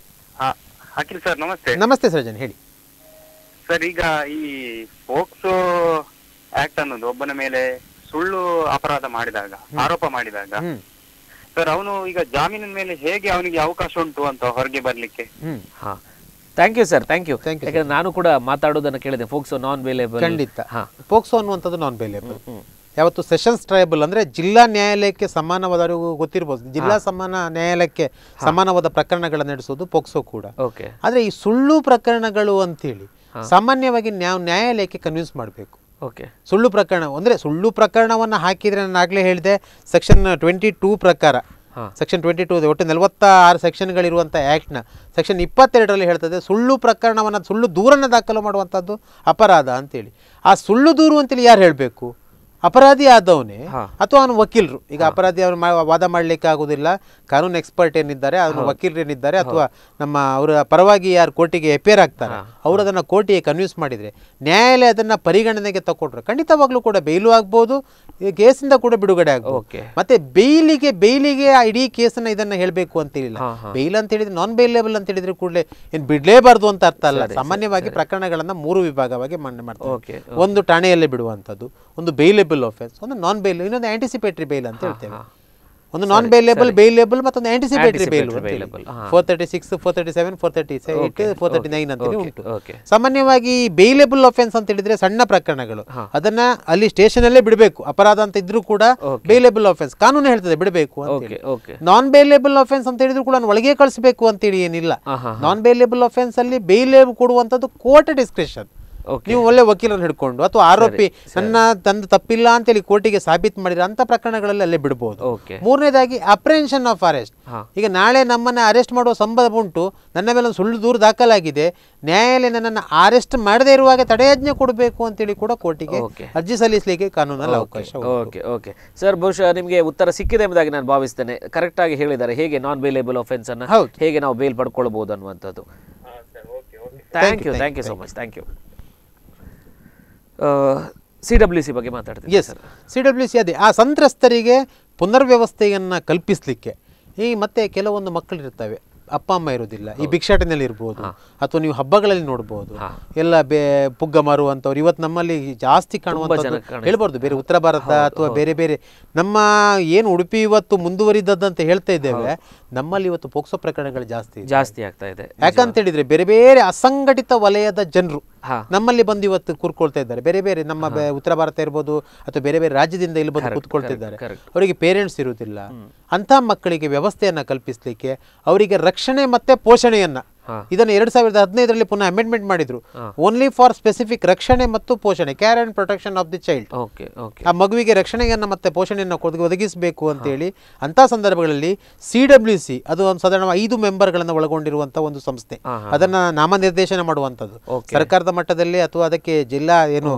ಅಖಿಲ್ ಸರ್ ನಮಸ್ತೆ ನಮಸ್ತೆ ಸೃಜನ್ ಹೇಳಿ ಸರ್ ಈಗ ಈ ಪೋಕ್ಸೋ ಆಕ್ಟ್ ಅನ್ನೋದು ಒಬ್ಬನ ಮೇಲೆ ಸುಳ್ಳು ಅಪರಾಧ ಮಾಡಿದಾಗ ಆರೋಪ ಮಾಡಿದಾಗ ಸರ್ ಅವನು ಈಗ ಜಾಮೀನಿನ ಮೇಲೆ ಹೇಗೆ ಅವನಿಗೆ ಅವಕಾಶ ಉಂಟು ಅಂತ ಹೊರಗೆ ಬರ್ಲಿಕ್ಕೆ thank you sir thank you ಯಾಕಂದ್ರೆ ನಾನು ಕೂಡ ಮಾತಾಡೋದನ್ನು ಕೇಳಿದೆ ಫೋಕ್ಸೋ ನಾನ್ ಬೇಲೇಬಲ್ ಖಂಡಿತ ಫೋಕ್ಸೋ ಅನ್ನುವಂಥದ್ದು ನಾನ್ ಬೇಲೇಬಲ್ ಯಾವತ್ತು ಸೆಷನ್ಸ್ ಟ್ರೈಬಲ್ ಅಂದ್ರೆ ಜಿಲ್ಲಾ ನ್ಯಾಯಾಲಯಕ್ಕೆ ಸಮಾನವಾದ ಗೊತ್ತಿರ್ಬೋದು ಜಿಲ್ಲಾ ಸಮಾನ ನ್ಯಾಯಾಲಯಕ್ಕೆ ಸಮಾನವಾದ ಪ್ರಕರಣಗಳನ್ನು ನಡೆಸೋದು ಪೋಕ್ಸೋ ಕೂಡ ಓಕೆ ಆದರೆ ಈ ಸುಳ್ಳು ಪ್ರಕರಣಗಳು ಅಂತೇಳಿ ಸಾಮಾನ್ಯವಾಗಿ ನಾವು ನ್ಯಾಯಾಲಯಕ್ಕೆ ಕನ್ವಿನ್ಸ್ ಮಾಡಬೇಕು ಓಕೆ ಸುಳ್ಳು ಪ್ರಕರಣ ಅಂದರೆ ಸುಳ್ಳು ಪ್ರಕರಣವನ್ನು ಹಾಕಿದರೆ ನಾನು ಆಗಲೇ ಹೇಳಿದೆ ಸೆಕ್ಷನ್ ಟ್ವೆಂಟಿ ಟೂ ಪ್ರಕಾರ ಸೆಕ್ಷನ್ ಟ್ವೆಂಟಿ ಟೂ ಒಟ್ಟು ನಲವತ್ತ ಆರು ಸೆಕ್ಷನ್ಗಳಿರುವಂಥ ಆ್ಯಕ್ಟ್ನ ಸೆಕ್ಷನ್ ಇಪ್ಪತ್ತೆರಡರಲ್ಲಿ ಹೇಳ್ತದೆ ಸುಳ್ಳು ಪ್ರಕರಣವನ್ನು ಸುಳ್ಳು ದೂರನ್ನು ದಾಖಲು ಮಾಡುವಂಥದ್ದು ಅಪರಾಧ ಅಂತೇಳಿ ಆ ಸುಳ್ಳು ದೂರು ಅಂತೇಳಿ ಯಾರು ಹೇಳಬೇಕು ಅಪರಾಧಿ ಆದವನೇ ಅಥವಾ ಅವನು ವಕೀಲರು ಈಗ ಅಪರಾಧಿ ಅವನು ವಾದ ಮಾಡಲಿಕ್ಕೆ ಆಗುದಿಲ್ಲ ಕಾನೂನು ಎಕ್ಸ್ಪರ್ಟ್ ಏನಿದ್ದಾರೆ ಅವನು ವಕೀಲರು ಏನಿದ್ದಾರೆ ಅಥವಾ ನಮ್ಮ ಅವರ ಪರವಾಗಿ ಯಾರು ಕೋರ್ಟಿಗೆ ಎಪೇರ್ ಆಗ್ತಾರೆ ಅವರು ಅದನ್ನು ಕೋರ್ಟಿಗೆ ಕನ್ವಿನ್ಸ್ ಮಾಡಿದರೆ ನ್ಯಾಯಾಲಯ ಅದನ್ನು ಪರಿಗಣನೆಗೆ ತಗೊಂಡ್ರು ಖಂಡಿತವಾಗ್ಲೂ ಕೂಡ ಬೇಲು ಆಗ್ಬೋದು ಈ ಕೇಸಿಂದ ಕೂಡ ಬಿಡುಗಡೆ ಆಗುತ್ತೆ ಮತ್ತೆ ಬೈಲಿಗೆ ಆ ಇಡೀ ಕೇಸನ್ನ ಇದನ್ನ ಹೇಳಬೇಕು ಅಂತ ಹೇಳಿಲ್ಲ ಬೇಲ್ ಅಂತ ಹೇಳಿದ್ರೆ ನಾನ್ ಬೈಲೇಬಲ್ ಅಂತ ಹೇಳಿದ್ರೆ ಕೂಡಲೇ ಏನ್ ಬಿಡಲೇಬಾರದು ಅಂತ ಅರ್ಥ ಅಲ್ಲ ಸಾಮಾನ್ಯವಾಗಿ ಪ್ರಕರಣಗಳನ್ನ ಮೂರು ವಿಭಾಗವಾಗಿ ಮಾನ್ಯ ಮಾಡ್ತಾರೆ ಒಂದು ಠಾಣೆಯಲ್ಲೇ ಬಿಡುವಂತದ್ದು ಒಂದು ಬೈಲೇಬಲ್ ಆಫೆನ್ಸ್ ಒಂದು ನಾನ್ ಬೇಲ್ ಇನ್ನೊಂದು ಆಂಟಿಸಿಪೇಟರಿ ಬೇಲ್ ಅಂತ ಹೇಳ್ತೇವೆ ಒಂದು ನಾನ್ ಬೇಲೇಬಲ್ ಬೇಲೇಬಲ್ ಮತ್ತೊಂದು anticipatory bail four thirty six four thirty seven four thirty eight four thirty nine ಅಂತ ಉಂಟು ಸಾಮಾನ್ಯವಾಗಿ ಬೇಲೇಬಲ್ ಅಫೆನ್ಸ್ ಅಂತ ಹೇಳಿದ್ರೆ ಸಣ್ಣ ಪ್ರಕರಣಗಳು ಅದನ್ನ ಅಲ್ಲಿ ಸ್ಟೇಷನ್ ಅಲ್ಲೇ ಬಿಡಬೇಕು ಅಪರಾಧ ಅಂತ ಇದ್ರೂ ಕೂಡ ಬೇಲೇಬಲ್ ಅಫೆನ್ಸ್ ಕಾನೂನು ಹೇಳ್ತದೆ ಬಿಡಬೇಕು ನಾನ್ ಬೇಲೇಬಲ್ ಆಫೆನ್ಸ್ ಅಂತ ಹೇಳಿದ್ರು ಕೂಡ ಒಳಗೆ ಕಳಿಸಬೇಕು ಅಂತೇಳಿ ಏನಿಲ್ಲ ನಾನ್ ಬೇಲೇಬಲ್ ಆಫೆನ್ಸ್ ಅಲ್ಲಿ ಬೇಲೇಬ್ ಕೊಡುವಂತದ್ದು ಕೋರ್ಟ್ ಡಿಸ್ಕ್ರಿಪ್ಷನ್ ನೀವು ಒಳ್ಳೆ ವಕೀಲರನ್ನು ಹಿಡ್ಕೊಂಡು ಅಥವಾ ಆರೋಪಿ ನನ್ನ ತಂದು ತಪ್ಪಿಲ್ಲ ಹೇಳಿ ಕೋರ್ಟಿಗೆ ಸಾಬೀತು ಮಾಡಿದ್ರೆ ಅಂತ ಪ್ರಕರಣಗಳಲ್ಲಿ ಅಲ್ಲೇ ಬಿಡಬಹುದು ಮೂರನೇದಾಗಿ ಅಪ್ರೆನ್ಷನ್ ಆಫ್ ಅರೆಸ್ಟ್ ಈಗ ನಾಳೆ ನಮ್ಮನ್ನ ಅರೆಸ್ಟ್ ಮಾಡುವ ಸಂಬಂಧ ಉಂಟು ನನ್ನ ಮೇಲೆ ಒಂದು ಸುಳ್ಳು ದೂರು ದಾಖಲಾಗಿದೆ ನ್ಯಾಯಾಲಯ ನನ್ನನ್ನು ಅರೆಸ್ಟ್ ಮಾಡದೇ ಇರುವಾಗ ತಡೆಯಾಜ್ಞೆ ಕೊಡಬೇಕು ಹೇಳಿ ಕೂಡ ಕೋರ್ಟಿಗೆ ಅರ್ಜಿ ಸಲ್ಲಿಸಲಿಕ್ಕೆ ಕಾನೂನಲ್ಲಿ ಅವಕಾಶ ಓಕೆ ಓಕೆ ಸರ್ ಬಹುಶಃ ನಿಮಗೆ ಉತ್ತರ ಸಿಕ್ಕಿದೆ ಎಂಬುದಾಗಿ ನಾನು ಭಾವಿಸ್ತೇನೆ ಕರೆಕ್ಟ್ ಆಗಿ ಹೇಳಿದ್ದಾರೆ ಹೇಗೆ ನಾನ್ ಬೇಲೇಬಲ್ ಅಫೆನ್ಸ್ ಅನ್ನು ಹೇಗೆ ನಾವು ಬೇಲ್ ಪಡ್ಕೊಳ್ಬಹುದು ಅನ್ನುವಂಥದ್ದು thank you thank you so much thank you C W C ಬಗ್ಗೆ ಮಾತಾಡ್ತೀವಿ ಎಸ್ ಸಿ ಡಬ್ಲ್ಯೂ ಸಿ ಅದೇ ಆ ಸಂತ್ರಸ್ತರಿಗೆ ಪುನರ್ವ್ಯವಸ್ಥೆಯನ್ನು ಕಲ್ಪಿಸಲಿಕ್ಕೆ ಈ ಮತ್ತೆ ಕೆಲವೊಂದು ಮಕ್ಕಳಿರ್ತವೆ ಅಪ್ಪ ಅಮ್ಮ ಇರುವುದಿಲ್ಲ ಈ ಭಿಕ್ಷಾಟನೆಯಲ್ಲಿ ಇರ್ಬೋದು ಅಥವಾ ನೀವು ಹಬ್ಬಗಳಲ್ಲಿ ನೋಡ್ಬೋದು ಎಲ್ಲ ಬೇ ಪುಗ್ಗ ಮಾರುವಂಥವ್ರು ಇವತ್ತು ನಮ್ಮಲ್ಲಿ ಜಾಸ್ತಿ ಕಾಣುವಂಥದ್ದು ಹೇಳ್ಬಾರ್ದು ಬೇರೆ ಉತ್ತರ ಭಾರತ ಅಥವಾ ಬೇರೆ ಬೇರೆ ನಮ್ಮ ಏನು ಉಡುಪಿ ಇವತ್ತು ಅಂತ ಹೇಳ್ತಾ ಇದ್ದೇವೆ ನಮ್ಮಲ್ಲಿ ಇವತ್ತು ಪೋಕ್ಸೋ ಪ್ರಕರಣಗಳು ಜಾಸ್ತಿ ಜಾಸ್ತಿ ಆಗ್ತಾ ಇದೆ ಯಾಕಂತ ಹೇಳಿದ್ರೆ ಬೇರೆ ಬೇರೆ ಅಸಂಘಟಿತ ವಲಯದ ಜನರು ನಮ್ಮಲ್ಲಿ ಬಂದು ಇವತ್ತು ಕೂತ್ಕೊಳ್ತಾ ಇದ್ದಾರೆ ಬೇರೆ ಬೇರೆ ನಮ್ಮ ಉತ್ತರ ಭಾರತ ಇರ್ಬೋದು ಅಥವಾ ಬೇರೆ ಬೇರೆ ರಾಜ್ಯದಿಂದ ಇಲ್ಲಿ ಬಂದು ಇದ್ದಾರೆ ಅವರಿಗೆ ಪೇರೆಂಟ್ಸ್ ಇರುವುದಿಲ್ಲ ಅಂಥ ಮಕ್ಕಳಿಗೆ ವ್ಯವಸ್ಥೆಯನ್ನು ಕಲ್ಪಿಸಲಿಕ್ಕೆ ಅವರಿಗೆ ರಕ್ಷಣೆ ಮತ್ತು ಪೋಷಣೆಯನ್ನು ಇದನ್ನು ಎರಡ್ ಸಾವಿರದ ಹದಿನೈದರಲ್ಲಿ ಪುನಃ ಅಮೆಂಡ್ಮೆಂಟ್ ಮಾಡಿದ್ರು ಓನ್ಲಿ ಫಾರ್ ಸ್ಪೆಸಿಫಿಕ್ ರಕ್ಷಣೆ ಮತ್ತು ಪೋಷಣೆ care and protection of the child ಆ ಮಗುವಿಗೆ ರಕ್ಷಣೆಯನ್ನು ಮತ್ತೆ ಪೋಷಣೆಯನ್ನು ಒದಗಿಸಬೇಕು ಅಂತ ಹೇಳಿ ಅಂತ ಸಂದರ್ಭಗಳಲ್ಲಿ ಸಿ ಡಬ್ಲ್ಯೂ ಸಿ ಅದು ಒಂದು ಸಾಧಾರಣ ಐದು ಮೆಂಬರ್ಗಳನ್ನು ಒಳಗೊಂಡಿರುವಂತಹ ಒಂದು ಸಂಸ್ಥೆ ಅದನ್ನ ನಾಮನಿರ್ದೇಶನ ಮಾಡುವಂತದ್ದು ಸರ್ಕಾರದ ಮಟ್ಟದಲ್ಲಿ ಅಥವಾ ಅದಕ್ಕೆ ಜಿಲ್ಲಾ ಏನು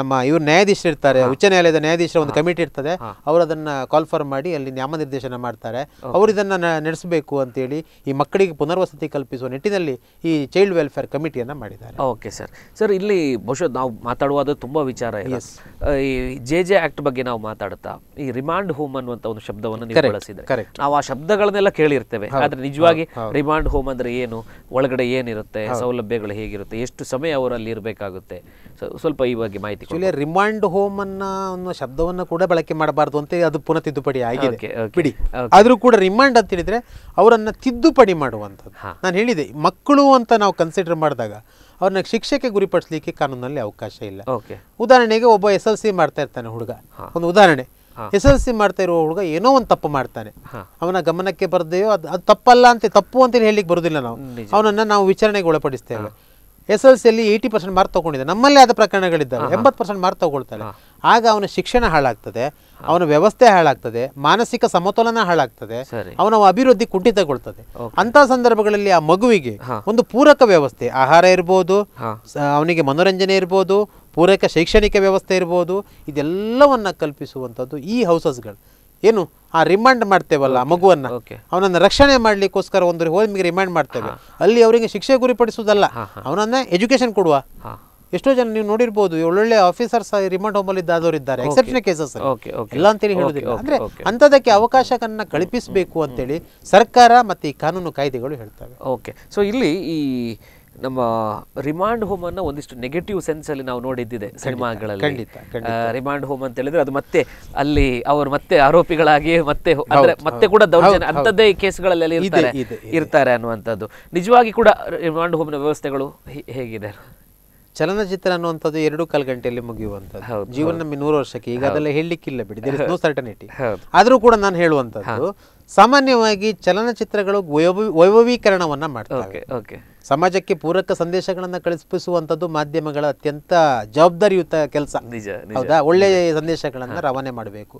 ನಮ್ಮ ಇವರು ನ್ಯಾಯಾಧೀಶರು ಇರ್ತಾರೆ ಉಚ್ಚ ನ್ಯಾಯಾಲಯದ ನ್ಯಾಯಾಧೀಶರ ಒಂದು ಕಮಿಟಿ ಇರ್ತದೆ ಅವರು ಅದನ್ನ ಫಾರ್ ಮಾಡಿ ಅಲ್ಲಿ ನಾಮನಿರ್ದೇಶನ ಮಾಡ್ತಾರೆ ಅವರು ಇದನ್ನ ನಡೆಸಬೇಕು ಹೇಳಿ ಈ ಮಕ್ಕಳಿಗೆ ಪುನರ್ವಸತಿ ಕಲ್ಪಿಸುವ ನಿಟ್ಟಿನಲ್ಲಿ ಈ ಚೈಲ್ಡ್ ವೆಲ್ಫೇರ್ ಕಮಿಟಿಯನ್ನು ಮಾಡಿದ್ದಾರೆ ಓಕೆ ಸರ್ ಸರ್ ಇಲ್ಲಿ ಬಹುಶಃ ನಾವು ಮಾತಾಡುವುದು ತುಂಬ ವಿಚಾರ ಇದೆ ಈ ಜೆ ಜೆ ಆ್ಯಕ್ಟ್ ಬಗ್ಗೆ ನಾವು ಮಾತಾಡ್ತಾ ಈ ರಿಮಾಂಡ್ ಹೋಮ್ ಅನ್ನುವಂಥ ಒಂದು ಶಬ್ದವನ್ನು ಬಳಸಿದ್ರೆ ನಾವು ಆ ಶಬ್ದಗಳನ್ನೆಲ್ಲ ಕೇಳಿರ್ತೇವೆ ಆದರೆ ನಿಜವಾಗಿ ರಿಮಾಂಡ್ ಹೋಮ್ ಅಂದರೆ ಏನು ಒಳಗಡೆ ಏನಿರುತ್ತೆ ಸೌಲಭ್ಯಗಳು ಹೇಗಿರುತ್ತೆ ಎಷ್ಟು ಸಮಯ ಅವರಲ್ಲಿ ಇರಬೇಕಾಗುತ್ತೆ ಸ್ವಲ್ಪ ಈ ಬಗ್ಗೆ ಮಾಹಿತಿ ರಿಮಾಂಡ್ ಹೋಮ್ ಅನ್ನೋ ಶಬ್ದವನ್ನು ಕೂಡ ಬಳಕೆ ಮಾಡಬಾರ್ದು ಅಂತ ಅದು ಪುನಃ ತಿದ್ದುಪಡಿ ಆಗಿದೆ ಬಿಡಿ ಆದರೂ ಕೂಡ ರಿಮಾಂಡ್ ಅಂತ ಹೇಳಿದ್ರೆ ಅವರನ್ನು ತಿದ್ದುಪಡಿ ಮಾಡುವಂಥದ್ದು ನಾನು ಹೇಳಿದೆ ಇದೆ ಮಕ್ಕಳು ಅಂತ ನಾವು ಕನ್ಸಿಡರ್ ಮಾಡಿದಾಗ ಅವ್ರನ್ನ ಶಿಕ್ಷೆಗೆ ಗುರಿಪಡಿಸಲಿಕ್ಕೆ ಕಾನೂನಲ್ಲಿ ಅವಕಾಶ ಇಲ್ಲ ಉದಾಹರಣೆಗೆ ಒಬ್ಬ ಎಸ್ ಎಲ್ ಸಿ ಮಾಡ್ತಾ ಇರ್ತಾನೆ ಹುಡುಗ ಒಂದು ಉದಾಹರಣೆ ಎಸ್ ಎಲ್ ಸಿ ಮಾಡ್ತಾ ಇರುವ ಹುಡುಗ ಏನೋ ಒಂದು ತಪ್ಪು ಮಾಡ್ತಾನೆ ಅವನ ಗಮನಕ್ಕೆ ಬರದೆಯೋ ಅದು ಅದು ತಪ್ಪಲ್ಲ ಅಂತ ತಪ್ಪು ಅಂತ ಹೇಳಿಕ್ ಬರೋದಿಲ್ಲ ನಾವು ಅವನನ್ನ ನಾವು ವಿಚಾರಣೆಗೆ ಒಳಪಡಿಸ್ತೇವೆ ಎಸ್ ಎಲ್ ಸಿಯಲ್ಲಿ ಏಯ್ಟಿ ಪರ್ಸೆಂಟ್ ಮಾರ್ಕ್ ತಗೊಂಡಿದ್ದೆ ನಮ್ಮಲ್ಲೇ ಆದ ಪ್ರಕರಣಗಳಿದ್ದಾವೆ ಎಂಬತ್ತು ಪರ್ಸೆಂಟ್ ಮಾರ್ಕ್ ತಗೊಳ್ತಾರೆ ಆಗ ಅವನ ಶಿಕ್ಷಣ ಹಾಳಾಗ್ತದೆ ಅವನ ವ್ಯವಸ್ಥೆ ಹಾಳಾಗ್ತದೆ ಮಾನಸಿಕ ಸಮತೋಲನ ಹಾಳಾಗ್ತದೆ ಅವನ ಅಭಿವೃದ್ಧಿ ಕುಂಠಿತಗೊಳ್ತದೆ ಅಂತ ಸಂದರ್ಭಗಳಲ್ಲಿ ಆ ಮಗುವಿಗೆ ಒಂದು ಪೂರಕ ವ್ಯವಸ್ಥೆ ಆಹಾರ ಇರ್ಬೋದು ಅವನಿಗೆ ಮನೋರಂಜನೆ ಇರ್ಬೋದು ಪೂರಕ ಶೈಕ್ಷಣಿಕ ವ್ಯವಸ್ಥೆ ಇರ್ಬೋದು ಇದೆಲ್ಲವನ್ನ ಕಲ್ಪಿಸುವಂತದ್ದು ಈ ಹೌಸಸ್ಗಳು ಏನು ಆ ರಿಮಾಂಡ್ ಮಾಡ್ತೇವಲ್ಲ ಮಗುವನ್ನ ಅವನನ್ನ ರಕ್ಷಣೆ ಮಾಡ್ಲಿಕ್ಕೋಸ್ಕರ ಒಂದು ನಿಮಗೆ ರಿಮಾಂಡ್ ಮಾಡ್ತೇವೆ ಅಲ್ಲಿ ಅವರಿಗೆ ಶಿಕ್ಷೆ ಗುರಿಪಡಿಸುವುದಲ್ಲ ಅವನನ್ನ ಎಜುಕೇಶನ್ ಕೊಡುವ ಎಷ್ಟೋ ಜನ ನೀವು ನೋಡಿರ್ಬೋದು ಒಳ್ಳೊಳ್ಳೆ ಆಫೀಸರ್ಸ್ ರಿಮೋಟ್ ಹೋಮಲ್ಲಿ ಇದ್ದಾರೆ ಎಕ್ಸೆಪ್ಷನ್ ಕೇಸಸ್ ಇಲ್ಲ ಅಂತೇಳಿ ಹೇಳುದಿಲ್ಲ ಅಂದ್ರೆ ಅಂತದಕ್ಕೆ ಅವಕಾಶಗಳನ್ನ ಕಲ್ಪಿಸಬೇಕು ಅಂತೇಳಿ ಸರ್ಕಾರ ಮತ್ತೆ ಈ ಕಾನೂನು ಕಾಯ್ದೆಗಳು ಹೇಳ್ತವೆ ಓಕೆ ಸೊ ಇಲ್ಲಿ ಈ ನಮ್ಮ ರಿಮಾಂಡ್ ಹೋಮ್ ಅನ್ನ ಒಂದಿಷ್ಟು ನೆಗೆಟಿವ್ ಸೆನ್ಸ್ ಅಲ್ಲಿ ನಾವು ನೋಡಿದ್ದಿದೆ ಸಿನಿಮಾಗಳಲ್ಲಿ ಖಂಡಿತ ರಿಮಾಂಡ್ ಹೋಮ್ ಅಂತ ಹೇಳಿದ್ರೆ ಅದು ಮತ್ತೆ ಅಲ್ಲಿ ಅವರು ಮತ್ತೆ ಆರೋಪಿಗಳಾಗಿ ಮತ್ತೆ ಅಂದ್ರೆ ಮತ್ತೆ ಕೂಡ ದೌರ್ಜನ್ಯ ಅಂತದ್ದೇ ಕೇಸ್ಗಳಲ್ಲಿ ಇರ್ತಾರೆ ಇರ್ತಾರೆ ಅನ್ನುವಂಥದ್ದು ನಿಜವಾಗಿ ಕೂಡ ರಿಮಾಂಡ್ ಹೋಮ್ನ ವ್ಯವಸ್ಥೆಗಳು ಹೇಗಿದೆ ಚಲನಚಿತ್ರ ಅನ್ನುವಂಥದ್ದು ಎರಡು ಕಾಲು ಗಂಟೆಯಲ್ಲಿ ಮುಗಿಯುವಂತದ್ದು ಜೀವನ ನಮಗೆ ನೂರು ವರ್ಷಕ್ಕೆ ಈಗ ಅದೆಲ್ಲ ಹೇಳಲಿಕ್ಕಿಲ್ಲ ಬಿಡಿ ದೇರ್ ನೋ ಸರ್ಟನಿಟಿ ಆದರೂ ಕೂಡ ನಾನು ಹೇಳುವಂಥದ್ದು ಸಾಮಾನ್ಯವಾಗಿ ಚಲನಚಿತ್ರಗಳು ವೈಭವೀಕರಣವನ್ನ ಮಾಡ್ತಾರೆ ಸಮಾಜಕ್ಕೆ ಪೂರಕ ಸಂದೇಶಗಳನ್ನು ಕಳಿಸ್ಪಿಸುವಂಥದ್ದು ಮಾಧ್ಯಮಗಳ ಅತ್ಯಂತ ಜವಾಬ್ದಾರಿಯುತ ಕೆಲಸ ಹೌದಾ ಒಳ್ಳೆಯ ಸಂದೇಶಗಳನ್ನ ರವಾನೆ ಮಾಡಬೇಕು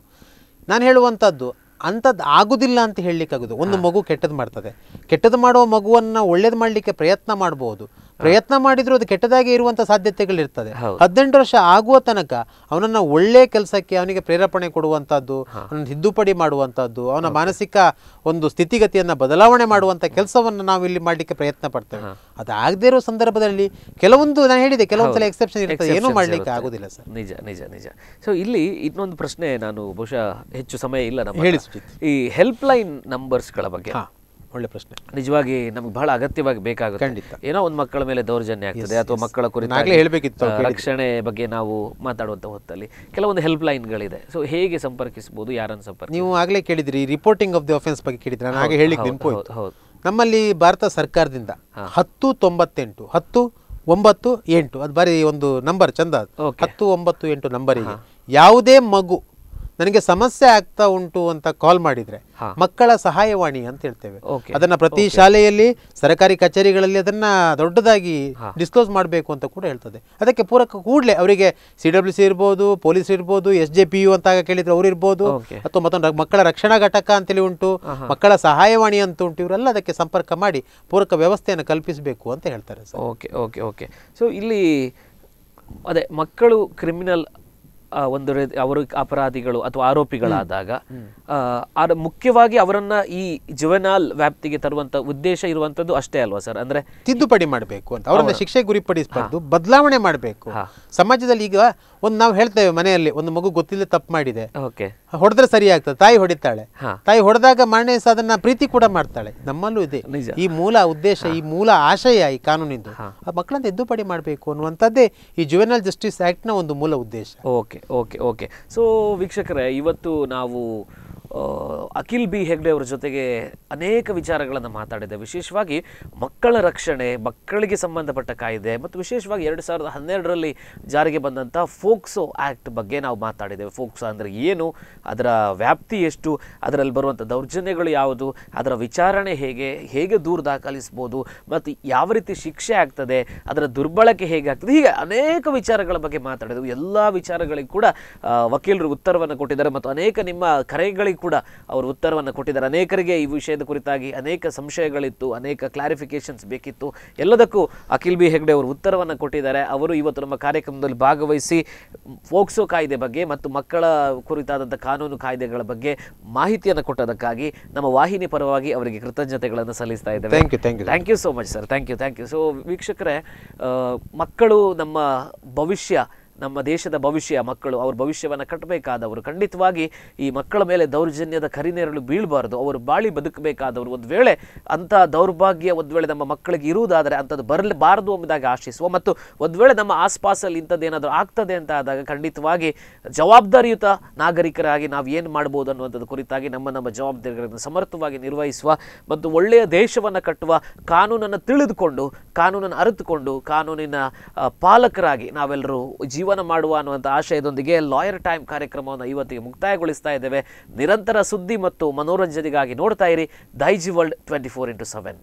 ನಾನು ಹೇಳುವಂತದ್ದು ಅಂತದ್ ಆಗುದಿಲ್ಲ ಅಂತ ಹೇಳಲಿಕ್ಕಾಗೋದು ಒಂದು ಮಗು ಕೆಟ್ಟದ್ದು ಮಾಡ್ತದೆ ಕೆಟ್ಟದ್ದು ಮಾಡುವ ಮಗುವನ್ನ ಒಳ್ಳೇದ್ ಮಾಡಲಿಕ್ಕೆ ಪ್ರಯತ್ನ ಮಾಡಬಹುದು ಪ್ರಯತ್ನ ಮಾಡಿದ್ರು ಅದು ಕೆಟ್ಟದಾಗಿ ಇರುವಂತ ಸಾಧ್ಯತೆಗಳಿರ್ತದೆ ಹದಿನೆಂಟು ವರ್ಷ ಆಗುವ ತನಕ ಅವನನ್ನ ಒಳ್ಳೆ ಕೆಲಸಕ್ಕೆ ಅವನಿಗೆ ಪ್ರೇರೇಪಣೆ ಕೊಡುವಂತದ್ದು ಅವನ ತಿದ್ದುಪಡಿ ಮಾಡುವಂತದ್ದು ಅವನ ಮಾನಸಿಕ ಒಂದು ಸ್ಥಿತಿಗತಿಯನ್ನ ಬದಲಾವಣೆ ಮಾಡುವಂತ ಕೆಲಸವನ್ನು ನಾವು ಇಲ್ಲಿ ಮಾಡ್ಲಿಕ್ಕೆ ಪ್ರಯತ್ನ ಪಡ್ತೇವೆ ಅದಾಗದೇ ಇರೋ ಸಂದರ್ಭದಲ್ಲಿ ಕೆಲವೊಂದು ನಾನು ಹೇಳಿದೆ ಕೆಲವೊಂದ್ಸಲ ಎಕ್ಸೆಪ್ಷನ್ ಇರ್ತದೆ ಏನು ಮಾಡ್ಲಿಕ್ಕೆ ಆಗುದಿಲ್ಲ ಸರ್ ನಿಜ ನಿಜ ನಿಜ ಸೊ ಇಲ್ಲಿ ಇನ್ನೊಂದು ಪ್ರಶ್ನೆ ನಾನು ಬಹುಶಃ ಹೆಚ್ಚು ಸಮಯ ಇಲ್ಲ ನಮ್ಮ ಈ ಹೆಲ್ಪ್ ಲೈನ್ ನಂಬರ್ಸ್ಗಳ ಬಗ್ಗೆ ಒಳ್ಳೆ ಪ್ರಶ್ನೆ ನಿಜವಾಗಿ ನಮ್ಗೆ ಬಹಳ ಅಗತ್ಯವಾಗಿ ಬೇಕಾಗುತ್ತೆ ಖಂಡಿತ ಏನೋ ಒಂದು ಮಕ್ಕಳ ಮೇಲೆ ದೌರ್ಜನ್ಯ ಆಗ್ತದೆ ಅಥವಾ ಮಕ್ಕಳ ಕುರಿತು ಹೇಳಬೇಕಿತ್ತು ರಕ್ಷಣೆ ಬಗ್ಗೆ ನಾವು ಮಾತಾಡುವಂತ ಹೊತ್ತಲ್ಲಿ ಕೆಲವೊಂದು ಹೆಲ್ಪ್ ಲೈನ್ಗಳಿದೆ ಸೊ ಹೇಗೆ ಸಂಪರ್ಕಿಸಬಹುದು ಯಾರನ್ನು ಸಂಪರ್ಕ ನೀವು ಆಗಲೇ ಕೇಳಿದ್ರಿ ರಿಪೋರ್ಟಿಂಗ್ ಆಫ್ ದಿ ಅಫೆನ್ಸ್ ಬಗ್ಗೆ ಕೇಳಿದ್ರಿ ನಾನು ಹಾಗೆ ಹೌದು ನಮ್ಮಲ್ಲಿ ಭಾರತ ಸರ್ಕಾರದಿಂದ ಹತ್ತು ತೊಂಬತ್ತೆಂಟು ಹತ್ತು ಒಂಬತ್ತು ಎಂಟು ಅದು ಬಾರಿ ಒಂದು ನಂಬರ್ ಚಂದ ಹತ್ತು ಒಂಬತ್ತು ಎಂಟು ನಂಬರಿಗೆ ಯಾವುದೇ ಮಗು ನನಗೆ ಸಮಸ್ಯೆ ಆಗ್ತಾ ಉಂಟು ಅಂತ ಕಾಲ್ ಮಾಡಿದ್ರೆ ಮಕ್ಕಳ ಸಹಾಯವಾಣಿ ಅಂತ ಹೇಳ್ತೇವೆ ಅದನ್ನ ಪ್ರತಿ ಶಾಲೆಯಲ್ಲಿ ಸರ್ಕಾರಿ ಕಚೇರಿಗಳಲ್ಲಿ ಅದನ್ನ ದೊಡ್ಡದಾಗಿ ಡಿಸ್ಕ್ಲೋಸ್ ಮಾಡಬೇಕು ಅಂತ ಕೂಡ ಹೇಳ್ತದೆ ಅದಕ್ಕೆ ಪೂರಕ ಕೂಡಲೇ ಅವರಿಗೆ ಸಿ ಡಬ್ಲ್ಯೂ ಸಿ ಇರ್ಬೋದು ಪೊಲೀಸ್ ಇರ್ಬೋದು ಎಸ್ ಜೆ ಪಿ ಯು ಅಂತ ಕೇಳಿದ್ರೆ ಅವ್ರು ಇರ್ಬೋದು ಅಥವಾ ಮತ್ತೊಂದು ಮಕ್ಕಳ ರಕ್ಷಣಾ ಘಟಕ ಅಂತೇಳಿ ಉಂಟು ಮಕ್ಕಳ ಸಹಾಯವಾಣಿ ಅಂತ ಉಂಟು ಇವರೆಲ್ಲ ಅದಕ್ಕೆ ಸಂಪರ್ಕ ಮಾಡಿ ಪೂರಕ ವ್ಯವಸ್ಥೆಯನ್ನು ಕಲ್ಪಿಸಬೇಕು ಅಂತ ಹೇಳ್ತಾರೆ sir okay okay okay so ಇಲ್ಲಿ ಅದೇ ಮಕ್ಕಳು ಕ್ರಿಮಿನಲ್ ಒಂದು ಅವರು ಅಪರಾಧಿಗಳು ಅಥವಾ ಆರೋಪಿಗಳಾದಾಗ ಅದು ಮುಖ್ಯವಾಗಿ ಅವರನ್ನ ಈ ಜುವೆನಾಲ್ ವ್ಯಾಪ್ತಿಗೆ ತರುವಂತ ಉದ್ದೇಶ ಇರುವಂತದ್ದು ಅಷ್ಟೇ ಅಲ್ವಾ ಸರ್ ಅಂದ್ರೆ ತಿದ್ದುಪಡಿ ಮಾಡಬೇಕು ಅಂತ ಅವರನ್ನ ಶಿಕ್ಷೆ ಗುರಿಪಡಿಸಬಾರ್ದು ಬದಲಾವಣೆ ಮಾಡಬೇಕು ಸಮಾಜದಲ್ಲಿ ಈಗ ಒಂದು ನಾವು ಹೇಳ್ತೇವೆ ಮನೆಯಲ್ಲಿ ಒಂದು ಮಗು ಗೊತ್ತಿಲ್ಲ ತಪ್ಪು ಮಾಡಿದೆ ಹೊಡೆದ್ರೆ ಸರಿ ಆಗ್ತದೆ ತಾಯಿ ಹೊಡಿತಾಳೆ ತಾಯಿ ಹೊಡೆದಾಗ ಮಾರ್ಣೇಸ ಅದನ್ನ ಪ್ರೀತಿ ಕೂಡ ಮಾಡ್ತಾಳೆ ನಮ್ಮಲ್ಲೂ ಇದೆ ಈ ಮೂಲ ಉದ್ದೇಶ ಈ ಮೂಲ ಆಶಯ ಈ ಕಾನೂನಿಂದು ಮಕ್ಕಳನ್ನ ತಿದ್ದುಪಡಿ ಮಾಡಬೇಕು ಅನ್ನುವಂಥದ್ದೇ ಈ ಜುವೆನಲ್ ಜಸ್ಟಿಸ್ ಆಕ್ಟ್ ನ ಒಂದು ಮೂಲ ಉದ್ದೇಶ ಓಕೆ ಓಕೆ ಓಕೆ ಸೊ ವೀಕ್ಷಕರೇ ಇವತ್ತು ನಾವು ಅಖಿಲ್ ಬಿ ಹೆಗ್ಡೆ ಅವರ ಜೊತೆಗೆ ಅನೇಕ ವಿಚಾರಗಳನ್ನು ಮಾತಾಡಿದೆ ವಿಶೇಷವಾಗಿ ಮಕ್ಕಳ ರಕ್ಷಣೆ ಮಕ್ಕಳಿಗೆ ಸಂಬಂಧಪಟ್ಟ ಕಾಯ್ದೆ ಮತ್ತು ವಿಶೇಷವಾಗಿ ಎರಡು ಸಾವಿರದ ಹನ್ನೆರಡರಲ್ಲಿ ಜಾರಿಗೆ ಬಂದಂಥ ಫೋಕ್ಸೋ ಆ್ಯಕ್ಟ್ ಬಗ್ಗೆ ನಾವು ಮಾತಾಡಿದ್ದೇವೆ ಫೋಕ್ಸೋ ಅಂದರೆ ಏನು ಅದರ ವ್ಯಾಪ್ತಿ ಎಷ್ಟು ಅದರಲ್ಲಿ ಬರುವಂಥ ದೌರ್ಜನ್ಯಗಳು ಯಾವುದು ಅದರ ವಿಚಾರಣೆ ಹೇಗೆ ಹೇಗೆ ದೂರು ದಾಖಲಿಸ್ಬೋದು ಮತ್ತು ಯಾವ ರೀತಿ ಶಿಕ್ಷೆ ಆಗ್ತದೆ ಅದರ ದುರ್ಬಳಕೆ ಹೇಗೆ ಆಗ್ತದೆ ಹೀಗೆ ಅನೇಕ ವಿಚಾರಗಳ ಬಗ್ಗೆ ಮಾತಾಡಿದೆವು ಎಲ್ಲ ವಿಚಾರಗಳಿಗೆ ಕೂಡ ವಕೀಲರು ಉತ್ತರವನ್ನು ಕೊಟ್ಟಿದ್ದಾರೆ ಮತ್ತು ಅನೇಕ ನಿಮ್ಮ ಕರೆಗಳಿಗೆ ಕೂಡ ಅವರು ಉತ್ತರವನ್ನು ಕೊಟ್ಟಿದ್ದಾರೆ ಅನೇಕರಿಗೆ ಈ ವಿಷಯದ ಕುರಿತಾಗಿ ಅನೇಕ ಸಂಶಯಗಳಿತ್ತು ಅನೇಕ ಕ್ಲಾರಿಫಿಕೇಷನ್ಸ್ ಬೇಕಿತ್ತು ಎಲ್ಲದಕ್ಕೂ ಅಖಿಲ್ ಬಿ ಹೆಗ್ಡೆ ಅವರು ಉತ್ತರವನ್ನು ಕೊಟ್ಟಿದ್ದಾರೆ ಅವರು ಇವತ್ತು ನಮ್ಮ ಕಾರ್ಯಕ್ರಮದಲ್ಲಿ ಭಾಗವಹಿಸಿ ಫೋಕ್ಸೋ ಕಾಯ್ದೆ ಬಗ್ಗೆ ಮತ್ತು ಮಕ್ಕಳ ಕುರಿತಾದಂಥ ಕಾನೂನು ಕಾಯ್ದೆಗಳ ಬಗ್ಗೆ ಮಾಹಿತಿಯನ್ನು ಕೊಟ್ಟದಕ್ಕಾಗಿ ನಮ್ಮ ವಾಹಿನಿ ಪರವಾಗಿ ಅವರಿಗೆ ಕೃತಜ್ಞತೆಗಳನ್ನು ಸಲ್ಲಿಸ್ತಾ ಇದ್ದೇವೆ thank you thank you thank you so much sir thank you thank you so ವೀಕ್ಷಕರೇ ಮಕ್ಕಳು ನಮ್ಮ ಭವಿಷ್ಯ ನಮ್ಮ ದೇಶದ ಭವಿಷ್ಯ ಮಕ್ಕಳು ಅವ್ರ ಭವಿಷ್ಯವನ್ನು ಕಟ್ಟಬೇಕಾದವರು ಖಂಡಿತವಾಗಿ ಈ ಮಕ್ಕಳ ಮೇಲೆ ದೌರ್ಜನ್ಯದ ಕರಿನೆರಳು ಬೀಳಬಾರ್ದು ಅವರು ಬಾಳಿ ಬದುಕಬೇಕಾದವರು ಒಂದು ವೇಳೆ ಅಂಥ ದೌರ್ಭಾಗ್ಯ ಒಂದು ವೇಳೆ ನಮ್ಮ ಮಕ್ಕಳಿಗೆ ಇರುವುದಾದರೆ ಅಂಥದ್ದು ಬರಲಬಾರದು ಎಂಬುದಾಗಿ ಆಶಿಸುವ ಮತ್ತು ಒಂದು ವೇಳೆ ನಮ್ಮ ಆಸ್ಪಾಸಲ್ಲಿ ಇಂಥದ್ದೇನಾದರೂ ಆಗ್ತದೆ ಅಂತ ಆದಾಗ ಖಂಡಿತವಾಗಿ ಜವಾಬ್ದಾರಿಯುತ ನಾಗರಿಕರಾಗಿ ನಾವು ಏನು ಮಾಡ್ಬೋದು ಅನ್ನುವಂಥದ್ದು ಕುರಿತಾಗಿ ನಮ್ಮ ನಮ್ಮ ಜವಾಬ್ದಾರಿಗಳನ್ನು ಸಮರ್ಥವಾಗಿ ನಿರ್ವಹಿಸುವ ಮತ್ತು ಒಳ್ಳೆಯ ದೇಶವನ್ನು ಕಟ್ಟುವ ಕಾನೂನನ್ನು ತಿಳಿದುಕೊಂಡು ಕಾನೂನನ್ನು ಅರಿತುಕೊಂಡು ಕಾನೂನಿನ ಪಾಲಕರಾಗಿ ನಾವೆಲ್ಲರೂ ಜೀವ ಜೀವನ ಮಾಡುವ ಅನ್ನುವಂಥ ಆಶಯದೊಂದಿಗೆ ಲಾಯರ್ ಟೈಮ್ ಕಾರ್ಯಕ್ರಮವನ್ನು ಇವತ್ತಿಗೆ ಮುಕ್ತಾಯಗೊಳಿಸ್ತಾ ಇದ್ದೇವೆ ನಿರಂತರ ಸುದ್ದಿ ಮತ್ತು ಮನೋರಂಜನೆಗಾಗಿ ನೋಡ್ತಾ ಇರಿ Daijiworld twenty four into seven